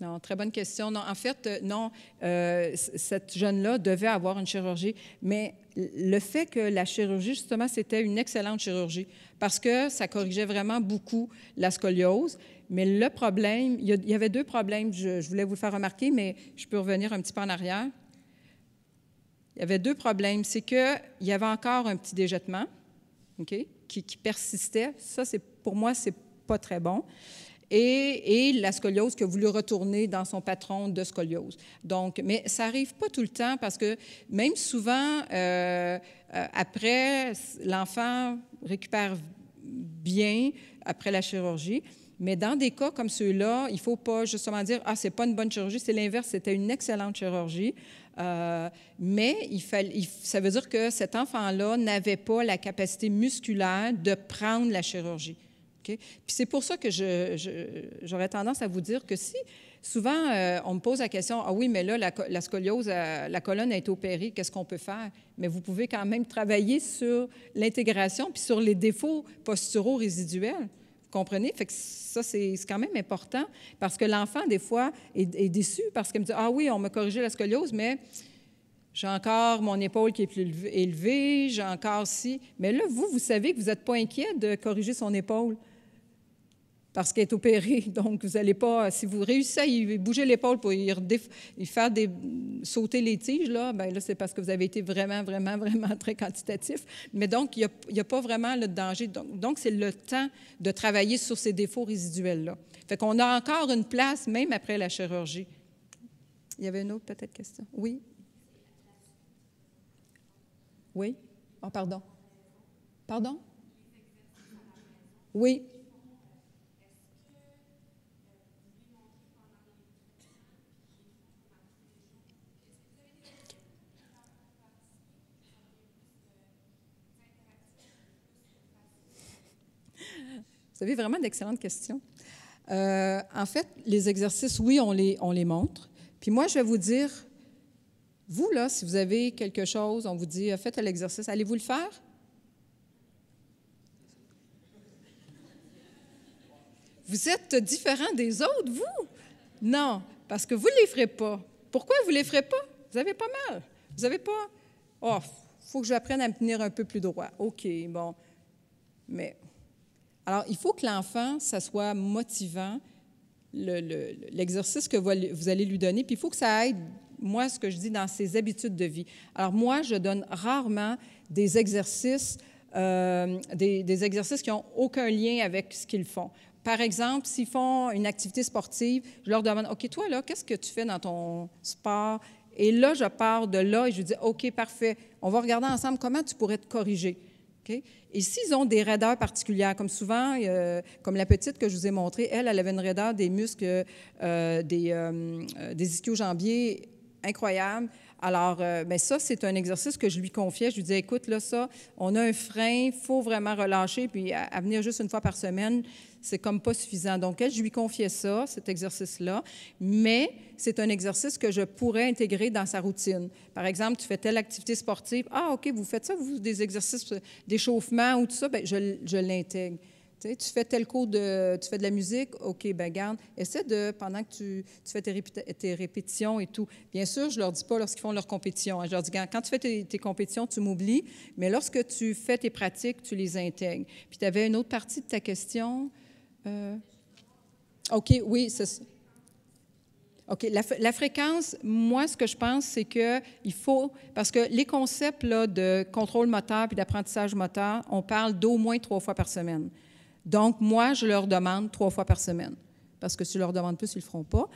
Non, très bonne question. Non, en fait, euh, non, euh, cette jeune-là devait avoir une chirurgie, mais le fait que la chirurgie, justement, c'était une excellente chirurgie parce que ça corrigeait vraiment beaucoup la scoliose. Mais le problème, il y, avait deux problèmes, je, voulais vous faire remarquer, mais je peux revenir un petit peu en arrière. Il y avait deux problèmes. C'est qu'il y avait encore un petit déjetement qui, persistait. Ça, pour moi, ce n'est pas très bon et, la scoliose qui a voulu retourner dans son patron de scoliose. Donc, mais ça n'arrive pas tout le temps parce que même souvent, euh, euh, après, l'enfant récupère bien après la chirurgie. Mais dans des cas comme ceux-là, il ne faut pas justement dire Ah, c'est pas une bonne chirurgie, c'est l'inverse, c'était une excellente chirurgie. Euh, mais il ça veut dire que cet enfant-là n'avait pas la capacité musculaire de prendre la chirurgie c'est pour ça que j'aurais tendance à vous dire que si souvent euh, on me pose la question, ah oui, mais là, la, scoliose, euh, la, colonne a été opérée, qu'est-ce qu'on peut faire? Mais vous pouvez quand même travailler sur l'intégration puis sur les défauts posturaux résiduels. Vous comprenez? que ça, c'est quand même important parce que l'enfant, des fois, est, déçu parce qu'il me dit, ah oui, on m'a corrigé la scoliose, mais... J'ai encore mon épaule qui est plus élevée, j'ai encore si. Mais là, vous, vous savez que vous n'êtes pas inquiet de corriger son épaule parce qu'elle est opérée. Donc, vous n'allez pas, si vous réussissez à bouger l'épaule pour y, faire des, sauter les tiges, là, bien là, c'est parce que vous avez été vraiment, vraiment, vraiment très quantitatif. Mais donc, il n'y a, a, pas vraiment le danger. Donc, c'est le temps de travailler sur ces défauts résiduels-là. Fait qu'on a encore une place, même après la chirurgie. Il y avait une autre, peut-être, question? Oui? Oui? Oh, pardon. Pardon? Oui. Vous avez vraiment d'excellentes questions. Euh, en fait, les exercices, oui, on les, on les montre. Puis moi, je vais vous dire, vous, là, si vous avez quelque chose, on vous dit, euh, faites l'exercice, allez-vous le faire? Vous êtes différent des autres, vous? Non, parce que vous ne les ferez pas. Pourquoi vous ne les ferez pas? Vous avez pas mal. Vous n'avez pas. Oh, il faut que j'apprenne à me tenir un peu plus droit. OK, bon. Mais alors, il faut que l'enfant, ça soit motivant, l'exercice que vous allez lui donner, puis il faut que ça aide, moi, ce que je dis, dans ses habitudes de vie. Alors, moi, je donne rarement des exercices, euh, des, exercices qui n'ont aucun lien avec ce qu'ils font. Par exemple, s'ils font une activité sportive, je leur demande, OK, toi, là, qu'est-ce que tu fais dans ton sport? Et là, je pars de là et je dis, OK, parfait, on va regarder ensemble comment tu pourrais te corriger. Et s'ils ont des raideurs particulières, comme souvent, euh, comme la petite que je vous ai montrée, elle, elle avait une raideur des muscles, euh, des, euh, des ischio-jambiers incroyables. Alors, mais euh, ben ça, c'est un exercice que je lui confiais. Je lui disais, écoute, là, ça, on a un frein, il faut vraiment relâcher, puis à, venir juste une fois par semaine, c'est comme pas suffisant. Donc, je lui confiais ça, cet exercice-là, mais c'est un exercice que je pourrais intégrer dans sa routine. Par exemple, tu fais telle activité sportive, ah, OK, vous faites ça, vous, des exercices d'échauffement ou tout ça, bien, je l'intègre. Tu, fais tel cours de, tu fais de la musique, OK, ben garde, essaie de, pendant que tu, tu fais tes, répétitions et tout. Bien sûr, je leur dis pas lorsqu'ils font leur compétition. Hein. je leur dis, quand tu fais tes, compétitions, tu m'oublies, mais lorsque tu fais tes pratiques, tu les intègres. Puis tu avais une autre partie de ta question. Euh, OK, oui, c'est OK. La, fréquence, moi, ce que je pense, c'est qu'il faut. Parce que les concepts là, de contrôle moteur puis d'apprentissage moteur, on parle d'au moins trois fois par semaine. Donc, moi, je leur demande trois fois par semaine. Parce que si je leur demande plus, ils ne le feront pas.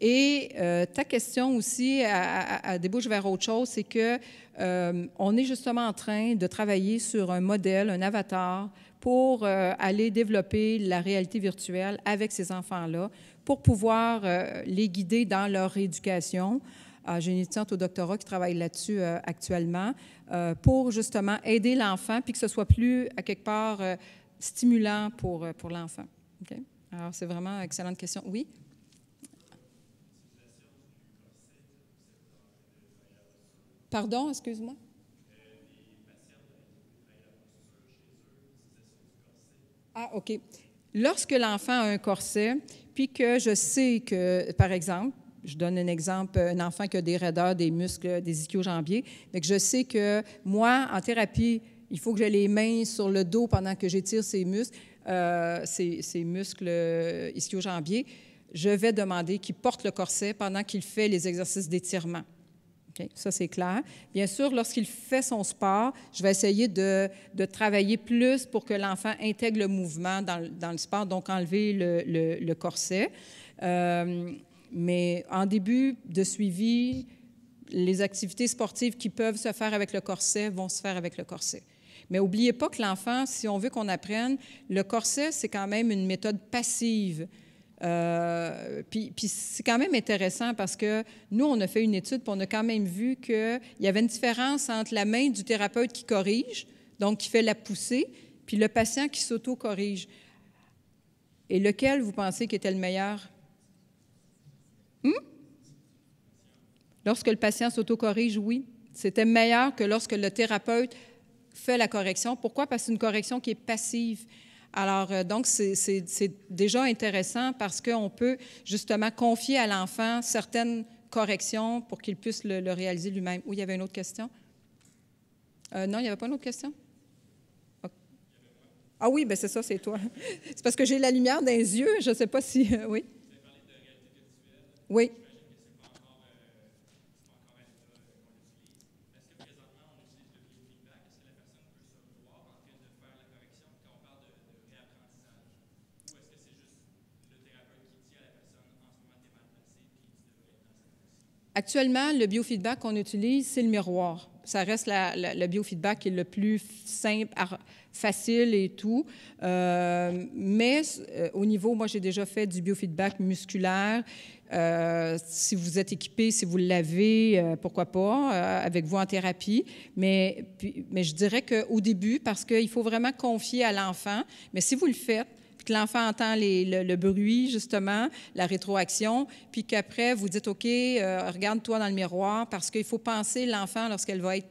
Et euh, ta question aussi, à, débouche vers autre chose, c'est que euh, on est justement en train de travailler sur un modèle, un avatar, pour euh, aller développer la réalité virtuelle avec ces enfants-là, pour pouvoir les guider dans leur éducation. Ah, j'ai une étudiante au doctorat qui travaille là-dessus actuellement, pour justement aider l'enfant, puis que ce soit plus, à quelque part, stimulant pour, euh, pour l'enfant. Alors, c'est vraiment une excellente question. Oui? Pardon, excuse-moi. Ah, OK. Lorsque l'enfant a un corset, puis que je sais que, par exemple, je donne un exemple, un enfant qui a des raideurs, des muscles, des ischio-jambiers, mais je sais que moi, en thérapie, il faut que j'ai les mains sur le dos pendant que j'étire ces muscles, euh, ces, ces, muscles ischio-jambiers. Je vais demander qu'il porte le corset pendant qu'il fait les exercices d'étirement. Ça, c'est clair. Bien sûr, lorsqu'il fait son sport, je vais essayer de, travailler plus pour que l'enfant intègre le mouvement dans, le sport, donc enlever le, corset. Euh, mais en début de suivi, les activités sportives qui peuvent se faire avec le corset vont se faire avec le corset. Mais n'oubliez pas que l'enfant, si on veut qu'on apprenne, le corset, c'est quand même une méthode passive. Euh, puis, c'est quand même intéressant parce que nous, on a fait une étude, pour on a quand même vu qu'il y avait une différence entre la main du thérapeute qui corrige, donc qui fait la poussée, puis le patient qui s'auto-corrige. Et lequel vous pensez qui était le meilleur? Hmm? Lorsque le patient s'auto-corrige, oui. C'était meilleur que lorsque le thérapeute fait la correction. Pourquoi? Parce que c'est une correction qui est passive. Alors, euh, donc, c'est déjà intéressant parce qu'on peut justement confier à l'enfant certaines corrections pour qu'il puisse le, réaliser lui-même. Oui, il y avait une autre question? Euh, non, il n'y avait pas une autre question? Ah oui, ben c'est ça, c'est toi. c'est parce que j'ai la lumière dans les yeux. Je ne sais pas si. Euh, oui? Oui. Actuellement, le biofeedback qu'on utilise, c'est le miroir. Ça reste le biofeedback qui est le plus simple, facile et tout. Euh, mais euh, au niveau, moi, j'ai déjà fait du biofeedback musculaire. Euh, si vous êtes équipé, si vous l'avez, pourquoi pas, avec vous en thérapie. Mais, mais je dirais qu'au début, parce qu'il faut vraiment confier à l'enfant, mais si vous le faites, l'enfant entend le, bruit, justement, la rétroaction, puis qu'après, vous dites, OK, euh, regarde-toi dans le miroir, parce qu'il faut penser l'enfant lorsqu'elle va être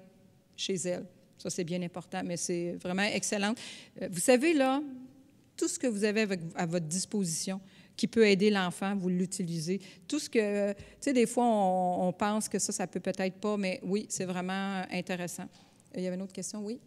chez elle. Ça, c'est bien important, mais c'est vraiment excellent. Euh, vous savez, là, tout ce que vous avez à votre disposition qui peut aider l'enfant, vous l'utilisez. Tout ce que, tu sais, des fois, on, on pense que ça, ça peut peut-être pas, mais oui, c'est vraiment intéressant. Euh, il y avait une autre question, oui?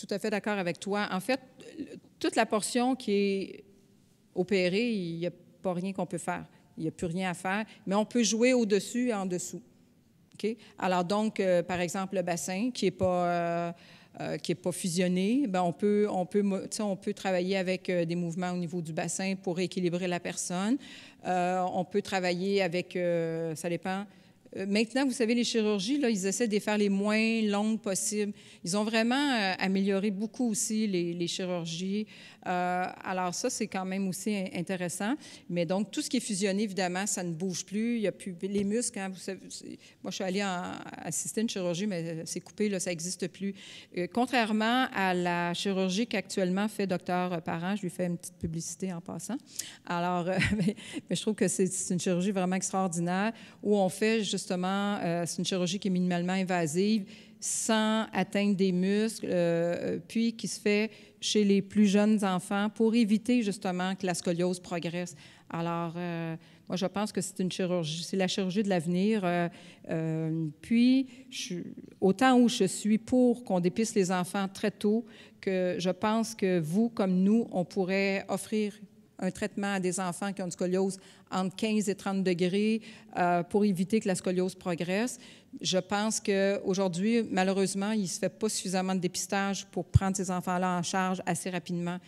Tout à fait d'accord avec toi. En fait, toute la portion qui est opérée, il n'y a pas rien qu'on peut faire. Il n'y a plus rien à faire, mais on peut jouer au-dessus et en dessous. Ok Alors donc, euh, par exemple, le bassin qui n'est pas... Euh, euh, qui pas fusionné, ben on, peut, on, peut, on peut travailler avec des mouvements au niveau du bassin pour rééquilibrer la personne. on peut travailler avec, ça dépend, euh, maintenant, vous savez, les chirurgies, là, ils essaient de les faire les moins longues possibles. Ils ont vraiment euh, amélioré beaucoup aussi les chirurgies. Euh, alors ça, c'est quand même aussi intéressant. Mais donc, tout ce qui est fusionné, évidemment, ça ne bouge plus. Il y a plus les muscles. Hein, moi, je suis allée en, assister à une chirurgie, mais euh, c'est coupé, là, ça n'existe plus. Euh, contrairement à la chirurgie qu'actuellement fait docteur Parent, je lui fais une petite publicité en passant. Alors, mais, je trouve que c'est une chirurgie vraiment extraordinaire où on fait justement, c'est une chirurgie qui est minimalement invasive sans atteindre des muscles, euh, euh, puis qui se fait chez les plus jeunes enfants pour éviter justement que la scoliose progresse. Alors, euh, moi, je pense que c'est une chirurgie, c'est la chirurgie de l'avenir. puis, autant où je suis pour qu'on dépisse les enfants très tôt, que je pense que vous, comme nous, on pourrait offrir un traitement à des enfants qui ont une scoliose entre 15 et 30 degrés euh, pour éviter que la scoliose progresse. Je pense qu'aujourd'hui, malheureusement, il ne se fait pas suffisamment de dépistage pour prendre ces enfants-là en charge assez rapidement.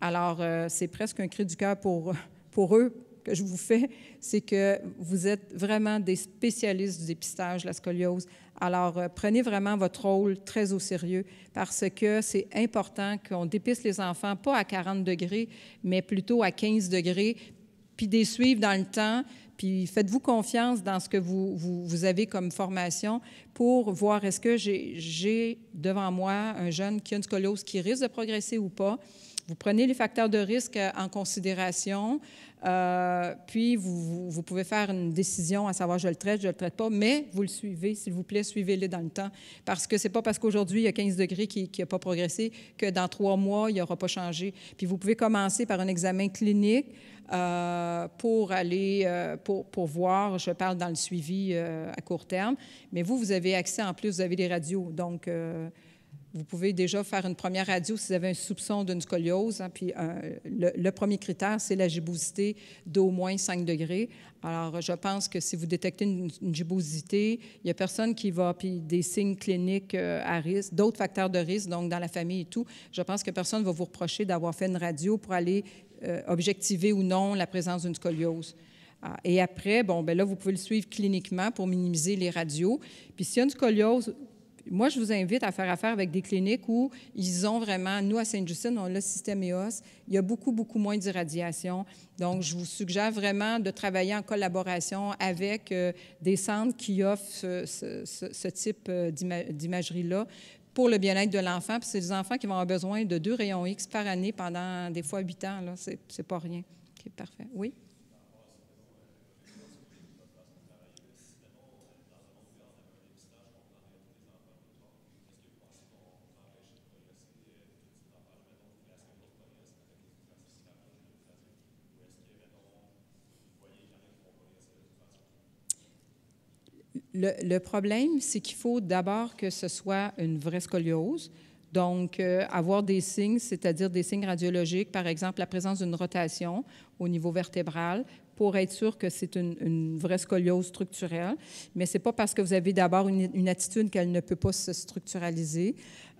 Alors, euh, c'est presque un cri du cœur pour, pour eux que je vous fais, c'est que vous êtes vraiment des spécialistes du dépistage de la scoliose alors, euh, prenez vraiment votre rôle très au sérieux parce que c'est important qu'on dépisse les enfants, pas à 40 degrés, mais plutôt à 15 degrés, puis des suivre dans le temps, puis faites-vous confiance dans ce que vous, avez comme formation pour voir est-ce que j'ai devant moi un jeune qui a une scolose qui risque de progresser ou pas. Vous prenez les facteurs de risque euh, en considération. Euh, puis, vous, pouvez faire une décision à savoir je le traite, je le traite pas, mais vous le suivez, s'il vous plaît, suivez-le dans le temps. Parce que c'est pas parce qu'aujourd'hui, il y a 15 degrés qui n'a pas progressé que dans trois mois, il n'y aura pas changé. Puis, vous pouvez commencer par un examen clinique euh, pour aller, euh, pour, pour, voir, je parle dans le suivi à court terme, mais vous, vous avez accès, en plus, vous avez des radios. Donc, vous pouvez déjà faire une première radio si vous avez un soupçon d'une scoliose. Hein, puis euh, le, premier critère, c'est la gibosité d'au moins 5 degrés. Alors, je pense que si vous détectez une, gibosité, il n'y a personne qui va, puis des signes cliniques euh, à risque, d'autres facteurs de risque, donc dans la famille et tout, je pense que personne ne va vous reprocher d'avoir fait une radio pour aller euh, objectiver ou non la présence d'une scoliose. Ah, et après, bon, ben là, vous pouvez le suivre cliniquement pour minimiser les radios. Puis s'il y a une scoliose moi, je vous invite à faire affaire avec des cliniques où ils ont vraiment, nous à Sainte-Justine, on a le système EOS, il y a beaucoup, beaucoup moins d'irradiation. Donc, je vous suggère vraiment de travailler en collaboration avec euh, des centres qui offrent ce, type euh, d'imagerie-là pour le bien-être de l'enfant. Puis c'est des enfants qui vont avoir besoin de deux rayons X par année pendant des fois huit ans. Là, c'est, c'est pas rien. OK, parfait. Oui? Le, problème, c'est qu'il faut d'abord que ce soit une vraie scoliose. Donc, euh, avoir des signes, c'est-à-dire des signes radiologiques, par exemple la présence d'une rotation au niveau vertébral, pour être sûr que c'est une, vraie scoliose structurelle. Mais ce n'est pas parce que vous avez d'abord une, attitude qu'elle ne peut pas se structuraliser.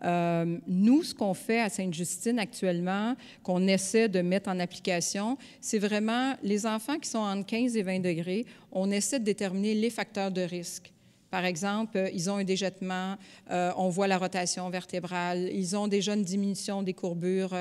Euh, nous, ce qu'on fait à Sainte-Justine actuellement, qu'on essaie de mettre en application, c'est vraiment les enfants qui sont entre 15 et 20 degrés, on essaie de déterminer les facteurs de risque. Par exemple, euh, ils ont un déjettement, euh, on voit la rotation vertébrale, ils ont déjà une diminution des courbures,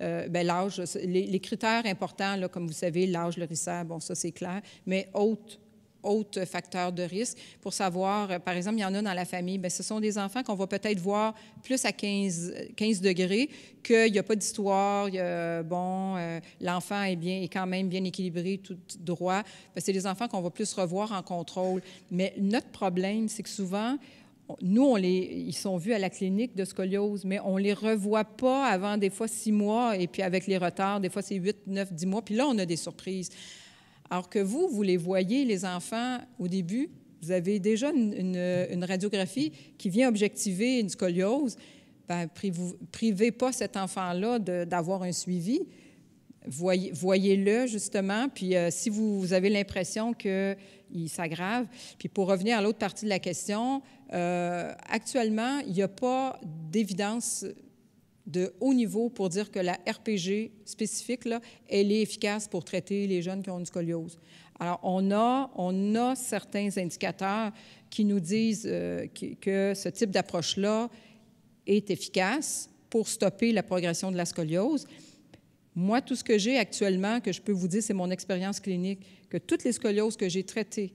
ben, l'âge, les, critères importants, là, comme vous savez, l'âge, le risque, bon, ça c'est clair, mais haute autres facteurs de risque pour savoir, euh, par exemple, il y en a dans la famille, bien, ce sont des enfants qu'on va peut-être voir plus à 15, 15 degrés, qu'il n'y a pas d'histoire, bon, euh, l'enfant est bien, est quand même bien équilibré, tout droit. Ben, c'est des enfants qu'on va plus revoir en contrôle. Mais notre problème, c'est que souvent, nous, on les, ils sont vus à la clinique de scoliose, mais on ne les revoit pas avant des fois six mois, et puis avec les retards, des fois c'est huit, neuf, dix mois, puis là, on a des surprises. Alors que vous, vous les voyez, les enfants, au début, vous avez déjà une, radiographie qui vient objectiver une scoliose. Bien, privez pas cet enfant-là d'avoir un suivi. Voyez, voyez-le justement, puis euh, si vous, avez l'impression qu'il s'aggrave. Puis pour revenir à l'autre partie de la question, euh, actuellement, il n'y a pas d'évidence de haut niveau pour dire que la RPG spécifique, elle est efficace pour traiter les jeunes qui ont une scoliose. Alors, on a, certains indicateurs qui nous disent euh, que, que, ce type d'approche-là est efficace pour stopper la progression de la scoliose. Moi, tout ce que j'ai actuellement, que je peux vous dire, c'est mon expérience clinique, que toutes les scolioses que j'ai traitées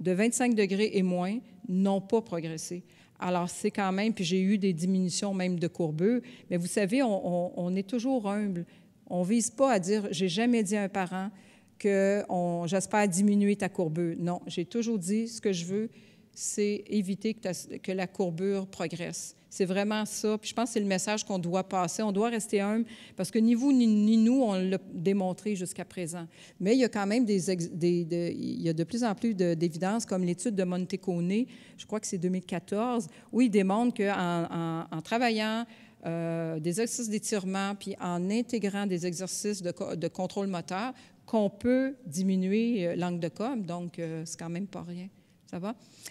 de 25 degrés et moins n'ont pas progressé. Alors, c'est quand même, puis j'ai eu des diminutions même de courbure, mais vous savez, on, est toujours humble. On ne vise pas à dire, j'ai jamais dit à un parent que j'espère diminuer ta courbure. Non, j'ai toujours dit, ce que je veux, c'est éviter que, que la courbure progresse. C'est vraiment ça. Puis je pense que c'est le message qu'on doit passer. On doit rester humble parce que ni vous ni, nous, on l'a démontré jusqu'à présent. Mais il y a quand même des, de, il y de plus en plus d'évidence, comme l'étude de Montecone, je crois que c'est 2014, où il démontre qu'en en, travaillant, euh, des exercices d'étirement, puis en intégrant des exercices de, contrôle moteur, qu'on peut diminuer euh, l'angle de com. Donc, euh, c'est quand même pas rien.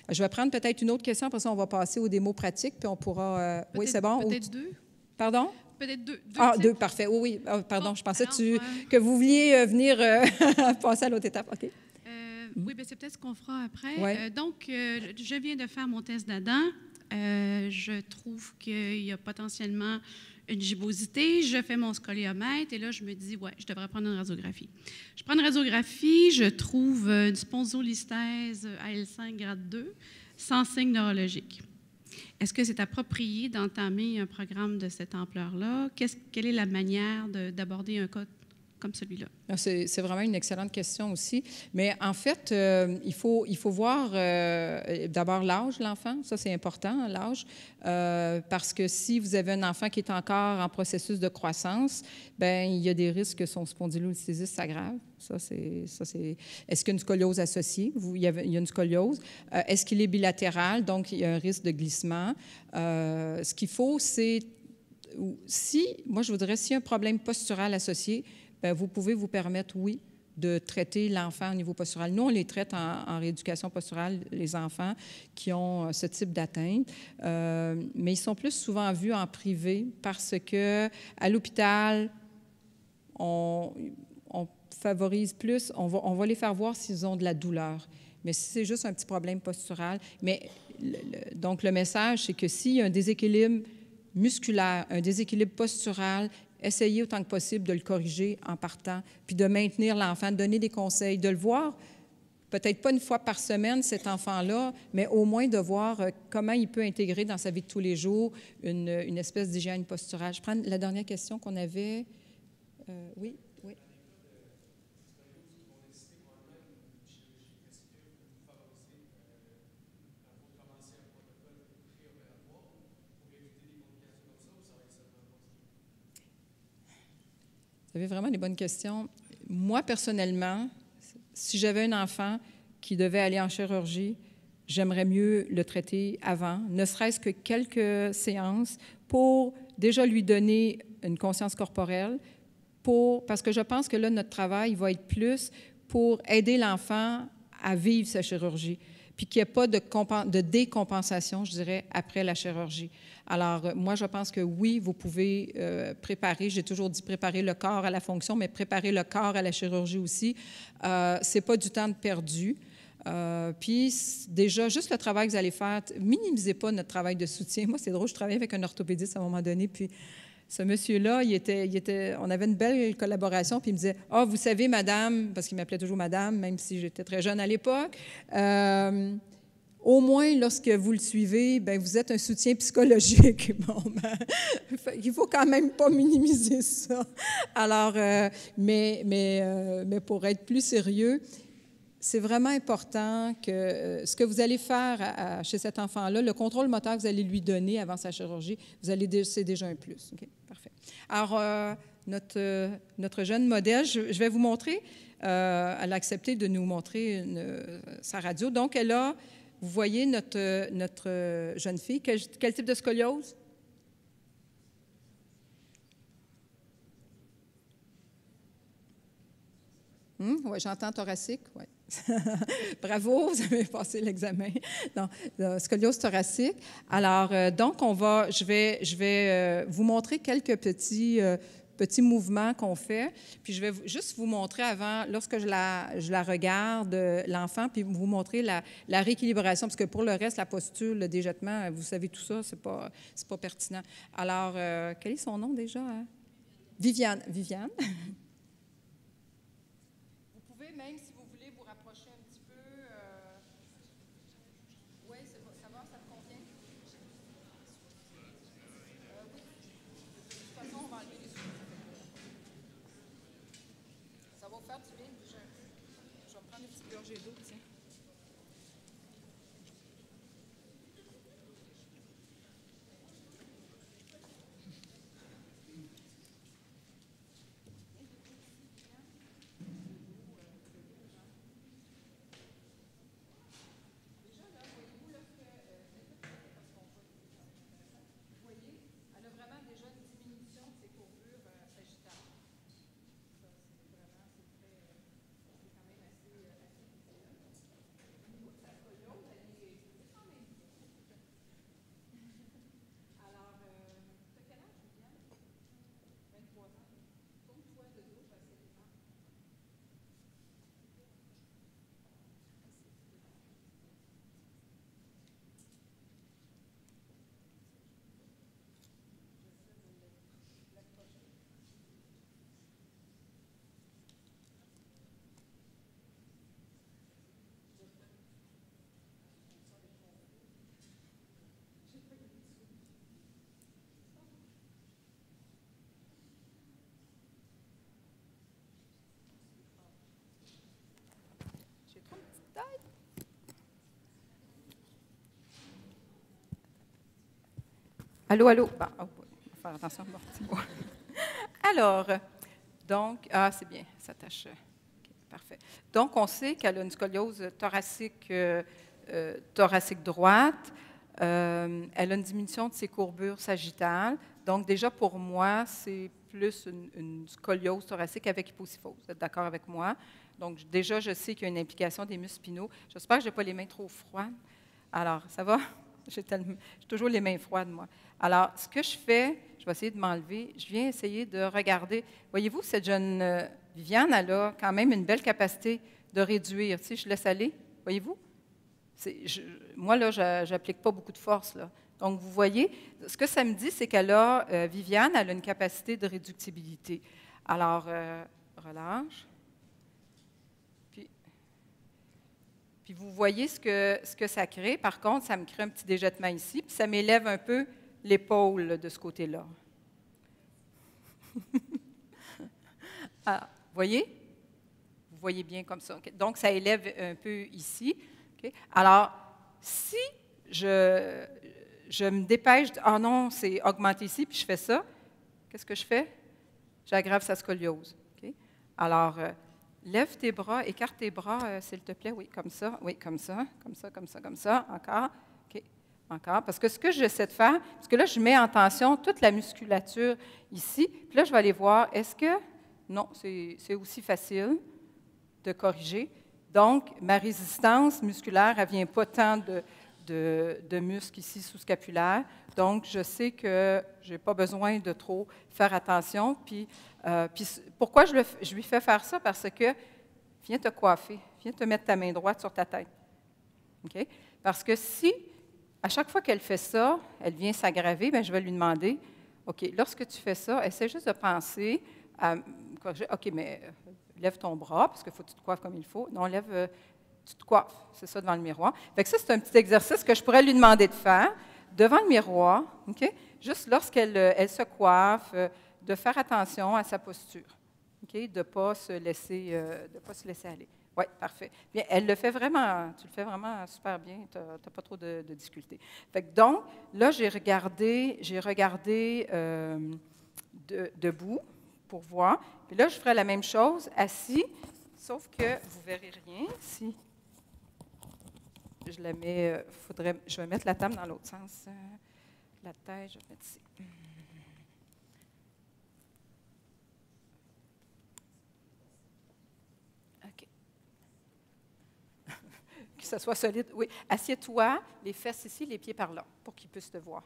Je vais prendre peut-être une autre question, après ça, on va passer aux démos pratiques, puis on pourra. Euh, oui, c'est bon? Peut-être deux. Pardon? Peut-être deux, ah, deux, parfait. Oui, oui. Ah, pardon, oh, je pensais tu, euh, que vous vouliez euh, venir passer à l'autre étape. OK. oui, bien, c'est peut-être ce qu'on fera après. donc, je viens de faire mon test d'Adam. je trouve qu'il y a potentiellement une gibosité, je fais mon scoliomètre et là, je me dis, ouais, je devrais prendre une radiographie. Je prends une radiographie, je trouve euh, une spondylolisthèse euh, AL5 grade 2 sans signe neurologique. Est-ce que c'est approprié d'entamer un programme de cette ampleur-là? quelle est la manière d'aborder un cas celui-là? Ah, c'est vraiment une excellente question aussi. Mais en fait, euh, il, faut, il faut voir euh, d'abord l'âge de l'enfant. Ça, c'est important, l'âge. Euh, parce que si vous avez un enfant qui est encore en processus de croissance, ben il y a des risques que son spondylolisthésis s'aggrave. Ça, c'est. Est-ce qu'il y a une scoliose associée? Vous, il, y a, il, y une scoliose. Est-ce qu'il est bilatéral? Donc, il y a un risque de glissement. ce qu'il faut, c'est. Si, moi, je voudrais, s'il un problème postural associé, ben, vous pouvez vous permettre, oui, de traiter l'enfant au niveau postural. Nous, on les traite en, rééducation posturale, les enfants qui ont euh, ce type d'atteinte, euh, mais ils sont plus souvent vus en privé parce que à l'hôpital, on, favorise plus, on va, on va les faire voir s'ils ont de la douleur. Mais si c'est juste un petit problème postural, mais donc le message, c'est que s'il y a un déséquilibre musculaire, un déséquilibre postural, essayer autant que possible de le corriger en partant, puis de maintenir l'enfant, de donner des conseils, de le voir peut-être pas une fois par semaine, cet enfant-là, mais au moins de voir euh, comment il peut intégrer dans sa vie de tous les jours une, espèce d'hygiène posturale. Je prends la dernière question qu'on avait. Euh, oui? Vous avez vraiment des bonnes questions. Moi, personnellement, si j'avais un enfant qui devait aller en chirurgie, j'aimerais mieux le traiter avant, ne serait-ce que quelques séances pour déjà lui donner une conscience corporelle, pour, parce que je pense que là, notre travail va être plus pour aider l'enfant à vivre sa chirurgie, puis qu'il n'y ait pas de, de décompensation, je dirais, après la chirurgie. Alors, euh, moi, je pense que oui, vous pouvez euh, préparer, j'ai toujours dit préparer le corps à la fonction, mais préparer le corps à la chirurgie aussi. Euh, c'est pas du temps perdu. Euh, puis déjà, juste le travail que vous allez faire, minimisez pas notre travail de soutien. Moi, c'est drôle, je travaillais avec un orthopédiste à un moment donné, puis ce monsieur-là, il était, il était, on avait une belle collaboration, puis il me disait, « Ah, oh, vous savez, madame, parce qu'il m'appelait toujours madame, même si j'étais très jeune à l'époque, au moins lorsque vous le suivez, ben, vous êtes un soutien psychologique. Bon, ne ben, il faut quand même pas minimiser ça. Alors, euh, mais, mais, euh, mais pour être plus sérieux, c'est vraiment important que euh, ce que vous allez faire chez cet enfant-là, le contrôle moteur que vous allez lui donner avant sa chirurgie, vous allez c'est déjà un plus. Ok, parfait. Alors, notre, notre jeune modèle, je, vais vous montrer. elle a accepté de nous montrer sa radio. Donc, elle a vous voyez notre, notre euh, jeune fille. Quel, type de scoliose? Hmm? oui, j'entends thoracique. Bravo, vous avez passé l'examen. Non, euh, scoliose thoracique. Alors, euh, donc, on va, je vais, je vais vous montrer quelques petits petit mouvement qu'on fait. Puis je vais juste vous montrer avant, lorsque je la, je la regarde, euh, l'enfant, puis vous montrer la, rééquilibration, parce que pour le reste, la posture, le déjetement, euh, vous savez tout ça, c'est pas, pas pertinent. Alors, euh, quel est son nom déjà? Hein? Viviane. Viviane. Allô, allô. Bah, oh, attention. Alors, donc, ah, c'est bien, ça tâche. parfait. Donc, on sait qu'elle a une scoliose thoracique, euh, euh, droite. Euh, elle a une diminution de ses courbures sagittales. Donc, déjà, pour moi, c'est plus une, scoliose thoracique avec hypocyphose. Vous êtes d'accord avec moi? Donc, déjà, je sais qu'il y a une implication des muscles spinaux. J'espère que je n'ai pas les mains trop froides. Alors, ça va? J'ai toujours les mains froides, moi. Alors, ce que je fais, je vais essayer de m'enlever. Je viens essayer de regarder. Voyez-vous, cette jeune euh, Viviane, elle a quand même une belle capacité de réduire. Tu je laisse aller, voyez-vous? moi, là, je n'applique pas beaucoup de force. Là. Donc, vous voyez, ce que ça me dit, c'est qu'elle a, euh, Viviane, elle a une capacité de réductibilité. Alors, euh, relâche. Puis vous voyez ce que, ce que ça crée. Par contre, ça me crée un petit déjettement ici, puis ça m'élève un peu l'épaule de ce côté-là. Ah, vous voyez? Vous voyez bien comme ça. Donc, ça élève un peu ici. Alors, si je, je me dépêche, ah non, c'est augmenté ici, puis je fais ça, qu'est-ce que je fais? J'aggrave sa scoliose. Alors, euh, Lève tes bras, écarte tes bras, euh, s'il te plaît. Oui, comme ça, oui, comme ça, comme ça, comme ça, comme ça. Encore. OK. Encore. Parce que ce que j'essaie de faire, parce que là, je mets en tension toute la musculature ici. Puis là, je vais aller voir, est-ce que. Non, c'est aussi facile de corriger. Donc, ma résistance musculaire, elle ne vient pas tant de, de, muscles ici sous scapulaire Donc, je sais que je n'ai pas besoin de trop faire attention. Puis, euh, pourquoi je, le, lui fais faire ça? Parce que, viens te coiffer, viens te mettre ta main droite sur ta tête. ok Parce que si, à chaque fois qu'elle fait ça, elle vient s'aggraver, ben, je vais lui demander, OK, lorsque tu fais ça, essaie juste de penser à OK, mais euh, lève ton bras, parce qu'il faut que tu te coiffes comme il faut. Non, lève, euh, tu te coiffes, c'est ça, devant le miroir. Fait ça, c'est un petit exercice que je pourrais lui demander de faire devant le miroir, OK? Juste lorsqu'elle euh, elle se coiffe, euh, de faire attention à sa posture, OK? De ne pas, se laisser, euh, de pas se laisser aller. Oui, parfait. Bien, elle le fait vraiment, tu le fais vraiment super bien, tu n'as pas trop de, difficultés. donc, là, j'ai regardé, j'ai regardé debout pour voir. Et là, je ferai la même chose assis, sauf que vous verrez rien si je euh, je vais mettre la table dans l'autre sens. Euh, la tête, je vais mettre ici. OK. que ça soit solide. Oui, assieds-toi, les fesses ici, les pieds par là, pour qu'ils puissent te voir.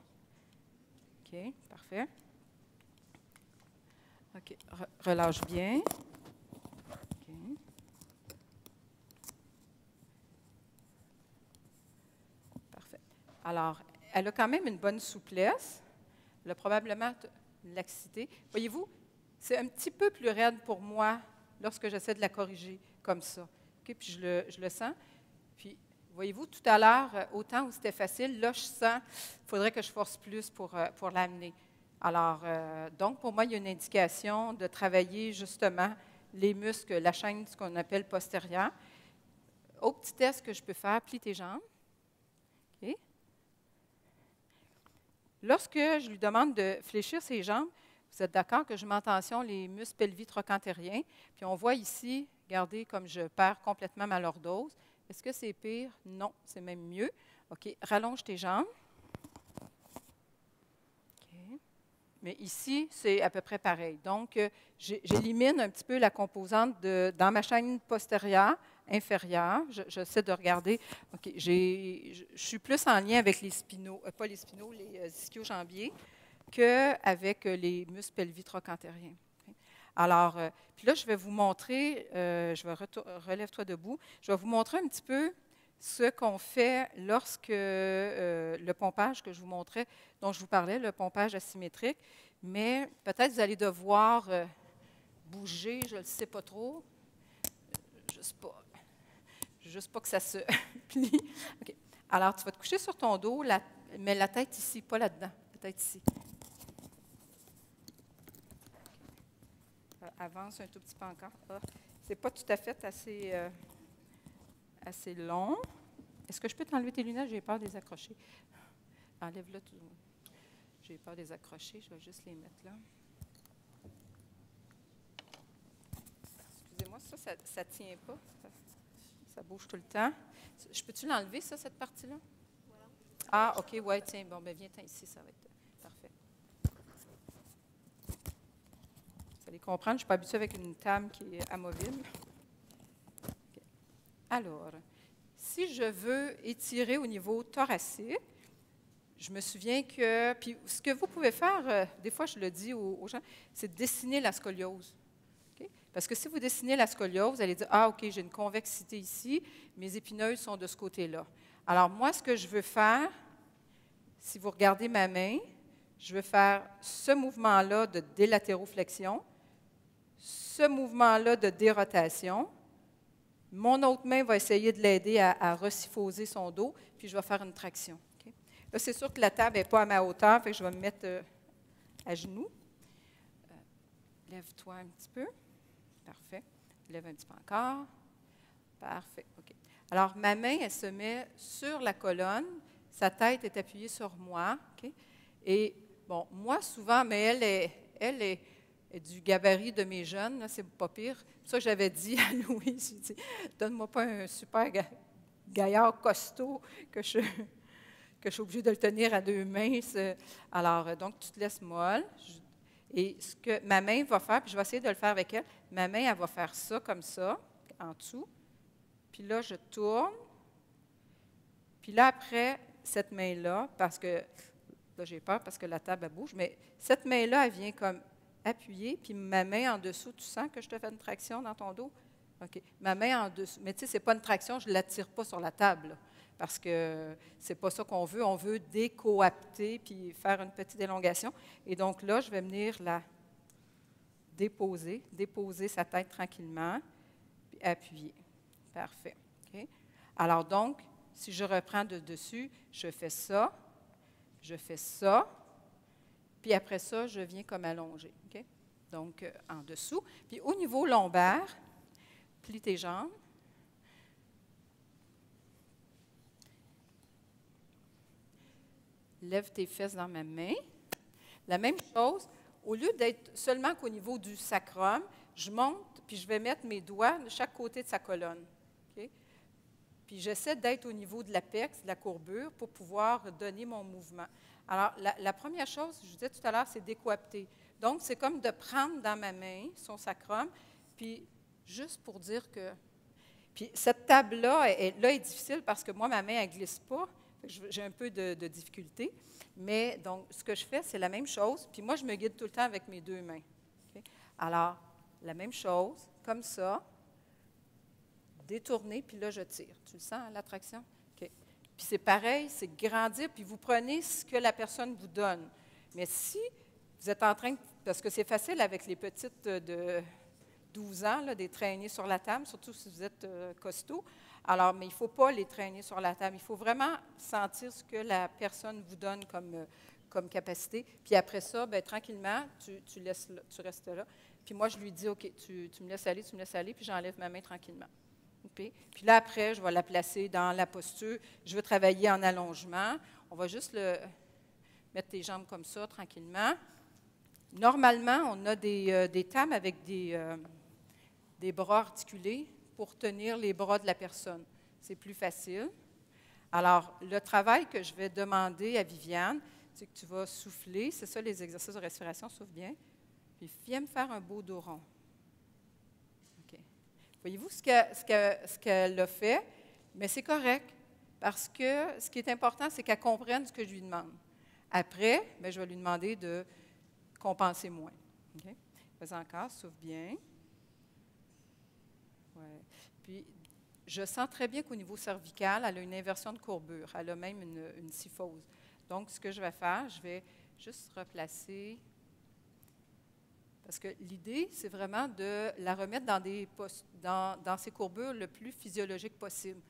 OK, parfait. OK, relâche bien. Alors, elle a quand même une bonne souplesse. Elle a probablement une laxité. Voyez-vous, c'est un petit peu plus raide pour moi lorsque j'essaie de la corriger comme ça. OK, Puis je le, sens. Puis, voyez-vous, tout à l'heure, autant où c'était facile, là, je sens qu'il faudrait que je force plus pour, euh, l'amener. Alors, euh, donc, pour moi, il y a une indication de travailler justement les muscles, la chaîne, ce qu'on appelle postérieure. Au petit test que je peux faire, plie tes jambes. Lorsque je lui demande de fléchir ses jambes, vous êtes d'accord que je mets les muscles pelvis Puis on voit ici, regardez comme je perds complètement ma lordose. Est-ce que c'est pire? Non, c'est même mieux. OK, rallonge tes jambes. Mais ici, c'est à peu près pareil. Donc, euh, j'élimine un petit peu la composante de, dans ma chaîne postérieure inférieur. J'essaie de regarder. je suis plus en lien avec les spinaux, euh, pas les spinaux, les euh, ischio-jambiers, qu'avec euh, les muscles pelvitrocanthériens. Alors, puis là, je vais vous montrer, je vais relève-toi debout, je vais vous montrer un petit peu ce qu'on fait lorsque le pompage que je vous montrais, dont je vous parlais, le pompage asymétrique, mais peut-être vous allez devoir bouger, je ne sais pas trop, je sais pas, juste pas que ça se plie. Alors, tu vas te coucher sur ton dos, mais la tête ici, pas là-dedans, la tête ici. Euh, avance un tout petit peu encore. Ah, c'est pas tout à fait assez, euh, assez long. Est-ce que je peux t'enlever tes lunettes? J'ai peur de les accrocher. Enlève-le tout. J'ai peur de les accrocher, je vais juste les mettre là. Excusez-moi, ça, ça ne tient pas ça bouge tout le temps. Je peux-tu l'enlever, ça, cette partie-là? Ah, OK, ouais, tiens, bon, ben viens, ici, ça va être parfait. Vous allez comprendre, je ne suis pas habituée avec une table qui est amovible. Alors, si je veux étirer au niveau thoracique, je me souviens que, puis ce que vous pouvez faire, euh, des fois je le dis aux gens, c'est dessiner la scoliose. Parce que si vous dessinez la scoliose, vous allez dire, ah ok, j'ai une convexité ici, mes épineuses sont de ce côté-là. Alors moi, ce que je veux faire, si vous regardez ma main, je veux faire ce mouvement-là de délatéroflexion, ce mouvement-là de dérotation. Mon autre main va essayer de l'aider à, à son dos, puis je vais faire une traction. Là, c'est sûr que la table n'est pas à ma hauteur, fait je vais me mettre euh, à genoux. Euh, lève-toi un petit peu. Parfait. Lève un petit peu encore. Parfait. Alors, ma main, elle se met sur la colonne. Sa tête est appuyée sur moi. Et, bon, moi, souvent, mais elle est, elle est, du gabarit de mes jeunes. C'est pas pire. Ça, j'avais dit à Louis, dit, donne-moi pas un super gaillard costaud que je, que je suis obligée de le tenir à deux mains. Alors, euh, donc, tu te laisses molle. Je et ce que ma main va faire, puis je vais essayer de le faire avec elle, ma main, elle va faire ça comme ça, en dessous. Puis là, je tourne. Puis là, après, cette main-là, parce que, là, j'ai peur parce que la table, bouge, mais cette main-là, elle vient comme appuyer, puis ma main en dessous, tu sens que je te fais une traction dans ton dos? OK. Ma main en dessous. Mais tu sais, ce n'est pas une traction, je ne l'attire pas sur la table parce que c'est pas ça qu'on veut. On veut décoapter puis faire une petite élongation. Et donc là, je vais venir la déposer, déposer sa tête tranquillement, puis appuyer. Parfait. Alors donc, si je reprends de dessus, je fais ça, je fais ça, puis après ça, je viens comme allonger. Donc, euh, en dessous. Puis au niveau lombaire, plie tes jambes. lève tes fesses dans ma main. La même chose, au lieu d'être seulement qu'au niveau du sacrum, je monte, puis je vais mettre mes doigts de chaque côté de sa colonne. Puis j'essaie d'être au niveau de l'apex, de la courbure, pour pouvoir donner mon mouvement. Alors, la, première chose, je vous disais tout à l'heure, c'est décoapter. Donc, c'est comme de prendre dans ma main son sacrum, puis juste pour dire que... Puis cette table-là, est difficile parce que moi, ma main, elle glisse pas. J'ai un peu de, difficulté. Mais donc, ce que je fais, c'est la même chose. Puis moi, je me guide tout le temps avec mes deux mains. Alors, la même chose, comme ça, détourner, puis là, je tire. Tu le sens, hein, l'attraction? Puis c'est pareil, c'est grandir, puis vous prenez ce que la personne vous donne. Mais si vous êtes en train Parce que c'est facile avec les petites euh, de 12 ans, là, des traînées sur la table, surtout si vous êtes euh, costaud. Alors, mais il ne faut pas les traîner sur la table. Il faut vraiment sentir ce que la personne vous donne comme, euh, capacité. Puis après ça, ben, tranquillement, tu, tu, tu restes là. Puis moi, je lui dis, OK, tu, me laisses aller, tu me laisses aller, puis j'enlève ma main tranquillement. Puis là, après, je vais la placer dans la posture. Je veux travailler en allongement. On va juste le, mettre tes jambes comme ça, tranquillement. Normalement, on a des, euh, avec euh, des bras articulés pour tenir les bras de la personne. C'est plus facile. Alors, le travail que je vais demander à Viviane, c'est que tu vas souffler. C'est ça, les exercices de respiration, souffle bien. Puis, viens me faire un beau dos rond. Voyez-vous ce qu'elle ce que, ce a fait? Mais c'est correct, parce que ce qui est important, c'est qu'elle comprenne ce que je lui demande. Après, ben, je vais lui demander de compenser moins. OK. Fais encore, souffle bien. Ouais. Puis, je sens très bien qu'au niveau cervical, elle a une inversion de courbure. Elle a même une, une syphose. Donc, ce que je vais faire, je vais juste replacer. Parce que l'idée, c'est vraiment de la remettre dans, des dans, ses courbures le plus physiologique possible.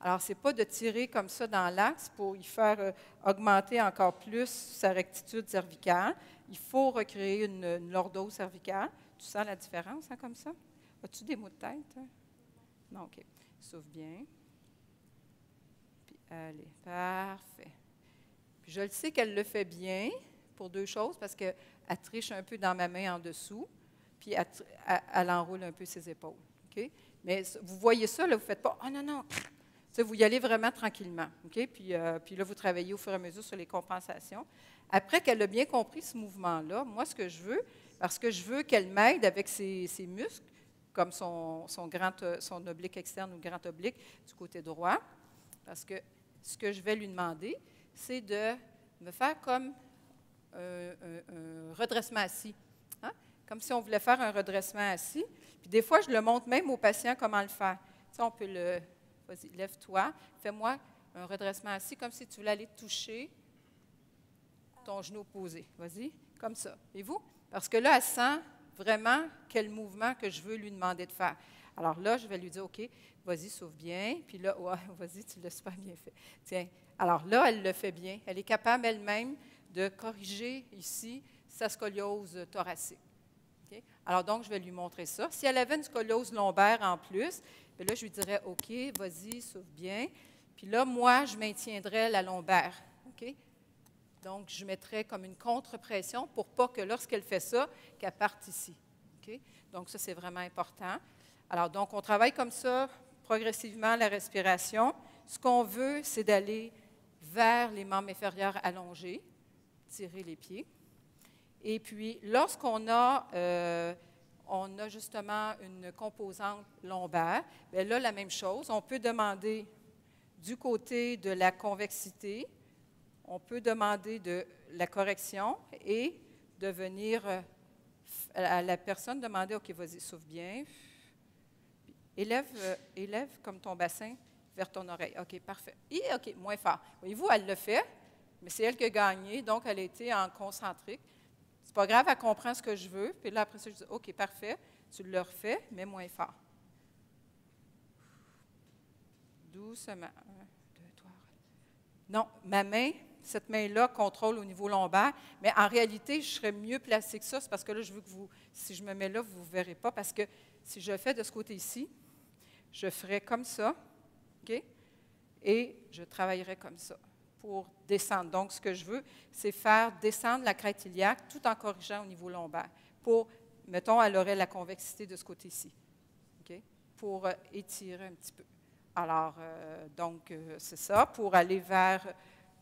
Alors, ce n'est pas de tirer comme ça dans l'axe pour y faire euh, augmenter encore plus sa rectitude cervicale. Il faut recréer une, lordose cervicale. Tu sens la différence hein, comme ça? As-tu des mots de tête? Hein? Non, OK. Souffle bien. Puis allez, parfait. je le sais qu'elle le fait bien pour deux choses, parce qu'elle triche un peu dans ma main en dessous, puis elle, enroule un peu ses épaules. OK? Mais vous voyez ça, là, vous ne faites pas « Oh non, non! » Vous y allez vraiment tranquillement. OK? Puis, euh, puis là, vous travaillez au fur et à mesure sur les compensations. Après qu'elle a bien compris ce mouvement-là, moi, ce que je veux, parce que je veux qu'elle m'aide avec ses muscles, comme son, grand, euh, son oblique externe ou grand oblique du côté droit. Parce que ce que je vais lui demander, c'est de me faire comme euh, un, redressement assis. Hein? Comme si on voulait faire un redressement assis. Puis des fois, je le montre même au patient comment le faire. Tu on peut le. Vas-y, lève-toi, fais-moi un redressement assis, comme si tu voulais aller toucher ton genou posé. Vas-y, comme ça. Et vous? Parce que là, elle sent vraiment quel mouvement que je veux lui demander de faire. Alors là, je vais lui dire, OK, vas-y, sauve bien. Puis là, ouais, vas-y, tu l'as super bien fait. Tiens, alors là, elle le fait bien. Elle est capable elle-même de corriger ici sa scoliose thoracique. Alors donc, je vais lui montrer ça. Si elle avait une scoliose lombaire en plus, bien là, je lui dirais, OK, vas-y, sauve bien. Puis là, moi, je maintiendrai la lombaire. OK? Donc, je mettrais comme une contre-pression pour pas que lorsqu'elle fait ça, qu'elle parte ici. Donc, ça, c'est vraiment important. Alors, donc, on travaille comme ça progressivement la respiration. Ce qu'on veut, c'est d'aller vers les membres inférieurs allongés, tirer les pieds. Et puis, lorsqu'on a, euh, a justement une composante lombaire, bien là, la même chose. On peut demander du côté de la convexité, on peut demander de la correction et de venir euh, à la personne demander, OK, vas-y, souffle bien. Élève, euh, élève comme ton bassin vers ton oreille. OK, parfait. Et OK, moins fort. Voyez-vous, elle le fait, mais c'est elle qui a gagné, donc elle était en concentrique. C'est pas grave, elle comprend ce que je veux. Puis là, après ça, je dis OK, parfait, tu le refais, mais moins fort. Doucement. Non, ma main cette main-là contrôle au niveau lombaire. Mais en réalité, je serais mieux placé que ça. C'est parce que là, je veux que vous, si je me mets là, vous ne verrez pas. Parce que si je fais de ce côté-ci, je ferai comme ça, OK? Et je travaillerai comme ça pour descendre. Donc, ce que je veux, c'est faire descendre la crête iliaque tout en corrigeant au niveau lombaire pour, mettons, elle aurait la convexité de ce côté-ci, OK? Pour euh, étirer un petit peu. Alors, euh, donc, euh, c'est ça, pour aller vers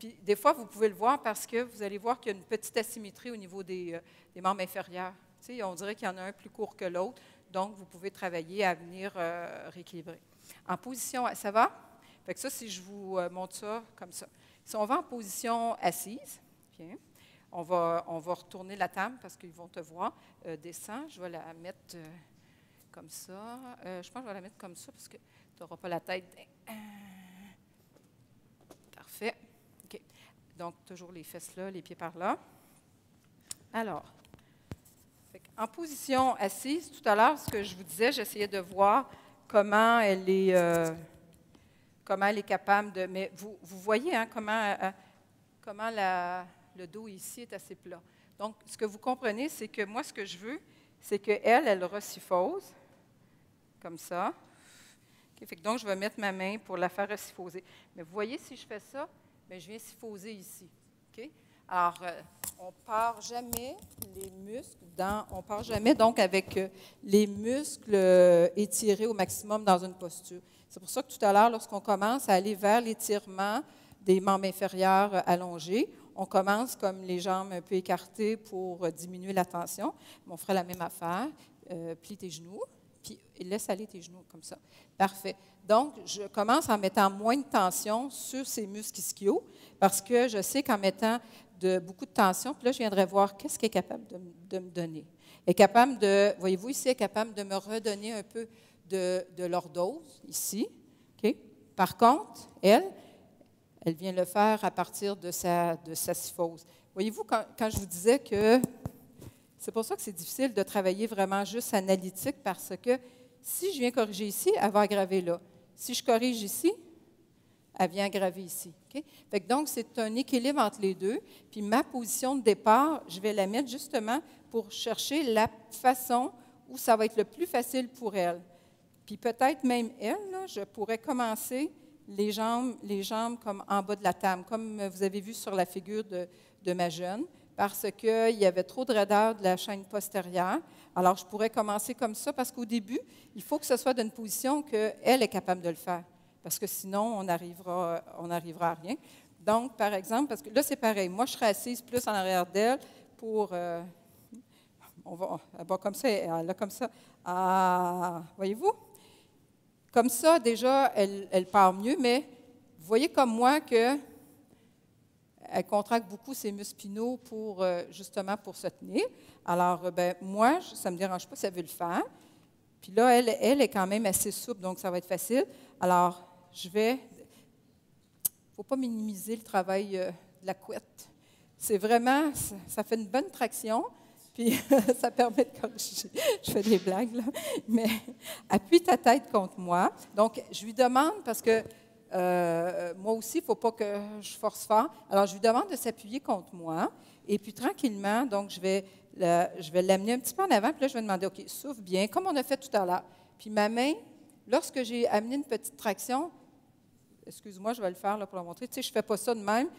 puis des fois, vous pouvez le voir parce que vous allez voir qu'il y a une petite asymétrie au niveau des, euh, membres inférieurs. Tu on dirait qu'il y en a un plus court que l'autre, donc vous pouvez travailler à venir euh, rééquilibrer. En position, ça va? Fait que ça, si je vous euh, montre ça comme ça. Si on va en position assise, on va, on va retourner la table parce qu'ils vont te voir. descends, je vais la mettre comme ça. je pense que je vais la mettre comme ça parce que tu n'auras pas la tête. Parfait. Donc, toujours les fesses là, les pieds par là. Alors, en position assise, tout à l'heure, ce que je vous disais, j'essayais de voir comment elle est, euh, comment elle est capable de... Mais vous, vous voyez hein, comment, euh, comment le dos ici est assez plat. Donc, ce que vous comprenez, c'est que moi, ce que je veux, c'est qu'elle, elle reciphose, comme ça. fait donc, je vais mettre ma main pour la faire reciphoser. Mais vous voyez, si je fais ça, ben, je viens siphoser ici. Alors, euh, on part jamais les muscles dans, on part jamais donc avec euh, les muscles euh, étirés au maximum dans une posture. C'est pour ça que tout à l'heure, lorsqu'on commence à aller vers l'étirement des membres inférieurs allongés, on commence comme les jambes un peu écartées pour diminuer la tension. Mon on ferait la même affaire. Euh, plie tes genoux, puis laisse aller tes genoux comme ça. Parfait. Donc, je commence en mettant moins de tension sur ces muscles ischiaux parce que je sais qu'en mettant de, beaucoup de tension, puis là, je viendrai voir qu'est-ce qu'elle est capable de, me donner. Elle est capable de, voyez-vous ici, elle est capable de me redonner un peu de, l'ordose, ici. Par contre, elle, elle vient le faire à partir de sa, de sa Voyez-vous, quand, quand je vous disais que c'est pour ça que c'est difficile de travailler vraiment juste analytique parce que si je viens corriger ici, elle va aggraver là. Si je corrige ici, elle vient aggraver ici. donc, c'est un équilibre entre les deux. Puis ma position de départ, je vais la mettre justement pour chercher la façon où ça va être le plus facile pour elle. Puis peut-être même elle, je pourrais commencer les jambes, les jambes comme en bas de la table, comme vous avez vu sur la figure de, de ma jeune parce qu'il y avait trop de raideur de la chaîne postérieure. Alors, je pourrais commencer comme ça parce qu'au début, il faut que ce soit d'une position qu'elle est capable de le faire parce que sinon, on n'arrivera on arrivera à rien. Donc, par exemple, parce que là, c'est pareil. Moi, je serais assise plus en arrière d'elle pour. Euh, on va, bon comme ça, là comme ça. Ah, voyez-vous? Comme ça, déjà, elle, elle part mieux, mais voyez comme moi que elle contracte beaucoup ses muscles spinaux pour, euh, justement pour se tenir. Alors, euh, ben, moi, ça ne me dérange pas ça veut le faire. Puis là, elle, elle est quand même assez souple, donc ça va être facile. Alors, je vais... Il ne faut pas minimiser le travail euh, de la couette. C'est vraiment... Ça fait une bonne traction, puis ça permet de Je fais des blagues, là. Mais appuie ta tête contre moi. Donc, je lui demande, parce que euh, moi aussi, il ne faut pas que je force fort. Alors, je lui demande de s'appuyer contre moi. Et puis, tranquillement, donc, je vais, je vais l'amener un petit peu en avant. Puis là, je vais demander, OK, souffle bien, comme on a fait tout à l'heure. Puis ma main, lorsque j'ai amené une petite traction, excuse-moi, je vais le faire là, pour le montrer. Tu sais, je ne fais pas ça de même.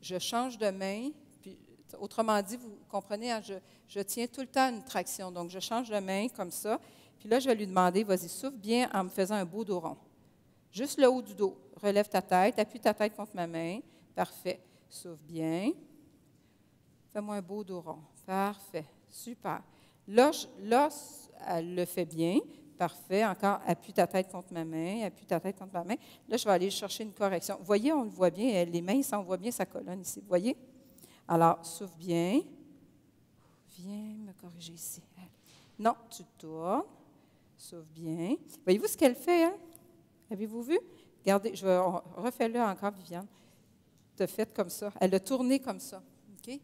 Je change de main. Puis, autrement dit, vous comprenez, hein, je, tiens tout le temps une traction. Donc, je change de main comme ça. Puis là, je vais lui demander, vas-y, souffle bien en me faisant un beau dos rond. Juste le haut du dos. Relève ta tête, appuie ta tête contre ma main. Parfait. Sauve bien. Fais-moi un beau dos rond. Parfait. Super. Là, elle le fait bien. Parfait. Encore, appuie ta tête contre ma main. Appuie ta tête contre ma main. Là, je vais aller chercher une correction. Vous voyez, on le voit bien. Les mains, ça, on voit bien sa colonne ici. Vous voyez? Alors, sauve bien. Viens me corriger ici. Non, tu tournes. Sauve bien. Voyez-vous ce qu'elle fait, hein? Avez-vous vu? Regardez, je refais-le encore, Viviane. De fait comme ça. Elle a tourné comme ça. OK?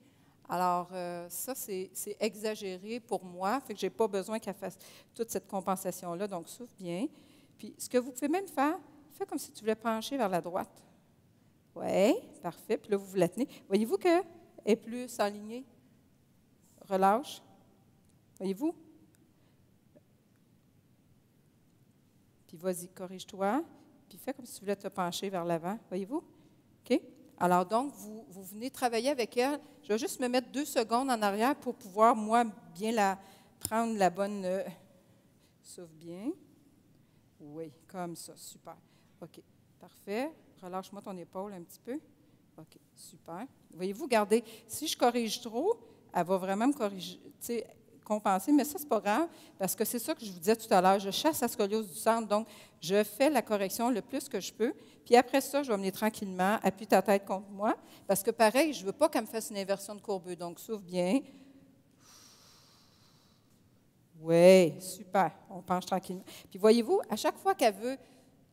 Alors, euh, ça, c'est exagéré pour moi, fait que je n'ai pas besoin qu'elle fasse toute cette compensation-là, donc souffle bien. Puis, ce que vous pouvez même faire, fais comme si tu voulais pencher vers la droite. Oui, parfait. Puis là, vous vous la tenez. Voyez-vous qu'elle est plus alignée? Relâche. Voyez-vous? vas-y, corrige-toi, puis fais comme si tu voulais te pencher vers l'avant, voyez-vous? OK? Alors donc, vous, venez travailler avec elle. Je vais juste me mettre deux secondes en arrière pour pouvoir, moi, bien la prendre la bonne. Euh, bien. Oui, comme ça. Super. OK. Parfait. Relâche-moi ton épaule un petit peu. OK. Super. Voyez-vous, regardez, si je corrige trop, elle va vraiment me corriger compenser, mais ça, c'est pas grave, parce que c'est ça que je vous disais tout à l'heure. Je chasse la scoliose du centre, donc je fais la correction le plus que je peux. Puis après ça, je vais amener tranquillement, appuie ta tête contre moi, parce que pareil, je veux pas qu'elle me fasse une inversion de courbe. Donc, souffle bien. Oui, super. On penche tranquillement. Puis voyez-vous, à chaque fois qu'elle veut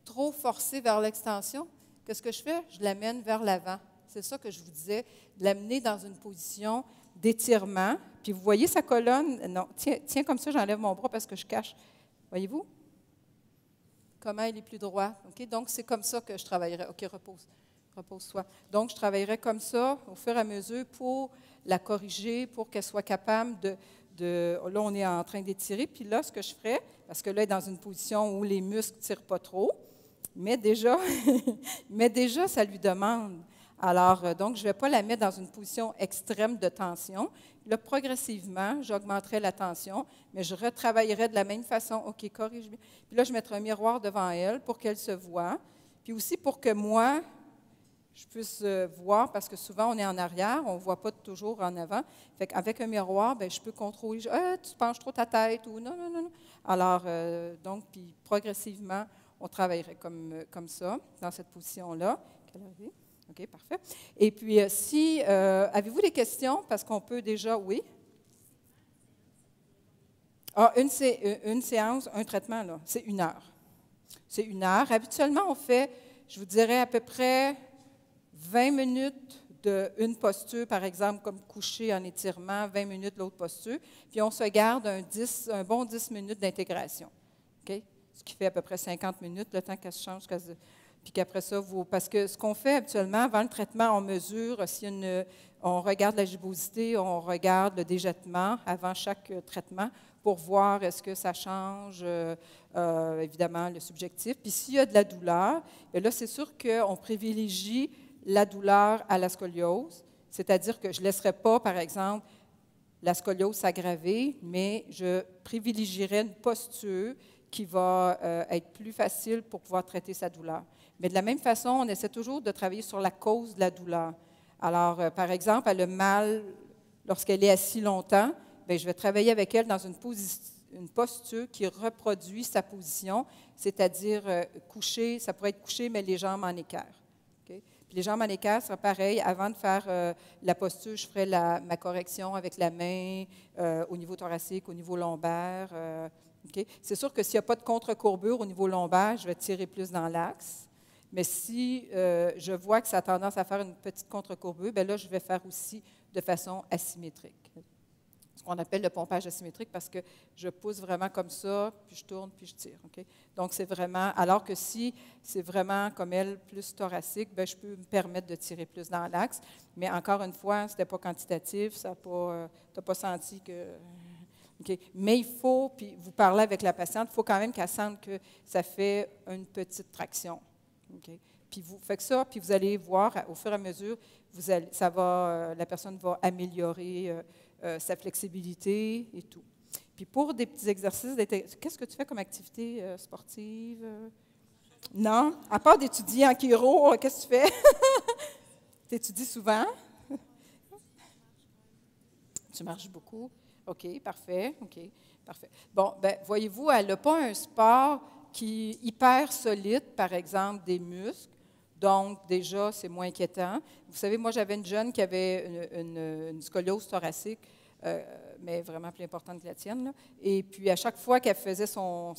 trop forcer vers l'extension, qu'est-ce que je fais? Je l'amène vers l'avant. C'est ça que je vous disais, de l'amener dans une position d'étirement, puis vous voyez sa colonne. Non, tiens, tiens comme ça, j'enlève mon bras parce que je cache. Voyez-vous? Comment elle est plus droit. Donc, c'est comme ça que je travaillerai. OK, repose. Repose-toi. Donc, je travaillerai comme ça au fur et à mesure pour la corriger, pour qu'elle soit capable de, là, on est en train d'étirer. Puis là, ce que je ferai, parce que là, elle est dans une position où les muscles ne tirent pas trop, mais déjà, mais déjà, ça lui demande alors, euh, donc, je ne vais pas la mettre dans une position extrême de tension. Là, progressivement, j'augmenterai la tension, mais je retravaillerai de la même façon. OK, corrige bien. Puis là, je mettrai un miroir devant elle pour qu'elle se voit Puis aussi pour que moi, je puisse euh, voir, parce que souvent, on est en arrière, on ne voit pas toujours en avant. Fait qu'avec un miroir, bien, je peux contrôler. Ah, tu penches trop ta tête ou non, non, non. Alors, euh, donc, puis progressivement, on travaillerait comme, comme ça, dans cette position-là. Quelle OK, parfait. Et puis, euh, si, euh, avez-vous des questions? Parce qu'on peut déjà, oui. Ah, une, euh, une séance, un traitement, là, c'est une heure. C'est une heure. Habituellement, on fait, je vous dirais, à peu près 20 minutes d'une posture, par exemple, comme coucher en étirement, 20 minutes l'autre posture, puis on se garde un, 10, un bon 10 minutes d'intégration. OK? Ce qui fait à peu près 50 minutes, le temps qu'elle se change, qu'elle puis qu'après ça, vous. Parce que ce qu'on fait habituellement, avant le traitement, on mesure euh, si on regarde la gibosité, on regarde le déjettement avant chaque euh, traitement pour voir est-ce que ça change, euh, évidemment, le subjectif. Puis s'il y a de la douleur, et là, c'est sûr qu'on privilégie la douleur à la scoliose, c'est-à-dire que je ne laisserai pas, par exemple, la scoliose s'aggraver, mais je privilégierai une posture qui va être plus facile pour pouvoir traiter sa douleur. Mais de la même façon, on essaie toujours de travailler sur la cause de la douleur. Alors, euh, par exemple, elle a mal lorsqu'elle est assise longtemps. Ben, je vais travailler avec elle dans une, une posture qui reproduit sa position, c'est-à-dire couchée. coucher, ça pourrait être couché, mais les jambes en équerre. Puis les jambes en équerre, c'est sera pareil. Avant de faire euh, la posture, je ferai ma correction avec la main euh, au niveau thoracique, au niveau lombaire. C'est sûr que s'il n'y a pas de contre-courbure au niveau lombaire, je vais tirer plus dans l'axe. Mais si euh, je vois que ça a tendance à faire une petite contre-courbure, ben là, je vais faire aussi de façon asymétrique. Ce qu'on appelle le pompage asymétrique parce que je pousse vraiment comme ça, puis je tourne, puis je tire. Donc, c'est vraiment. Alors que si c'est vraiment comme elle, plus thoracique, ben, je peux me permettre de tirer plus dans l'axe. Mais encore une fois, ce n'était pas quantitatif, pas. Euh, tu n'as pas senti que. Euh, Mais il faut, puis vous parlez avec la patiente, il faut quand même qu'elle sente que ça fait une petite traction. Puis vous faites ça, puis vous allez voir au fur et à mesure, vous allez, ça va, euh, la personne va améliorer euh, euh, sa flexibilité et tout. Puis pour des petits exercices, qu'est-ce que tu fais comme activité sportive? Non? À part d'étudier en chiro, qu'est-ce que tu fais? tu étudies souvent? tu marches beaucoup? OK, parfait. OK, parfait. Bon, ben, voyez-vous, elle n'a pas un sport qui hyper solide, par exemple, des muscles. Donc, déjà, c'est moins inquiétant. Vous savez, moi, j'avais une jeune qui avait une, une, scoliose thoracique, euh, mais vraiment plus importante que la tienne. Et puis, à chaque fois qu'elle faisait son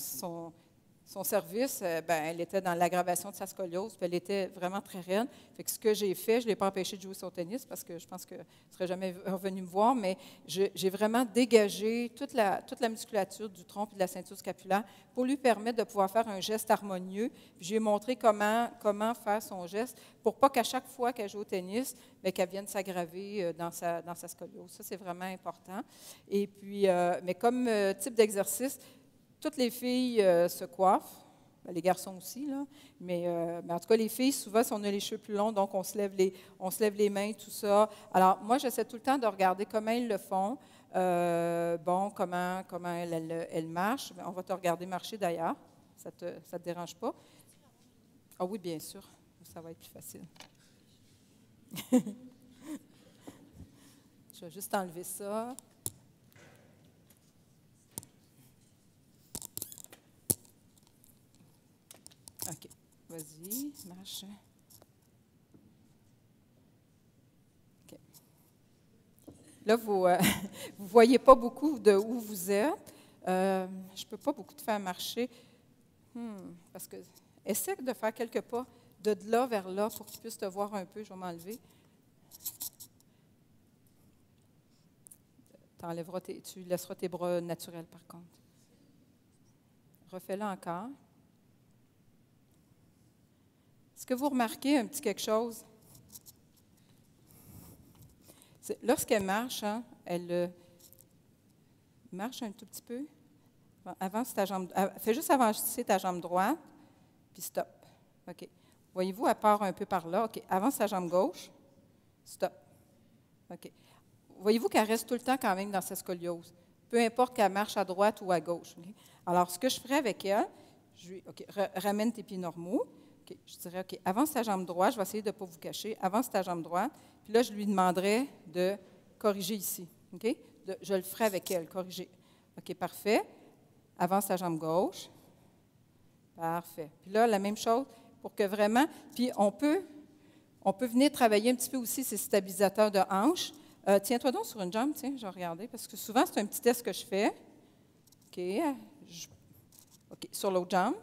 son service, euh, ben, elle était dans l'aggravation de sa scoliose, elle était vraiment très raide. Fait ce que j'ai fait, je ne l'ai pas empêché de jouer son tennis parce que je pense qu'elle ne serait jamais revenue me voir, mais j'ai vraiment dégagé toute la, toute la musculature du tronc et de la ceinture scapulaire pour lui permettre de pouvoir faire un geste harmonieux. J'ai montré comment, comment faire son geste pour pas qu'à chaque fois qu'elle joue au tennis, ben, qu'elle vienne s'aggraver euh, dans sa, dans sa scoliose. Ça, c'est vraiment important. Et puis, euh, mais comme type d'exercice, toutes les filles euh, se coiffent, ben, les garçons aussi, là. Euh, mais, en tout cas, les filles, souvent, si on a les cheveux plus longs, donc on se lève les, on se lève les mains, tout ça. Alors, moi, j'essaie tout le temps de regarder comment ils le font. Euh, bon, comment, comment elle, marche. Ben, on va te regarder marcher d'ailleurs. Ça ne ça te dérange pas? Ah oui, bien sûr. Ça va être plus facile. Je vais juste enlever ça. Vas-y, Marche. Là, vous ne euh, voyez pas beaucoup de où vous êtes. Euh, je ne peux pas beaucoup te faire marcher. Essaye hmm, parce que de faire quelques pas de là vers là pour que tu puisses te voir un peu. Je vais m'enlever. tu laisseras tes bras naturels par contre. Refais-le encore. Est-ce que vous remarquez un petit quelque chose? Lorsqu'elle marche, hein, elle euh, marche un tout petit peu. avance ta jambe, fais juste avancer ta jambe droite, puis stop. OK. Voyez-vous, elle part un peu par là. OK. Avance ta jambe gauche, stop. OK. Voyez-vous qu'elle reste tout le temps quand même dans sa scoliose, peu importe qu'elle marche à droite ou à gauche. Alors, ce que je ferai avec elle, je lui, ramène tes pieds normaux. Je dirais, OK, avance ta jambe droite, je vais essayer de ne pas vous cacher, avance ta jambe droite. Puis là, je lui demanderai de corriger ici. OK? je le ferai avec elle, corriger. OK, parfait. Avance sa jambe gauche. Parfait. Puis là, la même chose pour que vraiment. Puis on peut, on peut venir travailler un petit peu aussi ces stabilisateurs de hanches. Euh, tiens-toi donc sur une jambe, tiens, je vais regarder, parce que souvent, c'est un petit test que je fais. OK. OK, sur l'autre jambe.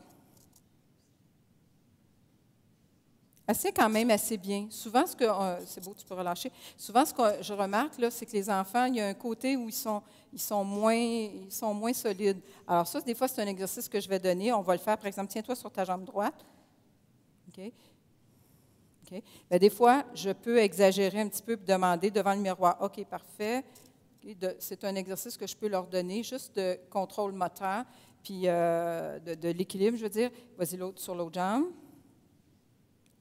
assez quand même assez bien. Souvent, ce que euh, c'est beau, tu peux relâcher. Souvent, ce que je remarque là, c'est que les enfants, il y a un côté où ils sont, ils sont moins, ils sont moins solides. Alors ça, des fois, c'est un exercice que je vais donner. On va le faire, par exemple, tiens-toi sur ta jambe droite. Ok. Ok. des fois, je peux exagérer un petit peu, demander devant le miroir. Ok, parfait. C'est un exercice que je peux leur donner, juste de contrôle moteur, puis euh, de, de l'équilibre, je veux dire. Vas-y, l'autre sur l'autre jambe.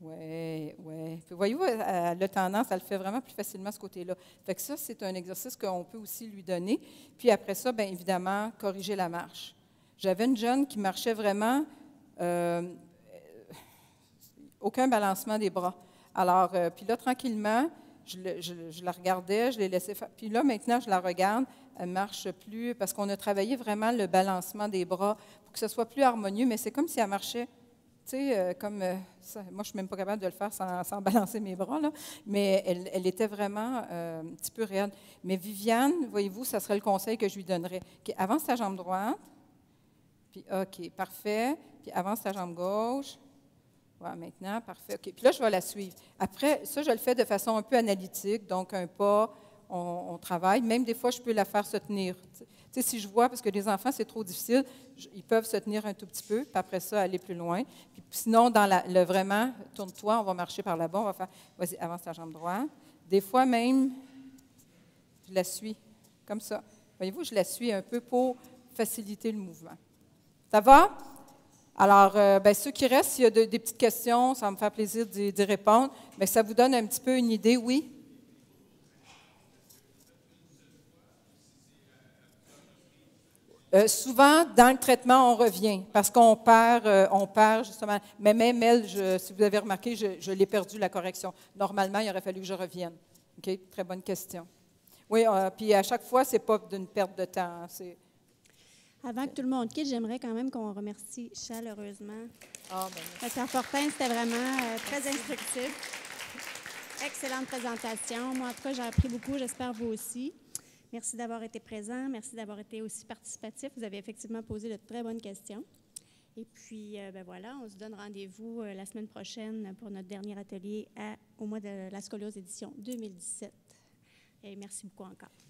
Oui, oui. Voyez-vous, elle euh, euh, a tendance, elle le fait vraiment plus facilement ce côté-là. Fait que ça, c'est un exercice qu'on peut aussi lui donner. Puis après ça, bien évidemment, corriger la marche. J'avais une jeune qui marchait vraiment euh, aucun balancement des bras. Alors, puis là, tranquillement, je, la regardais, je l'ai laissée faire. Puis là, maintenant, je la regarde, elle marche plus parce qu'on a travaillé vraiment le balancement des bras pour que ce soit plus harmonieux, mais c'est comme si elle marchait tu sais, euh, comme euh, moi, je suis même pas capable de le faire sans, balancer mes bras, là, mais elle, était vraiment euh, un petit peu raide. Mais Viviane, voyez-vous, ça serait le conseil que je lui donnerais. qui avance ta jambe droite, puis OK, parfait, puis avance ta jambe gauche. Voilà, maintenant, parfait. puis là, je vais la suivre. Après, ça, je le fais de façon un peu analytique, donc un pas, on, travaille. Même des fois, je peux la faire se tenir si je vois, parce que les enfants, c'est trop difficile, ils peuvent se tenir un tout petit peu, puis après ça, aller plus loin. sinon, dans le vraiment, tourne-toi, on va marcher par là-bas, on va faire, vas-y, avance ta jambe droite. Des fois même, je la suis, comme ça. Voyez-vous, je la suis un peu pour faciliter le mouvement. Ça va? Alors, euh, ben, ceux qui restent, s'il y a des petites questions, ça me faire plaisir d'y répondre. Mais ça vous donne un petit peu une idée, oui? Euh, souvent, dans le traitement, on revient parce qu'on perd, euh, on perd justement. Mais même elle, si vous avez remarqué, je, l'ai perdu la correction. Normalement, il aurait fallu que je revienne. OK? Très bonne question. Oui, euh, puis à chaque fois, c'est pas d'une perte de temps. Hein, Avant que tout le monde quitte, j'aimerais quand même qu'on remercie chaleureusement. Ah, ben Fortin, c'était vraiment très instructif. Excellente présentation. Moi, en tout cas, j'ai appris beaucoup. J'espère vous aussi. Merci d'avoir été présent. Merci d'avoir été aussi participatif. Vous avez effectivement posé de très bonnes questions. Et puis, euh, ben voilà, on se donne rendez-vous euh, la semaine prochaine pour notre dernier atelier au mois de la scoliose édition 2017. Et merci beaucoup encore.